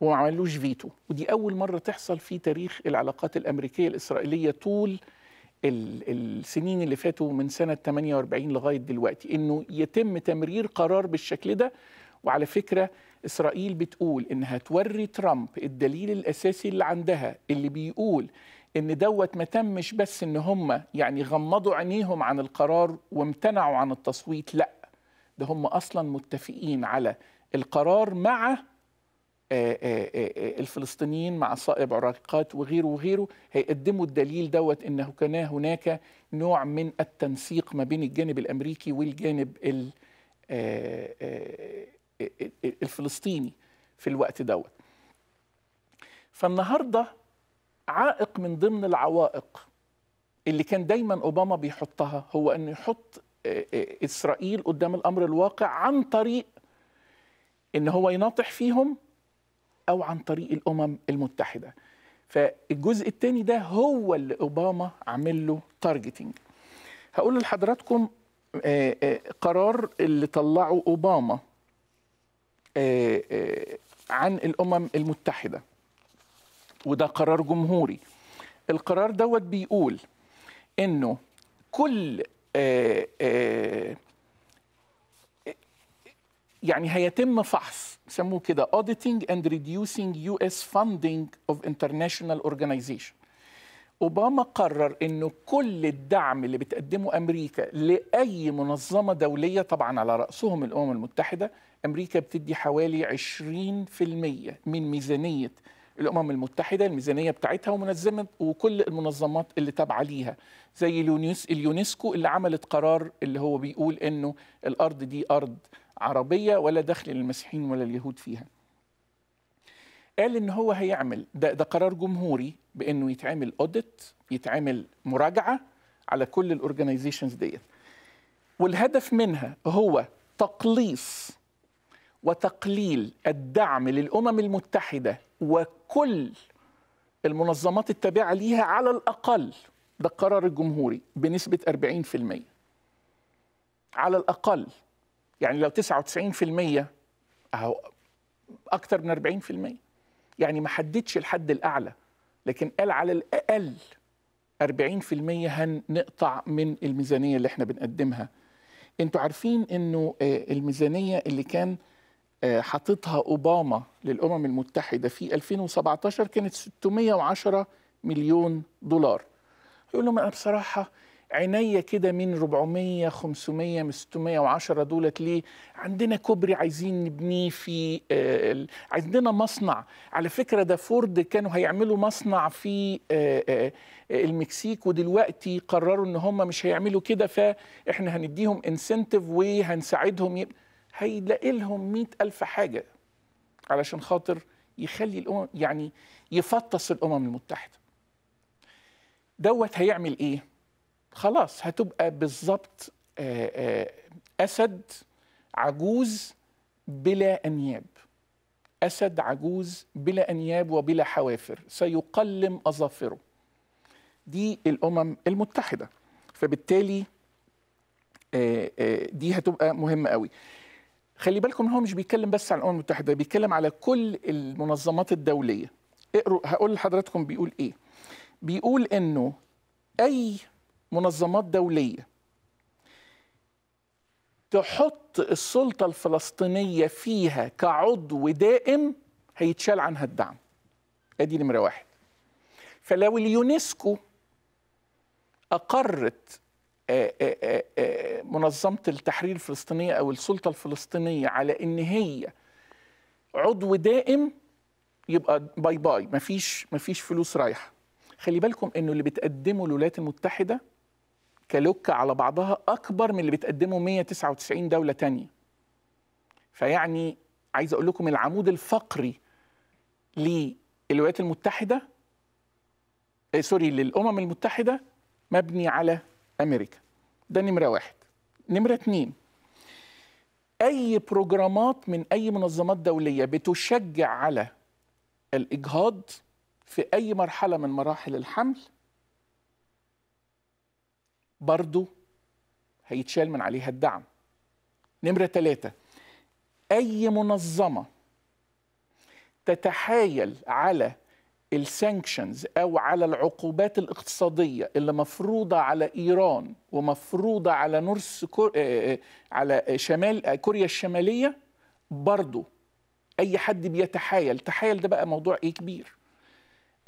وما عملوش فيتو ودي أول مرة تحصل في تاريخ العلاقات الأمريكية الإسرائيلية طول السنين اللي فاتوا من سنة 48 لغاية دلوقتي إنه يتم تمرير قرار بالشكل ده وعلى فكرة إسرائيل بتقول إنها توري ترامب الدليل الأساسي اللي عندها اللي بيقول إن دوت ما تمش بس إن هم يعني غمضوا عينيهم عن القرار وامتنعوا عن التصويت لأ ده هم أصلا متفقين على القرار مع آه، آه، آه، الفلسطينيين مع صائب عراقات وغيره وغيره هيقدموا الدليل دوت انه كان هناك نوع من التنسيق ما بين الجانب الامريكي والجانب الفلسطيني في الوقت دوت فالنهارده عائق من ضمن العوائق اللي كان دايما اوباما بيحطها هو انه يحط اسرائيل قدام الامر الواقع عن طريق ان هو يناطح فيهم أو عن طريق الأمم المتحدة فالجزء الثاني ده هو اللي أوباما عامل له تارجتنج هقول لحضراتكم آه، آه، قرار اللي طلعه أوباما آه، عن الأمم المتحدة وده قرار جمهوري القرار دوت بيقول انه كل آآ آآ يعني هيتم فحص سموه كده auditing and reducing US funding of international organization أوباما قرر أنه كل الدعم اللي بتقدمه أمريكا لأي منظمة دولية طبعا على رأسهم الأمم المتحدة أمريكا بتدي حوالي 20% من ميزانية الأمم المتحدة الميزانية بتاعتها ومنظمة وكل المنظمات اللي تابعة ليها زي اليونسكو اللي عملت قرار اللي هو بيقول أنه الأرض دي أرض عربية ولا دخل للمسيحيين ولا اليهود فيها قال ان هو هيعمل ده, ده قرار جمهوري بانه يتعمل أودت يتعمل مراجعه على كل الاورجنايزيشنز ديت والهدف منها هو تقليص وتقليل الدعم للامم المتحده وكل المنظمات التابعه ليها على الاقل ده القرار الجمهوري بنسبه 40% على الاقل يعني لو 99% اهو اكتر من 40% يعني ما حددش الحد الاعلى لكن قال على الاقل 40% هنقطع من الميزانيه اللي احنا بنقدمها انتوا عارفين انه آه، الميزانيه اللي كان آه، حاططها اوباما للامم المتحده في 2017 كانت 610 مليون دولار يقول لهم انا بصراحه عينيا كده من 400 500 من 610 دولت ليه عندنا كوبري عايزين نبنيه في آه، عندنا مصنع على فكره ده فورد كانوا هيعملوا مصنع في آه، آه، المكسيك ودلوقتي قرروا ان هم مش هيعملوا كده فاحنا هنديهم انسنتيف وهنساعدهم ي... هيلاقي لهم 100 الف حاجه علشان خاطر يخلي الامم يعني يفطس الامم المتحده دوت هيعمل ايه خلاص هتبقى بالظبط آه، آه، أسد عجوز بلا أنياب أسد عجوز بلا أنياب وبلا حوافر سيقلم أظافره دي الأمم المتحدة فبالتالي آه، دي هتبقى مهمة قوي خلي بالكم هو مش بيتكلم بس على الأمم المتحدة بيتكلم على كل المنظمات الدولية اقروا هقول لحضراتكم بيقول إيه بيقول إنه أي منظمات دوليه تحط السلطه الفلسطينيه فيها كعضو دائم هيتشال عنها الدعم ادي نمره واحد فلو اليونسكو اقرت آه، آه، آه، منظمه التحرير الفلسطينيه او السلطه الفلسطينيه على ان هي عضو دائم يبقى باي باي مفيش مفيش فلوس رايحه خلي بالكم انه اللي بتقدمه الولايات المتحده كلوكة على بعضها أكبر من اللي بتقدمه 199 دولة تانية فيعني عايز أقول لكم العمود الفقري للولايات المتحدة آه، سوري للأمم المتحدة مبني على أمريكا ده نمرة واحد نمرة اتنين أي بروجرامات من أي منظمات دولية بتشجع على الإجهاض في أي مرحلة من مراحل الحمل برضه هيتشال من عليها الدعم نمرة ثلاثة أي منظمة تتحايل على السانكشنز أو على العقوبات الاقتصادية اللي مفروضة على إيران ومفروضة على نورث كور... آه، آه، آه، على شمال كوريا الشمالية برضه أي حد بيتحايل تحايل ده بقى موضوع إيه كبير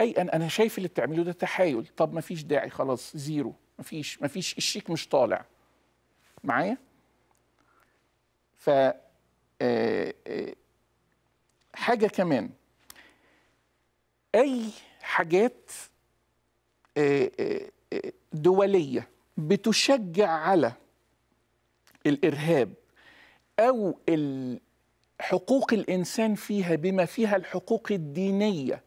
أي أنا شايف اللي بتعمله ده تحايل طب ما فيش داعي خلاص زيرو مفيش مفيش الشيك مش طالع معايا ف آه، آه، حاجه كمان اي حاجات آه، دوليه بتشجع على الارهاب او حقوق الانسان فيها بما فيها الحقوق الدينيه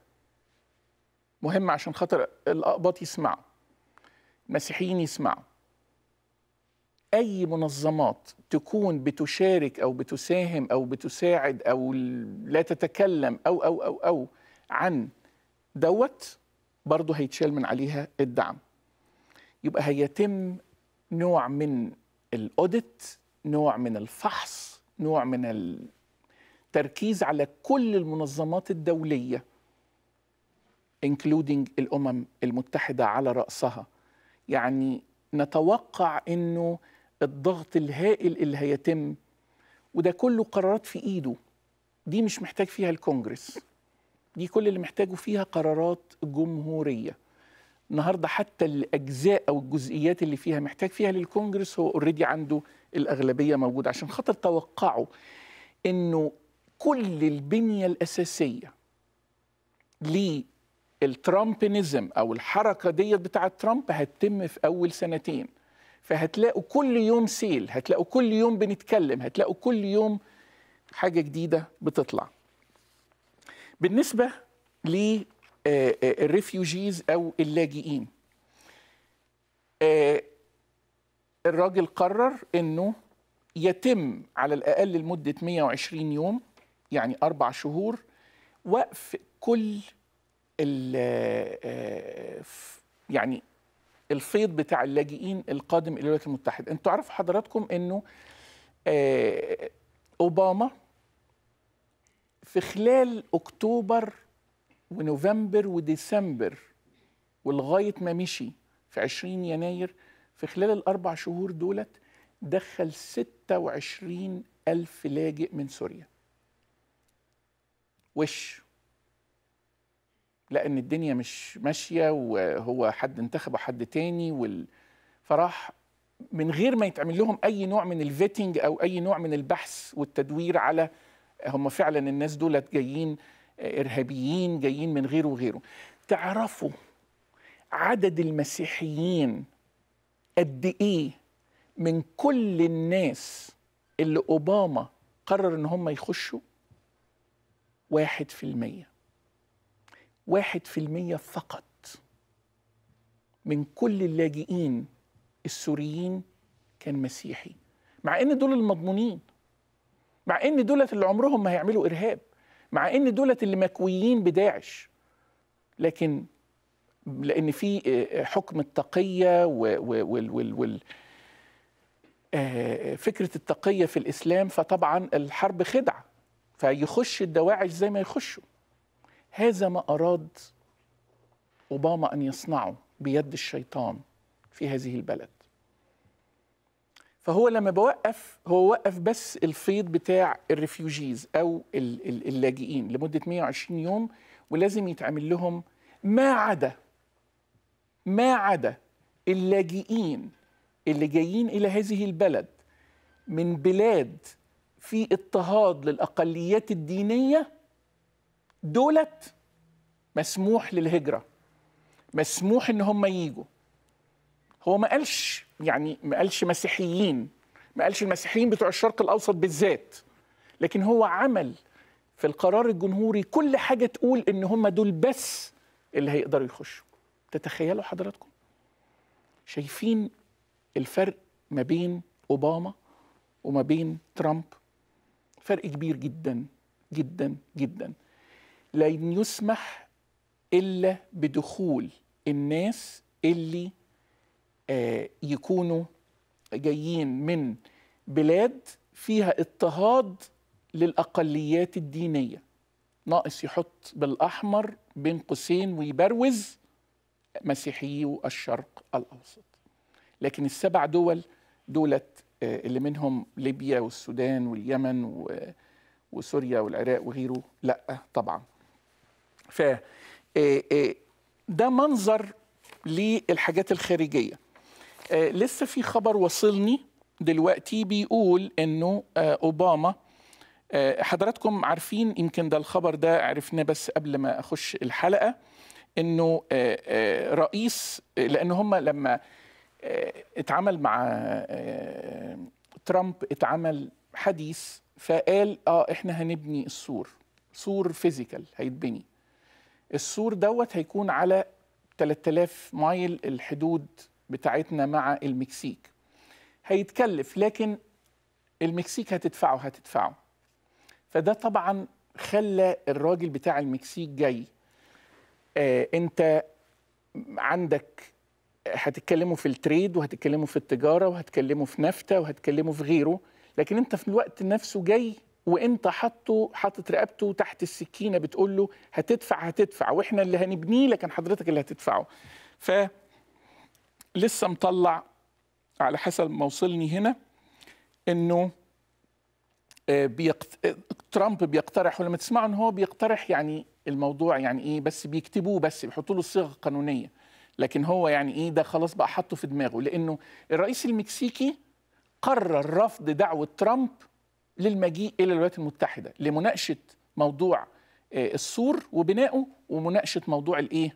مهم عشان خاطر الاقباط يسمعوا مسيحيين يسمعوا اي منظمات تكون بتشارك او بتساهم او بتساعد او لا تتكلم او او او او عن دوت برضه هيتشال من عليها الدعم يبقى هيتم نوع من الاوديت نوع من الفحص نوع من التركيز على كل المنظمات الدوليه including الامم المتحده على راسها يعني نتوقع انه الضغط الهائل اللي هيتم وده كله قرارات في ايده دي مش محتاج فيها الكونجرس دي كل اللي محتاجه فيها قرارات جمهوريه النهارده حتى الاجزاء او الجزئيات اللي فيها محتاج فيها للكونجرس هو اوريدي عنده الاغلبيه موجوده عشان خاطر توقعوا انه كل البنيه الاساسيه الترامبينيزم او الحركه ديت بتاعه ترامب هتتم في اول سنتين فهتلاقوا كل يوم سيل هتلاقوا كل يوم بنتكلم هتلاقوا كل يوم حاجه جديده بتطلع بالنسبه للريفيوجيز آه، آه، او اللاجئين آه، الراجل قرر انه يتم على الاقل لمده 120 يوم يعني اربع شهور وقف كل آه، يعني الفيض بتاع اللاجئين القادم الى الولايات المتحده انتوا تعرفوا حضراتكم انه آه، اوباما في خلال اكتوبر ونوفمبر وديسمبر ولغايه ما مشي في 20 يناير في خلال الاربع شهور دولت دخل 26 ألف لاجئ من سوريا وش لان الدنيا مش ماشيه وهو حد انتخبه حد تاني وال... فراح من غير ما يتعمل لهم اي نوع من الفيتنج او اي نوع من البحث والتدوير على هم فعلا الناس دول جايين آه، ارهابيين جايين من غيره وغيره تعرفوا عدد المسيحيين قد ايه من كل الناس اللي اوباما قرر ان هم يخشوا واحد في الميه واحد في المية فقط من كل اللاجئين السوريين كان مسيحي مع ان دول المضمونين مع ان دولت اللي عمرهم ما هيعملوا ارهاب مع ان دولت اللي مكويين بداعش لكن لان في آه، آه، حكم التقيه وفكره وال آه، فكره التقيه في الاسلام فطبعا الحرب خدعه فيخش الدواعش زي ما يخشوا هذا ما أراد أوباما أن يصنعه بيد الشيطان في هذه البلد فهو لما بوقف هو وقف بس الفيض بتاع الريفيوجيز أو اللاجئين لمدة 120 يوم ولازم يتعمل لهم ما عدا ما عدا اللاجئين اللي جايين إلى هذه البلد من بلاد في اضطهاد للأقليات الدينية دولت مسموح للهجرة مسموح إن هم ييجوا هو ما قالش يعني ما قالش مسيحيين ما قالش المسيحيين بتوع الشرق الأوسط بالذات لكن هو عمل في القرار الجمهوري كل حاجة تقول إن هم دول بس اللي هيقدروا يخشوا تتخيلوا حضراتكم شايفين الفرق ما بين أوباما وما بين ترامب فرق كبير جدا جدا جدا لن يسمح الا بدخول الناس اللي آه يكونوا جايين من بلاد فيها اضطهاد للاقليات الدينيه ناقص يحط بالاحمر بين قوسين ويبروز مسيحيو الشرق الاوسط لكن السبع دول دولة آه، اللي منهم ليبيا والسودان واليمن وسوريا والعراق وغيره لا طبعا ف آه، آه، ده منظر للحاجات الخارجيه آه، لسه في خبر وصلني دلوقتي بيقول انه اوباما حضراتكم عارفين يمكن ده الخبر ده عرفناه بس قبل ما اخش الحلقه انه رئيس لان هم لما اتعمل مع ترامب اتعمل حديث فقال اه احنا هنبني السور سور فيزيكال هيتبني السور دوت هيكون على 3000 مايل الحدود بتاعتنا مع المكسيك هيتكلف لكن المكسيك هتدفعه هتدفعه فده طبعا خلى الراجل بتاع المكسيك جاي آه انت عندك هتتكلموا في التريد وهتتكلموا في التجاره وهتتكلموا في نفتا وهتتكلموا في غيره لكن انت في الوقت نفسه جاي وانت حاطه حاطط رقبته تحت السكينه بتقول له هتدفع هتدفع واحنا اللي هنبنيه لكن حضرتك اللي هتدفعه ف لسه مطلع على حسب ما وصلني هنا انه آه، بيقت... ترامب بيقترح ولما تسمعوا ان هو بيقترح يعني الموضوع يعني ايه بس بيكتبوه بس بيحطوا له الصيغه القانونيه لكن هو يعني ايه ده خلاص بقى حاطه في دماغه لانه الرئيس المكسيكي قرر رفض دعوه ترامب للمجيء الى الولايات المتحده لمناقشه موضوع آه، السور وبنائه ومناقشه موضوع الايه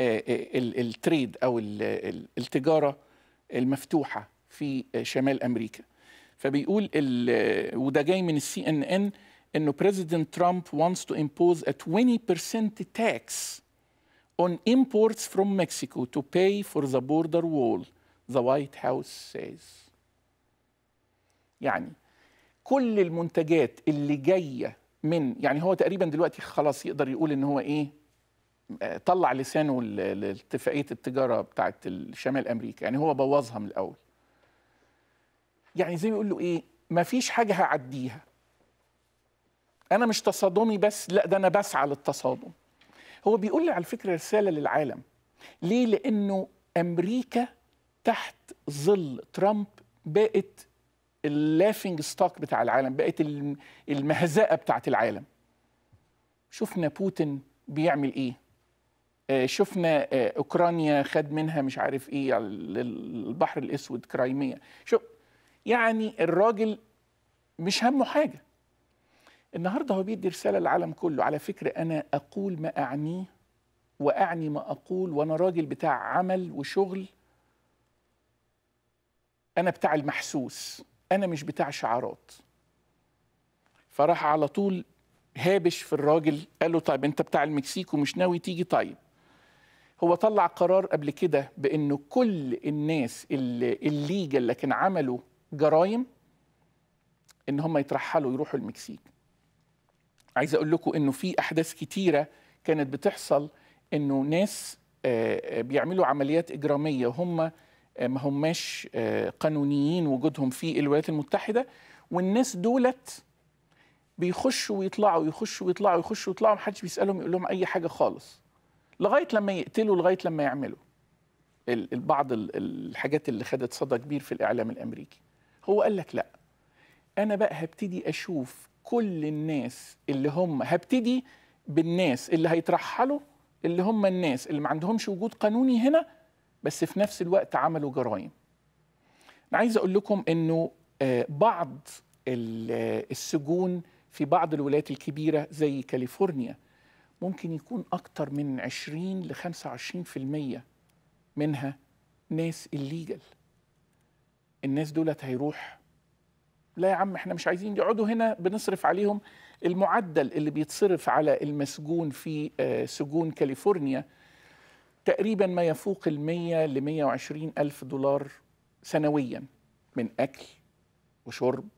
التريد آه، آه، او التجاره المفتوحه في شمال امريكا فبيقول وده جاي من السي ان ان انه بريزيدنت ترامب wants to impose a 20% tax on imports from Mexico to pay for the border wall the White House says يعني كل المنتجات اللي جايه من يعني هو تقريبا دلوقتي خلاص يقدر يقول ان هو ايه طلع لسانه لاتفاقيه التجاره بتاعه شمال امريكا يعني هو بوظها من الاول يعني زي ما يقول له ايه ما فيش حاجه هعديها انا مش تصادمي بس لا ده انا بسعى للتصادم هو بيقول لي على فكره رساله للعالم ليه لانه امريكا تحت ظل ترامب بقت اللافنج ستوك بتاع العالم بقت المهزأة بتاعت العالم شفنا بوتين بيعمل ايه آه، شفنا آه، اوكرانيا خد منها مش عارف ايه البحر الاسود كرايميا شوف يعني الراجل مش همه حاجه النهارده هو بيدي رساله للعالم كله على فكره انا اقول ما اعنيه واعني ما اقول وانا راجل بتاع عمل وشغل انا بتاع المحسوس انا مش بتاع شعارات فراح على طول هابش في الراجل قال له طيب انت بتاع المكسيك ومش ناوي تيجي طيب هو طلع قرار قبل كده بانه كل الناس اللي الليجا اللي كان عملوا جرائم ان هم يترحلوا يروحوا المكسيك عايز اقول لكم انه في احداث كتيره كانت بتحصل انه ناس آه، آه، بيعملوا عمليات اجراميه وهم آه، ما هماش آه، قانونيين وجودهم في الولايات المتحده والناس دولت بيخشوا ويطلعوا يخشوا ويطلعوا يخشوا ويطلعوا محدش بيسالهم يقول لهم اي حاجه خالص لغايه لما يقتلوا لغايه لما يعملوا بعض الحاجات اللي خدت صدى كبير في الاعلام الامريكي هو قال لك لا انا بقى هبتدي اشوف كل الناس اللي هم هبتدي بالناس اللي هيترحلوا اللي هم الناس اللي ما عندهمش وجود قانوني هنا بس في نفس الوقت عملوا جرائم انا عايز اقول لكم انه آه، بعض آه، السجون في بعض الولايات الكبيرة زي كاليفورنيا ممكن يكون أكتر من 20 ل 25% منها ناس الليجل الناس دولت هيروح لا يا عم احنا مش عايزين يقعدوا هنا بنصرف عليهم المعدل اللي بيتصرف على المسجون في آه، سجون كاليفورنيا تقريبا ما يفوق ال 100 ل 120 ألف دولار سنويا من أكل وشرب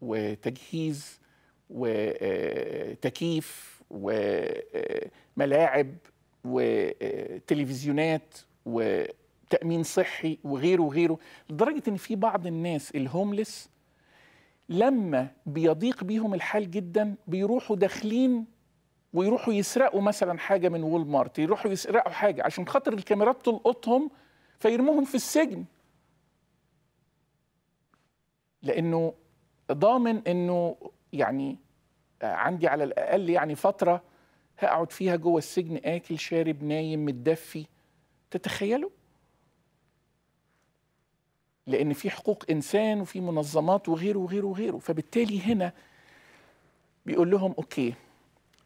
وتجهيز وتكييف وملاعب وتلفزيونات وتأمين صحي وغيره وغيره لدرجة إن في بعض الناس الهوملس لما بيضيق بيهم الحال جدا بيروحوا داخلين ويروحوا يسرقوا مثلا حاجه من وول مارت يروحوا يسرقوا حاجه عشان خاطر الكاميرات تلقطهم فيرموهم في السجن لانه ضامن انه يعني آه، عندي على الاقل يعني فتره هقعد فيها جوه السجن اكل شارب نايم متدفي تتخيلوا لان في حقوق انسان وفي منظمات وغيره وغيره وغيره فبالتالي هنا بيقول لهم اوكي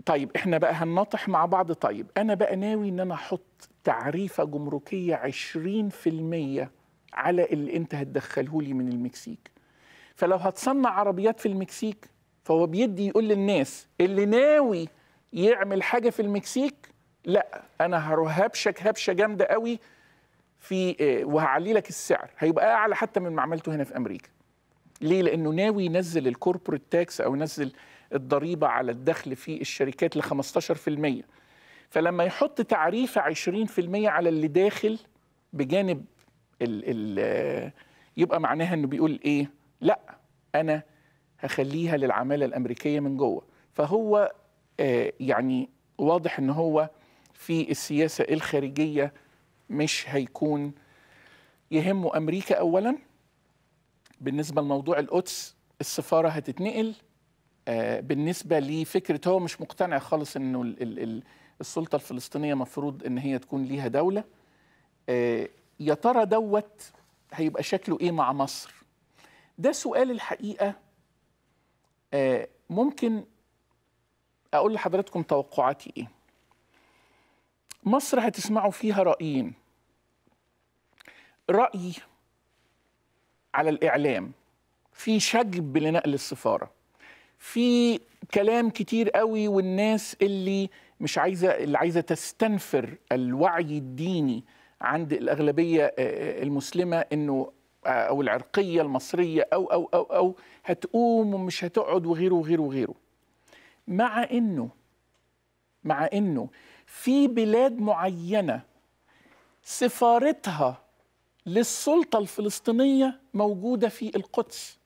طيب احنا بقى هنناطح مع بعض طيب انا بقى ناوي ان انا احط تعريفه جمركيه 20% على اللي انت هتدخله لي من المكسيك فلو هتصنع عربيات في المكسيك فهو بيدي يقول للناس اللي ناوي يعمل حاجه في المكسيك لا انا هروح هبشه جامده قوي في آه، وهعلي لك السعر هيبقى اعلى حتى من ما عملته هنا في امريكا ليه لانه ناوي ينزل الكوربوريت تاكس او ينزل الضريبة على الدخل في الشركات ل 15% فلما يحط تعريف 20% على اللي داخل بجانب الـ الـ يبقى معناها انه بيقول ايه لا انا هخليها للعماله الامريكيه من جوه فهو آه، يعني واضح ان هو في السياسه الخارجيه مش هيكون يهمه امريكا اولا بالنسبه لموضوع القدس السفاره هتتنقل آه، بالنسبه لفكره هو مش مقتنع خالص انه السلطه الفلسطينيه مفروض ان هي تكون ليها دوله آه، يا ترى دوت هيبقى شكله ايه مع مصر ده سؤال الحقيقه آه، ممكن اقول لحضراتكم توقعاتي ايه مصر هتسمعوا فيها رايين راي على الاعلام في شجب لنقل السفاره في كلام كتير قوي والناس اللي مش عايزه اللي عايزه تستنفر الوعي الديني عند الاغلبيه آه، آه، المسلمه انه آه، او العرقيه المصريه او او او او هتقوم ومش هتقعد وغيره وغيره وغيره مع انه مع انه في بلاد معينه سفارتها للسلطه الفلسطينيه موجوده في القدس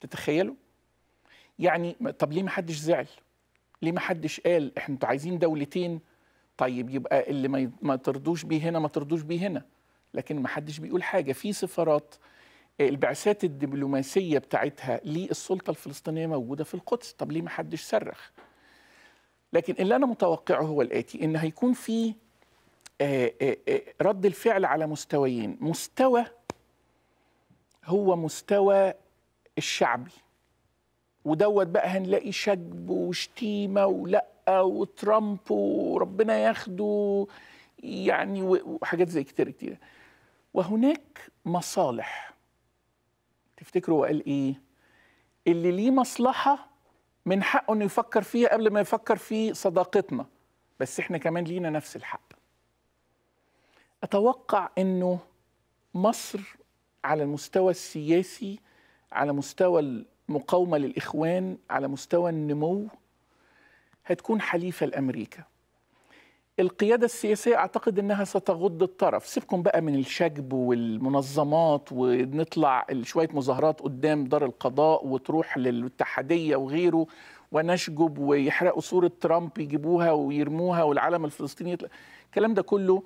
تتخيلوا يعني طب ليه ما حدش زعل ليه ما حدش قال احنا انتوا عايزين دولتين طيب يبقى اللي ما ترضوش بيه هنا ما ترضوش بيه هنا لكن ما حدش بيقول حاجه في سفارات البعثات الدبلوماسيه بتاعتها للسلطه الفلسطينيه موجوده في القدس طب ليه ما حدش صرخ لكن اللي انا متوقعه هو الاتي ان هيكون في آه، آه، آه، رد الفعل على مستويين مستوى هو مستوى الشعبي ودوت بقى هنلاقي شجب وشتيمه ولا وترامب وربنا ياخده يعني وحاجات زي كتير كتير وهناك مصالح تفتكروا قال ايه اللي ليه مصلحه من حقه انه يفكر فيها قبل ما يفكر في صداقتنا بس احنا كمان لينا نفس الحق اتوقع انه مصر على المستوى السياسي على مستوى مقاومه للاخوان على مستوى النمو هتكون حليفه لامريكا القيادة السياسية أعتقد أنها ستغض الطرف سيبكم بقى من الشجب والمنظمات ونطلع شوية مظاهرات قدام دار القضاء وتروح للاتحادية وغيره ونشجب ويحرقوا صورة ترامب يجيبوها ويرموها والعلم الفلسطيني يطلع. الكلام ده كله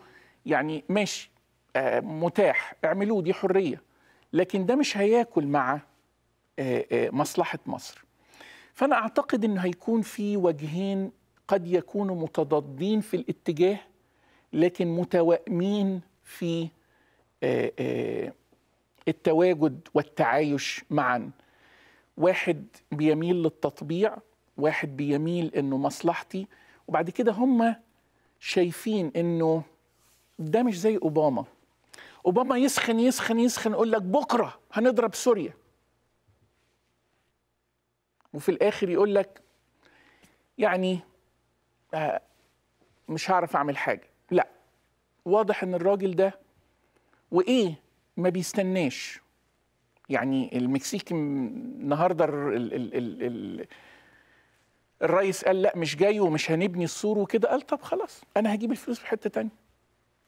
يعني ماشي آه، متاح اعملوه دي حرية لكن ده مش هياكل مع آه، آه، مصلحه مصر. فانا اعتقد انه هيكون في وجهين قد يكونوا متضادين في الاتجاه لكن متوائمين في آه، التواجد والتعايش معا واحد بيميل للتطبيع واحد بيميل انه مصلحتي وبعد كده هم شايفين انه ده مش زي اوباما اوباما يسخن يسخن يسخن يقول لك بكره هنضرب سوريا وفي الاخر يقول لك يعني آه، مش هعرف اعمل حاجه لا واضح ان الراجل ده وايه ما بيستناش يعني المكسيكي النهارده ال ال ال ال الرئيس قال لا مش جاي ومش هنبني السور وكده قال طب خلاص انا هجيب الفلوس في حته ثانيه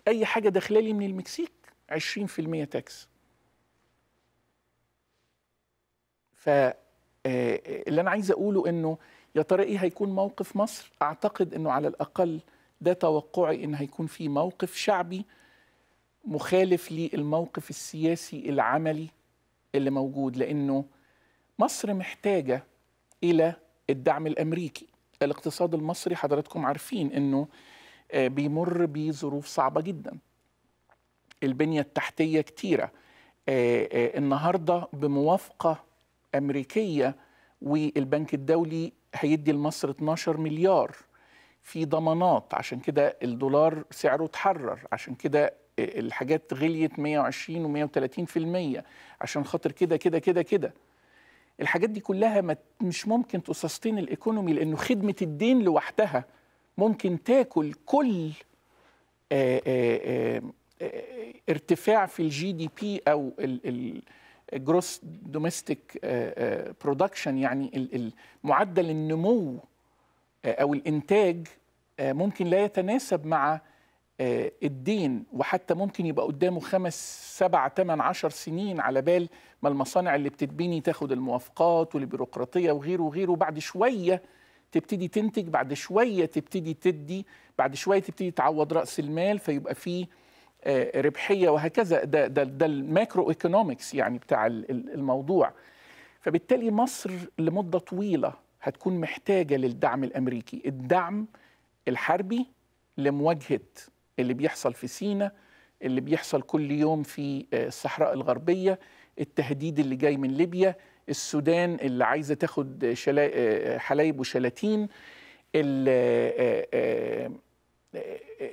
اي حاجه داخله لي من المكسيك 20% تاكس ف آه، اللي انا عايز اقوله انه يا ترى ايه هيكون موقف مصر اعتقد انه على الاقل ده توقعي ان هيكون في موقف شعبي مخالف للموقف السياسي العملي اللي موجود لانه مصر محتاجه الى الدعم الامريكي الاقتصاد المصري حضراتكم عارفين انه آه، بيمر بظروف صعبه جدا البنيه التحتيه كتيره آه، النهارده بموافقه أمريكية والبنك الدولي هيدي لمصر 12 مليار في ضمانات عشان كده الدولار سعره اتحرر عشان كده الحاجات غليت 120 و130% عشان خاطر كده كده كده كده الحاجات دي كلها ما مش ممكن تسستين الايكونومي لانه خدمه الدين لوحدها ممكن تاكل كل آآ آه، آآ آه، آآ آه، ارتفاع في الجي دي بي او ال ال جروس دوميستيك برودكشن يعني معدل النمو آه، او الانتاج آه، ممكن لا يتناسب مع آه، الدين وحتى ممكن يبقى قدامه خمس سبع ثمان عشر سنين على بال ما المصانع اللي بتتبني تاخد الموافقات والبيروقراطيه وغيره وغيره بعد شويه تبتدي تنتج بعد شويه تبتدي تدي بعد شويه تبتدي تعوض راس المال فيبقى فيه آه، ربحيه وهكذا ده ده, ده الماكرو ايكونومكس يعني بتاع الموضوع فبالتالي مصر لمده طويله هتكون محتاجه للدعم الامريكي الدعم الحربي لمواجهه اللي بيحصل في سينا اللي بيحصل كل يوم في آه، الصحراء الغربيه التهديد اللي جاي من ليبيا السودان اللي عايزه تاخد آه، حلايب وشلاتين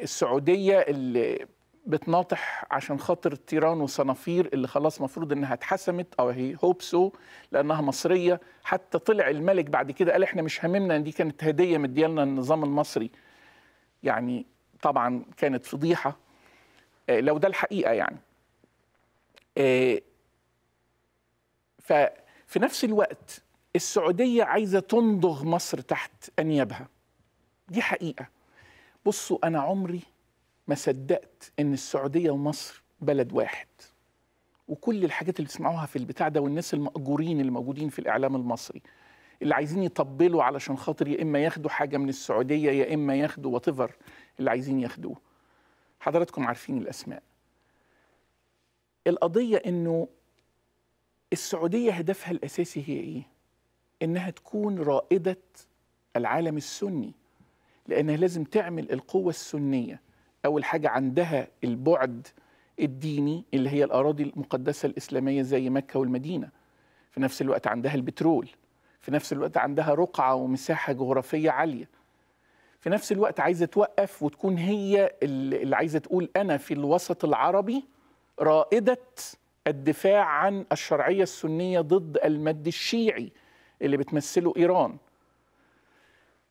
السعوديه اللي بتناطح عشان خاطر تيران وصنافير اللي خلاص مفروض انها اتحسمت او هي هوب سو لانها مصريه حتى طلع الملك بعد كده قال احنا مش هاممنا دي كانت هديه مديالنا النظام المصري يعني طبعا كانت فضيحه آه، لو ده الحقيقه يعني آه، ففي نفس الوقت السعوديه عايزه تمضغ مصر تحت انيابها دي حقيقه بصوا انا عمري ما صدقت ان السعوديه ومصر بلد واحد وكل الحاجات اللي بتسمعوها في البتاع ده والناس المأجورين اللي موجودين في الاعلام المصري اللي عايزين يطبلوا علشان خاطر يا اما ياخدوا حاجه من السعوديه يا اما ياخدوا واتيفر اللي عايزين ياخدوه حضراتكم عارفين الاسماء القضيه انه السعوديه هدفها الاساسي هي ايه انها تكون رائده العالم السني لانها لازم تعمل القوه السنيه اول حاجه عندها البعد الديني اللي هي الاراضي المقدسه الاسلاميه زي مكه والمدينه في نفس الوقت عندها البترول في نفس الوقت عندها رقعه ومساحه جغرافيه عاليه في نفس الوقت عايزه توقف وتكون هي اللي عايزه تقول انا في الوسط العربي رائده الدفاع عن الشرعيه السنيه ضد المد الشيعي اللي بتمثله ايران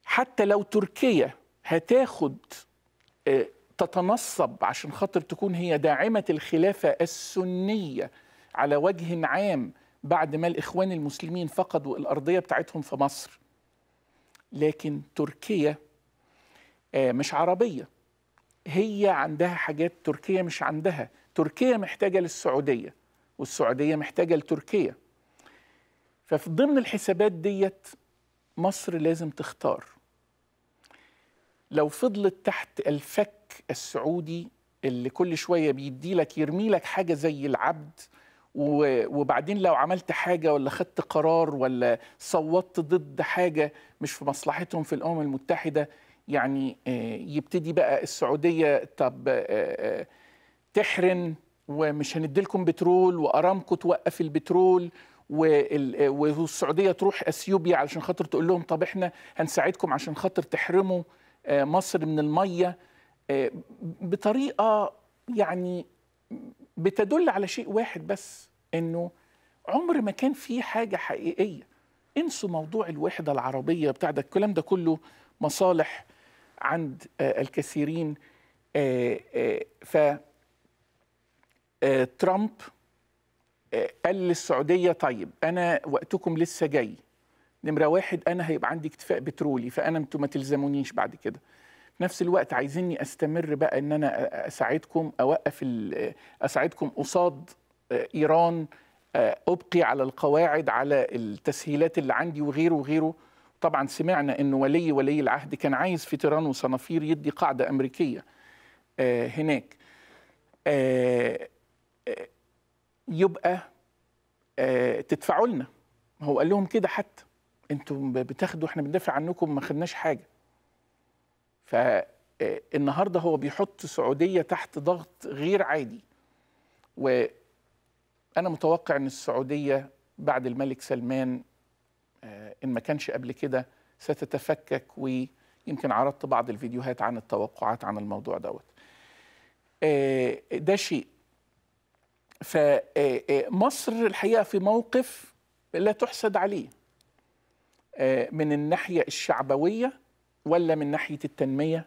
حتى لو تركيا هتاخد آه، تتنصب عشان خاطر تكون هي داعمة الخلافة السنية على وجه عام بعد ما الإخوان المسلمين فقدوا الأرضية بتاعتهم في مصر لكن تركيا آه، مش عربية هي عندها حاجات تركيا مش عندها تركيا محتاجة للسعودية والسعودية محتاجة لتركيا ففي ضمن الحسابات ديت مصر لازم تختار لو فضلت تحت الفك السعودي اللي كل شويه بيدي لك يرمي لك حاجه زي العبد وبعدين لو عملت حاجه ولا خدت قرار ولا صوتت ضد حاجه مش في مصلحتهم في الامم المتحده يعني آه، يبتدي بقى السعوديه طب آه، آه، تحرن ومش هنديلكم بترول وارامكو توقف البترول والسعوديه تروح اثيوبيا علشان خاطر تقول لهم طب احنا هنساعدكم عشان خاطر تحرموا مصر من الميه آه، بطريقه يعني بتدل على شيء واحد بس انه عمر ما كان في حاجه حقيقيه انسوا موضوع الوحده العربيه بتاع ده الكلام ده كله مصالح عند آه، الكثيرين آه، ف ترامب قال للسعوديه طيب انا وقتكم لسه جاي نمره واحد انا هيبقى عندي اكتفاء بترولي فانا انتوا ما تلزمونيش بعد كده نفس الوقت عايزيني استمر بقى ان انا اساعدكم اوقف اساعدكم قصاد آه، ايران آه، ابقي على القواعد على التسهيلات اللي عندي وغيره وغيره طبعا سمعنا انه ولي ولي العهد كان عايز في تيران وصنافير يدي قاعده امريكيه آه، هناك يبقى تدفعوا لنا هو قال لهم كده حتى انتم بتاخدوا احنا بندافع عنكم ما خدناش حاجه فالنهارده آه، هو بيحط السعوديه تحت ضغط غير عادي وانا متوقع ان السعوديه بعد الملك سلمان آه، ان ما كانش قبل كده ستتفكك ويمكن عرضت بعض الفيديوهات عن التوقعات عن الموضوع دوت آه، ده شيء فمصر الحقيقه في موقف لا تحسد عليه من الناحيه الشعبويه ولا من ناحيه التنميه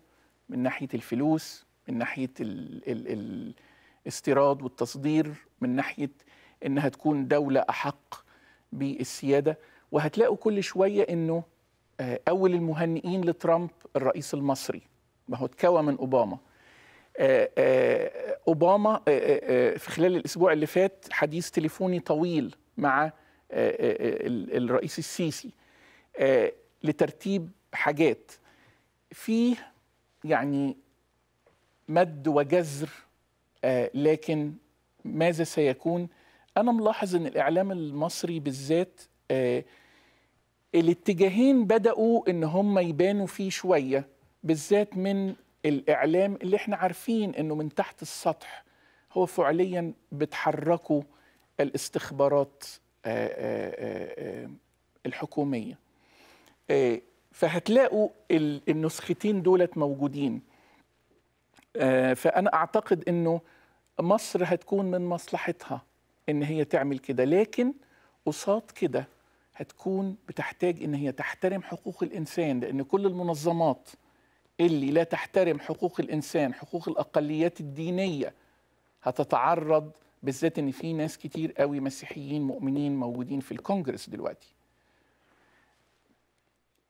من ناحيه الفلوس من ناحيه ال ال الاستيراد والتصدير من ناحيه انها تكون دوله احق بالسياده وهتلاقوا كل شويه انه آه، اول المهنئين لترامب الرئيس المصري ما هو اتكوى من اوباما آه، آه، اوباما في خلال الاسبوع اللي فات حديث تليفوني طويل مع الرئيس السيسي لترتيب حاجات فيه يعني مد وجزر آه، لكن ماذا سيكون انا ملاحظ ان الاعلام المصري بالذات آه، الاتجاهين بداوا ان هم يبانوا فيه شويه بالذات من الاعلام اللي احنا عارفين انه من تحت السطح هو فعليا بتحركه الاستخبارات آه، الحكوميه فهتلاقوا النسختين دولت موجودين آه، فأنا أعتقد أنه مصر هتكون من مصلحتها أن هي تعمل كده لكن قصاد كده هتكون بتحتاج أن هي تحترم حقوق الإنسان لأن كل المنظمات اللي لا تحترم حقوق الإنسان حقوق الأقليات الدينية هتتعرض بالذات ان في ناس كتير قوي مسيحيين مؤمنين موجودين في الكونجرس دلوقتي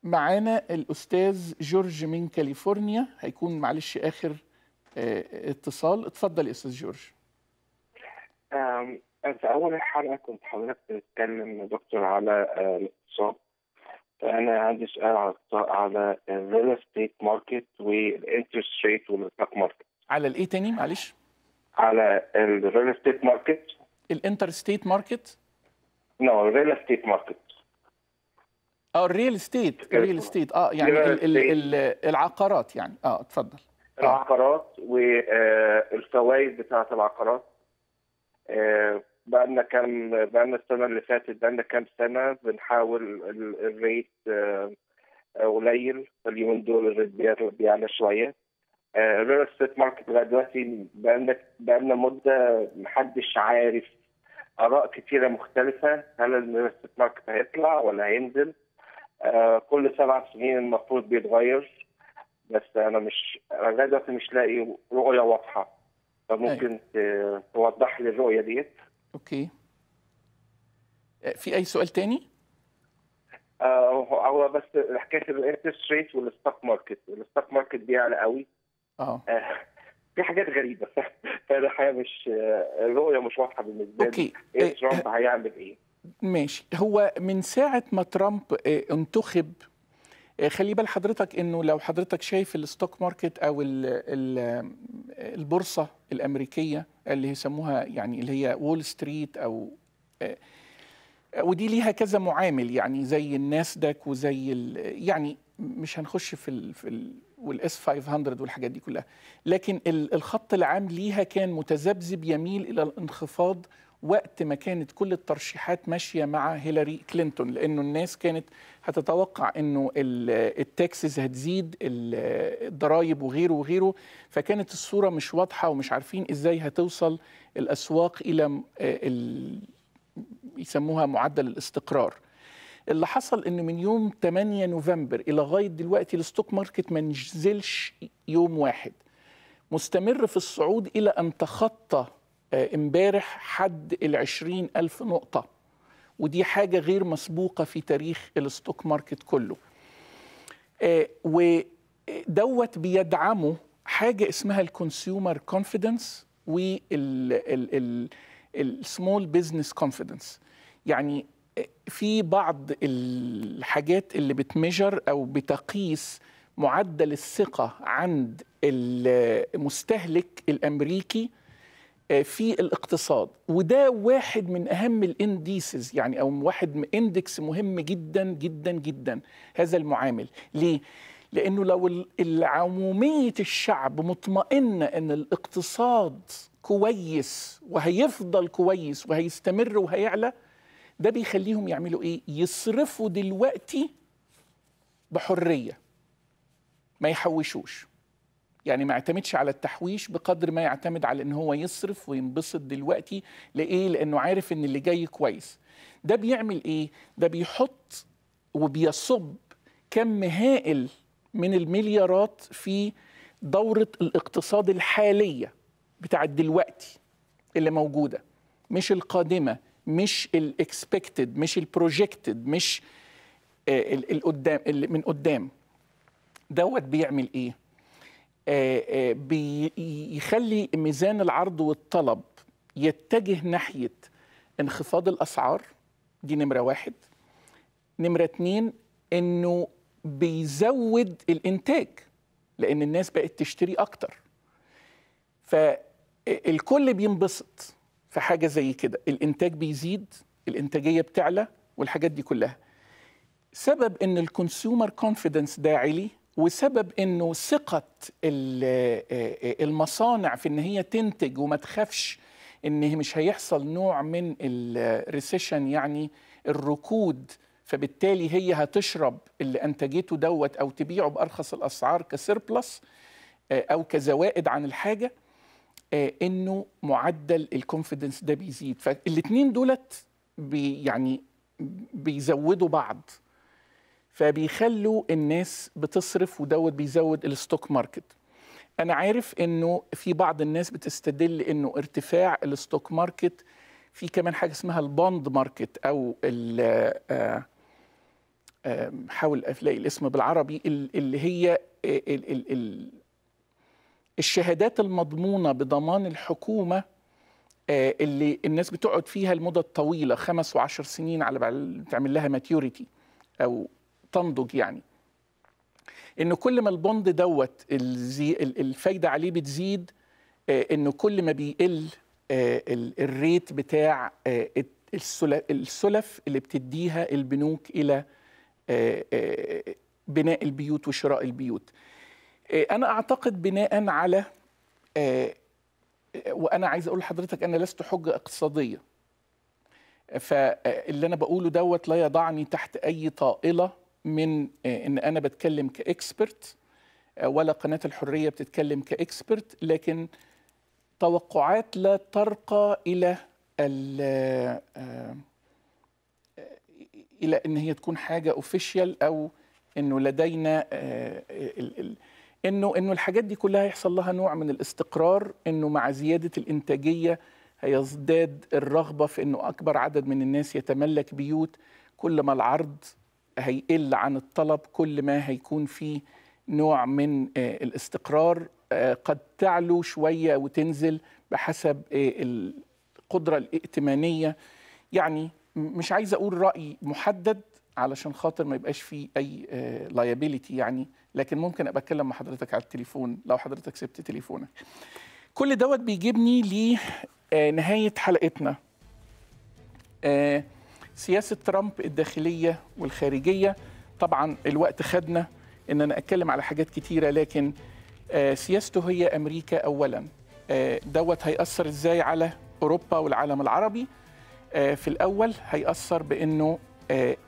معانا الاستاذ جورج من كاليفورنيا هيكون معلش اخر آه، اتصال اتفضل يا استاذ جورج في اول الحلقه كنت حضرتك بتتكلم يا دكتور على آه، الاقتصاد فانا عندي سؤال على على الريل استيت ماركت والانترست ريت والستوك ماركت على الايه تاني معلش على الريل استيت ماركت الانترستيت ماركت نو الريل استيت ماركت اه الريل استيت الريل استيت اه يعني الـ الـ الـ العقارات يعني اه اتفضل العقارات والفوائد آه، بتاعه العقارات آه، بقالنا كام بقالنا السنه اللي فاتت بقالنا كام سنه بنحاول الريت آه، قليل اليومين دول الريت بيعلى شويه الريل استيت ماركت لغايه دلوقتي بقالنا بقالنا مده محدش عارف اراء كثيره مختلفه هل الريل استيت ماركت هيطلع ولا هينزل آه، كل سبع سنين المفروض بيتغير بس انا مش لغايه دلوقتي مش لاقي رؤيه واضحه فممكن أيوة. توضح لي الرؤيه ديت اوكي آه، في اي سؤال تاني؟ آه هو بس حكايه الانترست ريت والستوك ماركت الستوك ماركت بيعلى قوي آه. اه في حاجات غريبه فالحقيقه مش الرؤيه مش واضحه بالنسبه لي اوكي إيه ترامب هيعمل ايه ماشي هو من ساعة ما ترامب آه، انتخب آه، خلي بال حضرتك انه لو حضرتك شايف الستوك ماركت او الـ الـ آه، البورصه الامريكيه اللي يسموها يعني اللي هي وول ستريت او ودي ليها كذا معامل يعني زي الناسداك وزي يعني مش هنخش في الـ في الـ والاس 500 والحاجات دي كلها لكن الخط العام ليها كان متذبذب يميل الى الانخفاض وقت ما كانت كل الترشيحات ماشيه مع هيلاري كلينتون لانه الناس كانت هتتوقع انه التاكسز هتزيد الضرايب وغيره وغيره فكانت الصوره مش واضحه ومش عارفين ازاي هتوصل الاسواق الى ال... يسموها معدل الاستقرار اللي حصل انه من يوم 8 نوفمبر الى غايه دلوقتي الستوك ماركت ما نزلش يوم واحد مستمر في الصعود الى ان تخطى آه، امبارح حد ال ألف نقطة ودي حاجة غير مسبوقة في تاريخ الستوك ماركت كله آه، ودوت آه، بيدعمه حاجة اسمها الكونسيومر كونفيدنس والسمول بزنس كونفيدنس يعني في بعض الحاجات اللي بتمجر او بتقيس معدل الثقه عند المستهلك الامريكي آه، في الاقتصاد وده واحد من اهم الانديسز يعني او واحد اندكس مهم جدا جدا جدا هذا المعامل ليه لانه لو عموميه الشعب مطمئنه ان الاقتصاد كويس وهيفضل كويس وهيستمر وهيعلى ده بيخليهم يعملوا ايه يصرفوا دلوقتي بحريه ما يحوشوش يعني ما اعتمدش على التحويش بقدر ما يعتمد على ان هو يصرف وينبسط دلوقتي لايه لانه عارف ان اللي جاي كويس ده بيعمل ايه ده بيحط وبيصب كم هائل من المليارات في دورة الاقتصاد الحالية بتاعه دلوقتي اللي موجودة مش القادمة مش الاكسبكتد مش البروجكتد مش آه، القدام من قدام دوت بيعمل ايه آه، آه، بيخلي ميزان العرض والطلب يتجه ناحية انخفاض الأسعار دي نمرة واحد نمرة اتنين أنه بيزود الإنتاج لأن الناس بقت تشتري أكتر فالكل آه، بينبسط في حاجة زي كده الإنتاج بيزيد الإنتاجية بتعلى والحاجات دي كلها سبب أن الكونسيومر كونفيدنس ده عالي وسبب انه ثقه آه، آه، المصانع في ان هي تنتج وما تخافش ان مش هيحصل نوع من الريسيشن يعني الركود فبالتالي هي هتشرب اللي انتجته دوت او تبيعه بارخص الاسعار كسيربلس آه، او كزوائد عن الحاجه انه معدل الكونفيدنس ده بيزيد فالاثنين دولت بي يعني بيزودوا بعض فبيخلوا الناس بتصرف ودوت بيزود الستوك ماركت انا عارف انه في بعض الناس بتستدل انه ارتفاع الستوك ماركت في كمان حاجه اسمها البوند ماركت او آه، آه، حاول الاقي الاسم بالعربي اللي هي آه، الشهادات المضمونه بضمان الحكومه اللي الناس بتقعد فيها المده طويله خمس وعشر سنين على تعمل لها ماتيوريتي او تنضج يعني ان كل ما البوند دوت الفايده عليه بتزيد آه، ان كل ما بيقل آه، الريت بتاع آه، السلف اللي بتديها البنوك الى بناء البيوت وشراء البيوت انا اعتقد بناء على وانا عايز اقول لحضرتك انا لست حجه اقتصاديه فاللي انا بقوله دوت لا يضعني تحت اي طائله من آه، ان انا بتكلم كاكسبرت آه، ولا قناه الحريه بتتكلم كاكسبرت لكن توقعات لا ترقى الى آه، الى ان هي تكون حاجه اوفيشال او انه لدينا انه انه الحاجات دي كلها هيحصل لها نوع من الاستقرار انه مع زياده الانتاجيه هيزداد الرغبه في انه اكبر عدد من الناس يتملك بيوت كل ما العرض هيقل عن الطلب كل ما هيكون فيه نوع من آه، الاستقرار آه، قد تعلو شويه وتنزل بحسب آه، القدره الائتمانيه يعني مش عايز اقول راي محدد علشان خاطر ما يبقاش فيه اي لايبيليتي يعني لكن ممكن ابقى اتكلم مع حضرتك على التليفون لو حضرتك سبت تليفونك كل دوت بيجيبني لنهايه حلقتنا آه سياسه ترامب الداخليه والخارجيه طبعا الوقت خدنا ان انا اتكلم على حاجات كتيره لكن آه، سياسته هي امريكا اولا آه، دوت هيأثر ازاي على اوروبا والعالم العربي آه، في الاول هيأثر بانه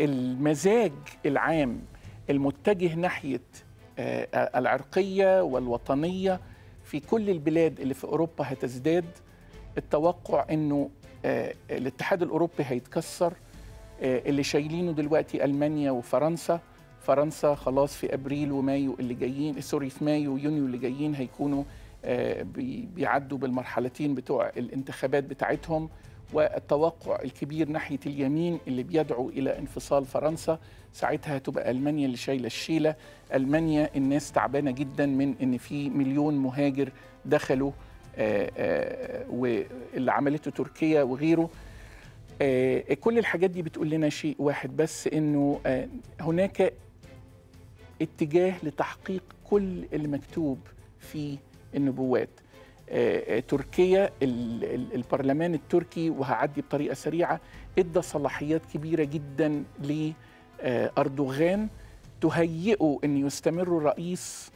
المزاج العام المتجه ناحيه العرقيه والوطنيه في كل البلاد اللي في اوروبا هتزداد التوقع انه الاتحاد الاوروبي هيتكسر آه، اللي شايلينه دلوقتي المانيا وفرنسا فرنسا خلاص في ابريل ومايو اللي جايين سوري في مايو ويونيو اللي جايين هيكونوا آه، بيعدوا بالمرحلتين بتوع الانتخابات بتاعتهم والتوقع الكبير ناحيه اليمين اللي بيدعو الى انفصال فرنسا ساعتها هتبقى المانيا اللي شايله الشيله المانيا الناس تعبانه جدا من ان في مليون مهاجر دخلوا آه، واللي عملته تركيا وغيره آه، آه، كل الحاجات دي بتقول لنا شيء واحد بس انه آه، هناك اتجاه لتحقيق كل المكتوب في النبوات تركيا البرلمان التركي وهعدي بطريقه سريعه ادى صلاحيات كبيره جدا لاردوغان تهيئه ان يستمر رئيس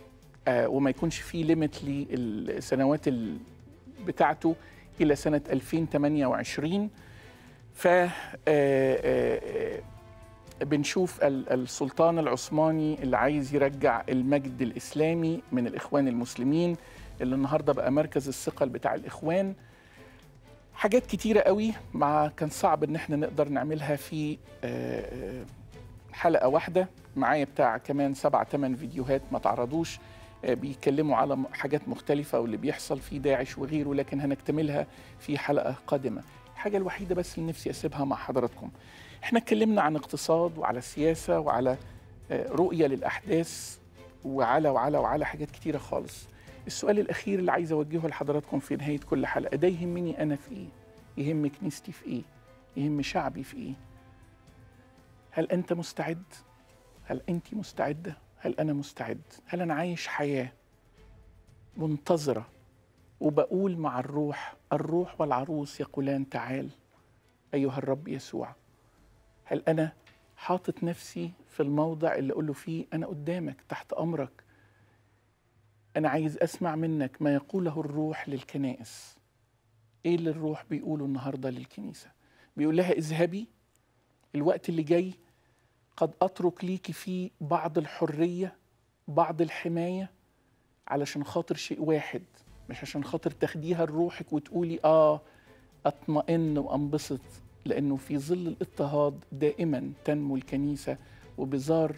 وما يكونش فيه ليميت للسنوات بتاعته الى سنه 2028 ف آه، آه، آه، بنشوف السلطان العثماني اللي عايز يرجع المجد الاسلامي من الاخوان المسلمين اللي النهارده بقى مركز الثقل بتاع الاخوان حاجات كتيره قوي مع كان صعب ان احنا نقدر نعملها في حلقه واحده معايا بتاع كمان سبع ثمان فيديوهات ما تعرضوش بيتكلموا على حاجات مختلفه واللي بيحصل في داعش وغيره لكن هنكتملها في حلقه قادمه الحاجة الوحيدة بس اللي نفسي أسيبها مع حضراتكم احنا اتكلمنا عن اقتصاد وعلى سياسة وعلى آه، رؤية للأحداث وعلى وعلى وعلى حاجات كتيرة خالص السؤال الأخير اللي عايز أوجهه لحضراتكم في نهاية كل حلقة ده يهمني أنا في إيه؟ يهم كنيستي في إيه؟ يهم شعبي في إيه؟ هل أنت مستعد؟ هل أنت مستعدة؟ هل أنا مستعد؟ هل أنا عايش حياة منتظرة وبقول مع الروح الروح والعروس يقولان تعال أيها الرب يسوع هل أنا حاطط نفسي في الموضع اللي أقول له فيه أنا قدامك تحت أمرك أنا عايز أسمع منك ما يقوله الروح للكنائس إيه اللي الروح بيقوله النهاردة للكنيسة بيقول لها اذهبي الوقت اللي جاي قد أترك ليكي فيه بعض الحرية بعض الحماية علشان خاطر شيء واحد مش عشان خاطر تاخديها لروحك وتقولي اه اطمئن وانبسط لانه في ظل الاضطهاد دائما تنمو الكنيسه وبزار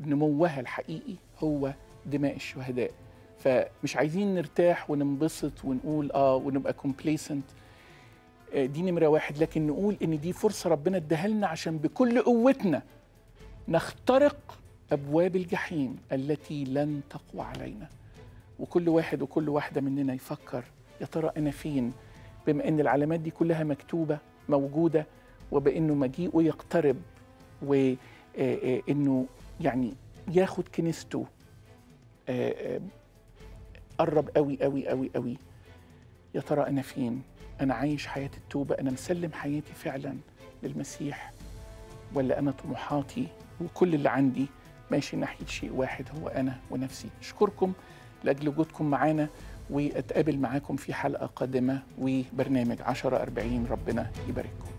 نموها الحقيقي هو دماء الشهداء فمش عايزين نرتاح وننبسط ونقول اه ونبقى كومبليسنت آه، دي نمره واحد لكن نقول ان دي فرصه ربنا اداها لنا عشان بكل قوتنا نخترق ابواب الجحيم التي لن تقوى علينا وكل واحد وكل واحدة مننا يفكر يا ترى أنا فين بما أن العلامات دي كلها مكتوبة موجودة وبأنه مجيئه يقترب وأنه آه، آه، يعني ياخد كنيسته آه، قرب قوي قوي قوي قوي يا ترى أنا فين أنا عايش حياة التوبة أنا مسلم حياتي فعلا للمسيح ولا أنا طموحاتي وكل اللي عندي ماشي ناحية شيء واحد هو أنا ونفسي أشكركم لاجل وجودكم معانا واتقابل معاكم في حلقه قادمه وبرنامج 10 ربنا يبارككم